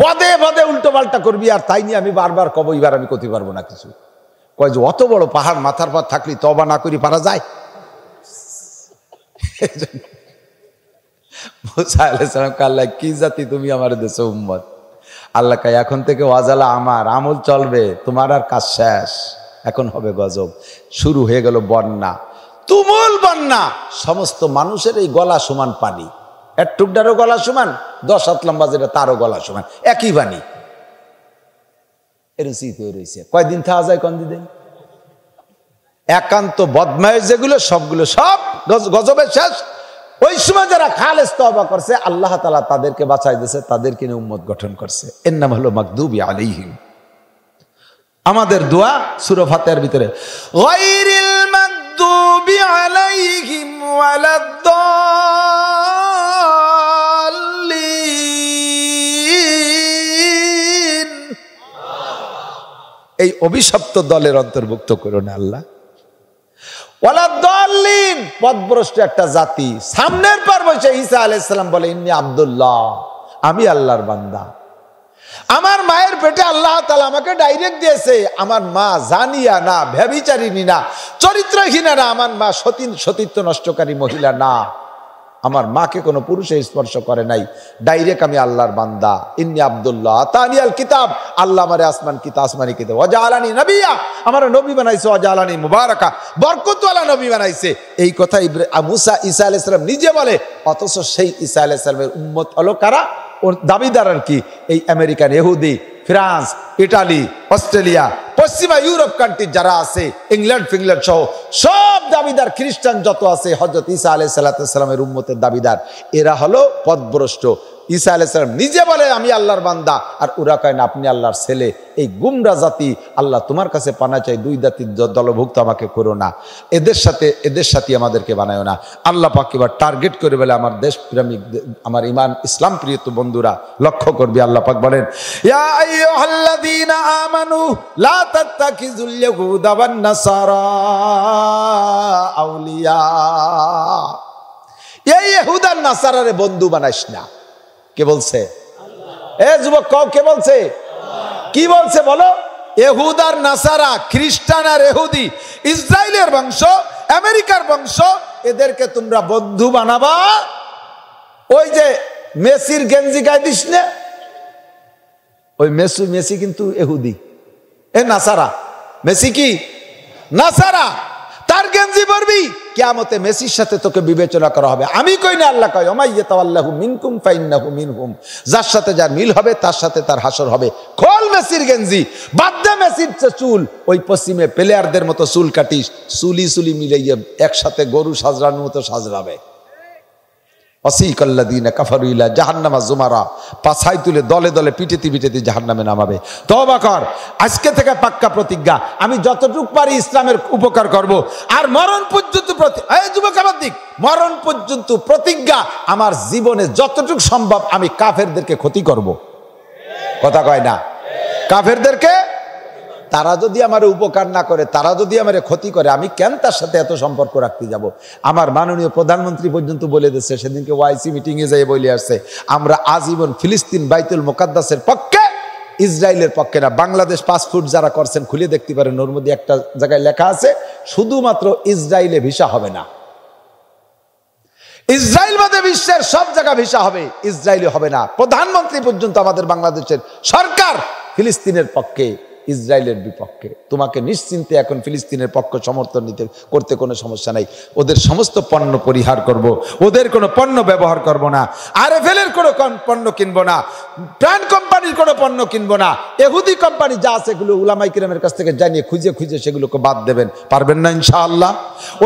পদে পদে উল্টো পাল্টা করবি আর তাই নিয়ে আমি বারবার কব এবার আমি করতে পারবো না কিছু কয় যে অত বড় পাহাড় মাথার পর থাকলি তবা না করি পারা যায় মুসা আলাইসালাম আল্লাহ কি জাতি তুমি আমার দেশে উম্মত আল্লাহ কাই এখন থেকে ওয়াজালা আমার আমল চলবে তোমার আর কাজ শেষ এখন হবে গজব শুরু হয়ে গেল বন্যা তুমুল বন্যা সমস্ত মানুষের এই গলা সমান পানি এক টুকডারও গলা সমান দশ হাত লম্বা যেটা তারও গলা সমান একই বাণী রুচিত হয়ে রয়েছে কয়দিন থা যায় কন দিদিন একান্ত বদমায় যেগুলো সবগুলো সব গজবে শেষ ওই সময় যারা খাল তবা করছে আল্লাহ তালা তাদেরকে বাঁচাই দিয়েছে তাদেরকে নিয়ে উম্মত গঠন করছে এর নাম হলো মাকদুবি আলিহিম আমাদের দোয়া সুরফাতের ভিতরে গাইরিল মাক المغضوب عليهم ولا الضالين এই অভিশপ্ত দলের অন্তর্ভুক্ত করো না আল্লাহ ওয়ালা দলিন পথভ্রষ্ট একটা জাতি সামনের পর বসে ঈসা আলাইসালাম বলে ইন্নি আবদুল্লাহ আমি আল্লাহর বান্দা আমার মায়ের পেটে আল্লাহ তালা আমাকে ডাইরেক্ট দিয়েছে আমার মা জানিয়া না ভ্যাবিচারিনী না চরিত্রহীনা না আমার মা সতীন সতীত্ব নষ্টকারী মহিলা না আমার মাকে কোনো পুরুষে স্পর্শ করে নাই ডাইরেক্ট আমি আল্লাহর বান্দা ইন্নি আবদুল্লাহ তানিয়াল কিতাব আল্লাহ আমার আসমান কিতা আসমানি কিতাব অজা আলানি নবিয়া আমার নবী বানাইছে অজা আলানি মুবারকা বরকতওয়ালা নবী বানাইছে এই কথা মুসা ইসা আলাইসালাম নিজে বলে অথচ সেই ইসা আলাইসালামের উম্মত হলো কারা ওর দাবিদার আর কি এই আমেরিকান এহুদি ফ্রান্স ইটালি অস্ট্রেলিয়া পশ্চিমা ইউরোপ কান্ট্রি যারা আছে ইংল্যান্ড ফিংল্যান্ড সহ সব দাবিদার খ্রিস্টান যত আছে হজরত ইসা আলাই সাল্লা সাল্লামের উম্মতের দাবিদার এরা হলো পদভ্রষ্ট ঈসা আলাইসালাম নিজে বলে আমি আল্লাহর বান্দা আর ওরা কেন আপনি আল্লাহর ছেলে এই গুমরা জাতি আল্লাহ তোমার কাছে পানা চাই দুই জাতির দলভুক্ত আমাকে করো না এদের সাথে এদের সাথে আমাদেরকে বানায় না আল্লাহ পাক এবার টার্গেট করে বলে আমার দেশ প্রেমিক আমার ইমান ইসলাম প্রিয়ত বন্ধুরা লক্ষ্য করবি আল্লাহ পাক বলেন এই হুদার নাসারারে বন্ধু বানাইস না কে বলছে এ যুবক কও কে বলছে কি বলছে বলো এহুদার নাসারা খ্রিস্টান আর এহুদি ইসরায়েলের বংশ আমেরিকার বংশ এদেরকে তোমরা বন্ধু বানাবা ওই যে মেসির গেঞ্জি গায়ে দিস ওই মেসু মেসি কিন্তু এহুদি এ নাসারা মেসি কি নাসারা কার গেঞ্জি পরবি কেয়ামতে মেসির সাথে তোকে বিবেচনা করা হবে আমি কই না আল্লাহ কয় ওমাইয়াহু মিনকুম ফাইন্নাহু মিনহুম যার সাথে যার মিল হবে তার সাথে তার হাসর হবে খোল মেসির গেঞ্জি বাদ্দা মেসির চুল ওই পশ্চিমে প্লেয়ারদের মতো চুল কাটিস চুলি চুলি মিলে গিয়ে একসাথে গরু সাজরানোর মতো সাজরাবে অসিকল্লাদিনা কাফারুইলা জাহান্নামা জুমারা পাছাই তুলে দলে দলে পিটেতে পিটেতে জাহান্নামে নামাবে তবা কর আজকে থেকে পাক্কা প্রতিজ্ঞা আমি যতটুক পারি ইসলামের উপকার করব আর মরণ পর্যন্ত যুবক আমার দিক মরণ পর্যন্ত প্রতিজ্ঞা আমার জীবনে যতটুক সম্ভব আমি কাফেরদেরকে ক্ষতি করব কথা কয় না কাফেরদেরকে তারা যদি আমার উপকার না করে তারা যদি আমার ক্ষতি করে আমি কেন তার সাথে এত সম্পর্ক রাখতে যাব। আমার মাননীয় প্রধানমন্ত্রী পর্যন্ত বলে দিচ্ছে সেদিনকে ওয়াইসি মিটিংয়ে যেয়ে বলে আসছে আমরা আজীবন ফিলিস্তিন বাইতুল মোকাদ্দাসের পক্ষে ইসরায়েলের পক্ষে না বাংলাদেশ পাসপোর্ট যারা করছেন খুলে দেখতে পারেন নর্মদী একটা জায়গায় লেখা আছে শুধুমাত্র ইসরায়েলে ভিসা হবে না ইসরায়েল বাদে বিশ্বের সব জায়গা ভিসা হবে ইসরায়েলে হবে না প্রধানমন্ত্রী পর্যন্ত আমাদের বাংলাদেশের সরকার ফিলিস্তিনের পক্ষে ইসরায়েলের বিপক্ষে তোমাকে নিশ্চিন্তে এখন ফিলিস্তিনের পক্ষ সমর্থন নিতে করতে কোনো সমস্যা নাই ওদের সমস্ত পণ্য পরিহার করব। ওদের কোনো পণ্য ব্যবহার করব না আর এফেলের কোনো পণ্য কিনবো না ব্র্যান্ড কোম্পানির কোনো পণ্য কিনবো না এহুদি কোম্পানি যা আছে এগুলো উলামাই কিরামের কাছ থেকে জানিয়ে খুঁজে খুঁজে সেগুলোকে বাদ দেবেন পারবেন না ইনশাআল্লাহ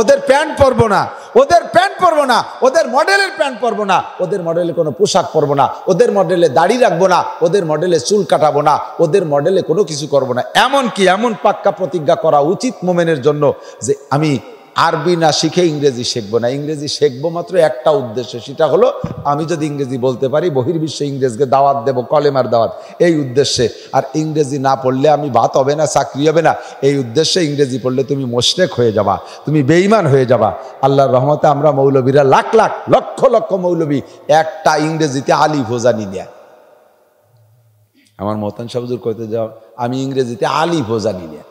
ওদের প্যান্ট পরবো না ওদের প্যান্ট পরবো না ওদের মডেলের প্যান্ট পরবো না ওদের মডেলে কোনো পোশাক পরবো না ওদের মডেলে দাড়ি রাখবো না ওদের মডেলে চুল কাটাবো না ওদের মডেলে কোনো কিছু করবো না এমন কি এমন পাক্কা প্রতিজ্ঞা করা উচিত মোমেনের জন্য যে আমি আরবি না শিখে ইংরেজি শিখবো না ইংরেজি শিখবো মাত্র একটা উদ্দেশ্য সেটা হলো আমি যদি ইংরেজি বলতে পারি বহির্বিশ্বে ইংরেজকে দাওয়াত দেব কলেমার দাওয়াত এই উদ্দেশ্যে আর ইংরেজি না পড়লে আমি ভাত হবে না চাকরি হবে না এই উদ্দেশ্যে ইংরেজি পড়লে তুমি মোশরেক হয়ে যাবা তুমি বেইমান হয়ে যাবা আল্লাহর রহমতে আমরা মৌলবীরা লাখ লাখ লক্ষ লক্ষ মৌলবী একটা ইংরেজিতে আলি ভোজানি নেয় আমার মতন সাবুজুর কইতে যাও আমি ইংরেজিতে আলিফও জানি না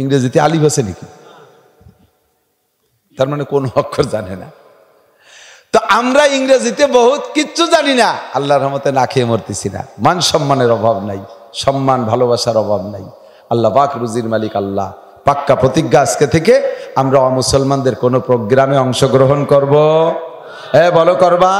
ইংরেজিতে আলিফ আছে নাকি তার মানে কোন অক্ষর জানে না তো আমরা ইংরেজিতে বহুত কিচ্ছু জানি না আল্লাহর রহমতে না খেয়ে মরতেছি না মান সম্মানের অভাব নাই সম্মান ভালোবাসার অভাব নাই আল্লাহ পাক রুজির মালিক আল্লাহ পাক্কা প্রতিজ্ঞা আজকে থেকে আমরা অমুসলমানদের কোনো প্রোগ্রামে অংশগ্রহণ করব হ্যাঁ বলো করবা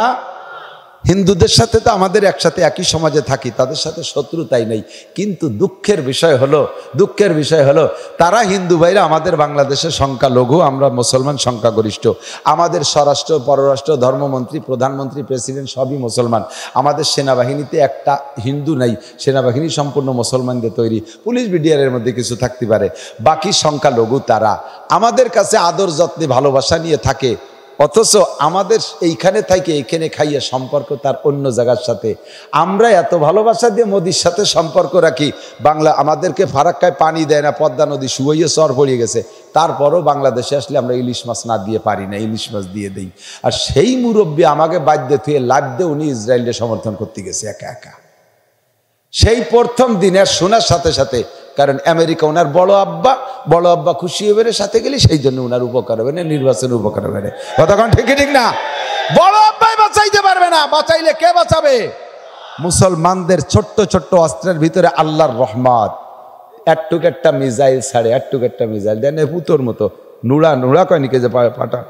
হিন্দুদের সাথে তো আমাদের একসাথে একই সমাজে থাকি তাদের সাথে শত্রুতাই নেই কিন্তু দুঃখের বিষয় হলো দুঃখের বিষয় হলো তারা হিন্দু ভাইরা আমাদের বাংলাদেশের সংখ্যালঘু আমরা মুসলমান সংখ্যাগরিষ্ঠ আমাদের স্বরাষ্ট্র পররাষ্ট্র ধর্মমন্ত্রী প্রধানমন্ত্রী প্রেসিডেন্ট সবই মুসলমান আমাদের সেনাবাহিনীতে একটা হিন্দু নাই সেনাবাহিনী সম্পূর্ণ মুসলমানদের তৈরি পুলিশ বিডিআরের মধ্যে কিছু থাকতে পারে বাকি সংখ্যালঘু তারা আমাদের কাছে আদর যত্নে ভালোবাসা নিয়ে থাকে অথচ আমাদের এইখানে থাকে এখানে খাইয়া সম্পর্ক তার অন্য জায়গার সাথে আমরা এত ভালোবাসা দিয়ে মোদির সাথে সম্পর্ক রাখি বাংলা আমাদেরকে ফারাক্কায় পানি দেয় না পদ্মা নদী শুয়ে সর পড়িয়ে গেছে তারপরও বাংলাদেশে আসলে আমরা ইলিশ মাছ না দিয়ে পারি না ইলিশ মাছ দিয়ে দিই আর সেই মুরব্বী আমাকে বাধ্য থুয়ে লাগতে উনি ইসরায়েলকে সমর্থন করতে গেছে একা একা সেই প্রথম দিনে শোনার সাথে সাথে কারণ আমেরিকা ওনার বড় আব্বা বড় আব্বা খুশি হবে সাথে গেলে সেই জন্য ওনার উপকার হবে না নির্বাচনে উপকার হবে না কতক্ষণ ঠিক ঠিক না বড় আব্বাই বাঁচাইতে পারবে না বাঁচাইলে কে বাঁচাবে মুসলমানদের ছোট্ট ছোট্ট অস্ত্রের ভিতরে আল্লাহর রহমত একটুক একটা মিজাইল ছাড়ে একটুক একটা মিজাইল দেন পুতোর মতো নুড়া নুড়া কয়নি কে যে পাটা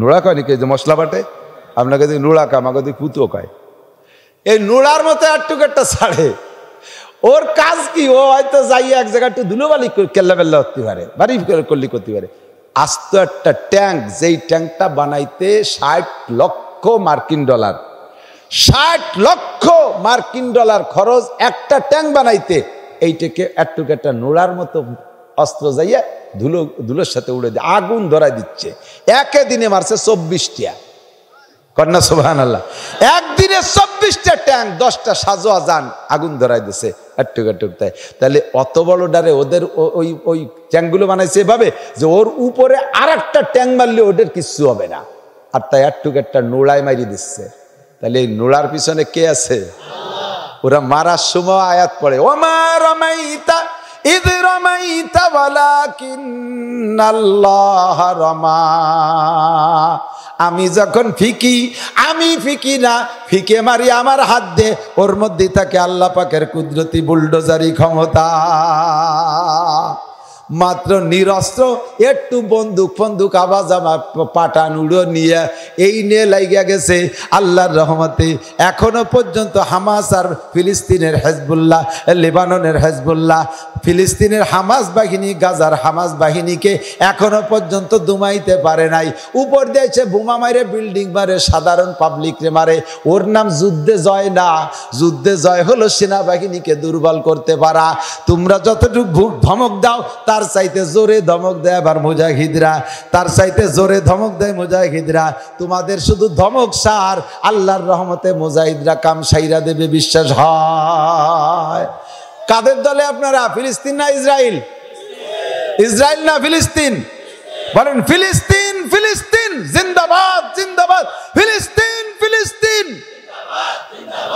নুড়া কয়নি যে মশলা বাটে আপনাকে যদি নুড়া কামাকে যদি পুতো কয় এই নোড়ার মতো একটু একটা ছাড়ে ওর কাজ কি ও হয়তো যাই এক জায়গা একটু ধুলোবালি কেল্লা বেল্লা করতে পারে বাড়ি করলি করতে পারে আস্ত একটা ট্যাঙ্ক যেই ট্যাঙ্কটা বানাইতে ষাট লক্ষ মার্কিন ডলার ষাট লক্ষ মার্কিন ডলার খরচ একটা ট্যাঙ্ক বানাইতে এইটাকে একটুকে একটা নোড়ার মতো অস্ত্র যাইয়া ধুলো ধুলোর সাথে উড়ে দিয়ে আগুন ধরাই দিচ্ছে একে দিনে মারছে চব্বিশটিয়া কন্যা সোভান আল্লাহ একদিনে চব্বিশটা ট্যাঙ্ক দশটা সাজোয়া যান আগুন ধরাই দিছে আটটুক আটটুক তাই তাহলে অত বড় ডারে ওদের ওই ওই ট্যাঙ্কগুলো বানাইছে এভাবে যে ওর উপরে আর একটা ট্যাঙ্ক মারলে ওদের কিচ্ছু হবে না আর তাই আটটুক একটা নোড়ায় মারিয়ে দিচ্ছে তাহলে এই নোড়ার পিছনে কে আছে ওরা মারার সময় আয়াত পড়ে ও মা إذ رميت ولكن الله رمى আমি যখন ফিকি আমি ফিকি না ফিকে মারি আমার হাত দে ওর মধ্যে থাকে আল্লাহ পাকের কুদরতি বুলডোজারি ক্ষমতা মাত্র নিরস্ত্র একটু বন্দুক ফন্দুক আবাজ জামা পাটান উড়ো নিয়ে এই নিয়ে লাগিয়া গেছে আল্লাহর রহমতে এখনো পর্যন্ত হামাস আর ফিলিস্তিনের হেজবুল্লাহ লেবাননের হেজবুল্লাহ ফিলিস্তিনের হামাস বাহিনী গাজার হামাস বাহিনীকে এখনো পর্যন্ত দুমাইতে পারে নাই উপর দিয়েছে বোমা মারে বিল্ডিং মারে সাধারণ পাবলিকরে মারে ওর নাম যুদ্ধে জয় না যুদ্ধে জয় হলো সেনাবাহিনীকে দুর্বল করতে পারা তোমরা যতটুকু ভুক ধমক দাও তা তার চাইতে জোরে ধমক দেয় আবার মুজাহিদরা তার চাইতে জোরে ধমক দেয় মুজাহিদরা তোমাদের শুধু ধমক সার আল্লাহর রহমতে মুজাহিদরা কাম সাইরা দেবে বিশ্বাস হয় কাদের দলে আপনারা ফিলিস্তিন না ইসরায়েল ইসরায়েল না ফিলিস্তিন বলেন ফিলিস্তিন ফিলিস্তিন জিন্দাবাদ জিন্দাবাদ ফিলিস্তিন ফিলিস্তিন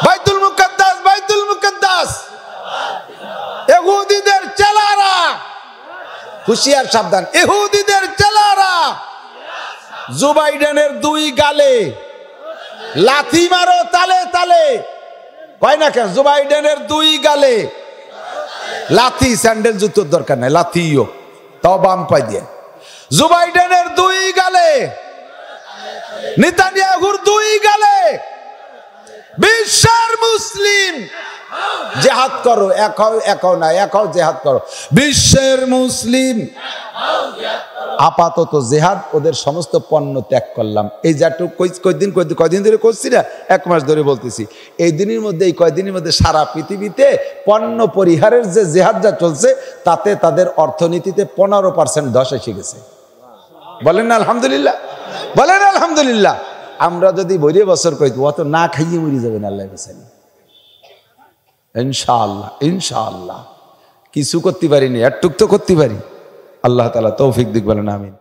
বাইতুল মুকদ্দাস বাইতুল মুকদ্দাস এগুদিদের হুশিয়ার সাবধান এহুদিদের জেলারা জুবাইডেনের দুই গালে লাথি মারো তালে তালে হয় না কেন জুবাইডেনের দুই গালে লাথি স্যান্ডেল জুতোর দরকার নাই লাথিও তাও বাম পাই দিয়ে জুবাইডেনের দুই গালে নিতানিয়াহুর দুই গালে বিশ্বের মুসলিম জেহাদ করো এখন এখন না এখন জেহাদ করো বিশ্বের মুসলিম আপাতত জেহাদ ওদের সমস্ত পণ্য ত্যাগ করলাম এই যাটুক কয়দিন কয়দিন ধরে করছি না এক মাস ধরে বলতেছি এই দিনের মধ্যে এই কয়দিনের মধ্যে সারা পৃথিবীতে পণ্য পরিহারের যে জেহাদ যা চলছে তাতে তাদের অর্থনীতিতে পনেরো পার্সেন্ট দশ এসে গেছে বলেন না আলহামদুলিল্লাহ বলেন আলহামদুলিল্লাহ আমরা যদি বইরে বছর কই অত না খাইয়ে মরি যাবেন আল্লাহ বেসানি ইনশাআল্লাহ ইনশাআল্লাহ কিছু করতে পারিনি একটুক তো করতে পারি আল্লাহ তালা তৌফিক দিক বলেন আমিন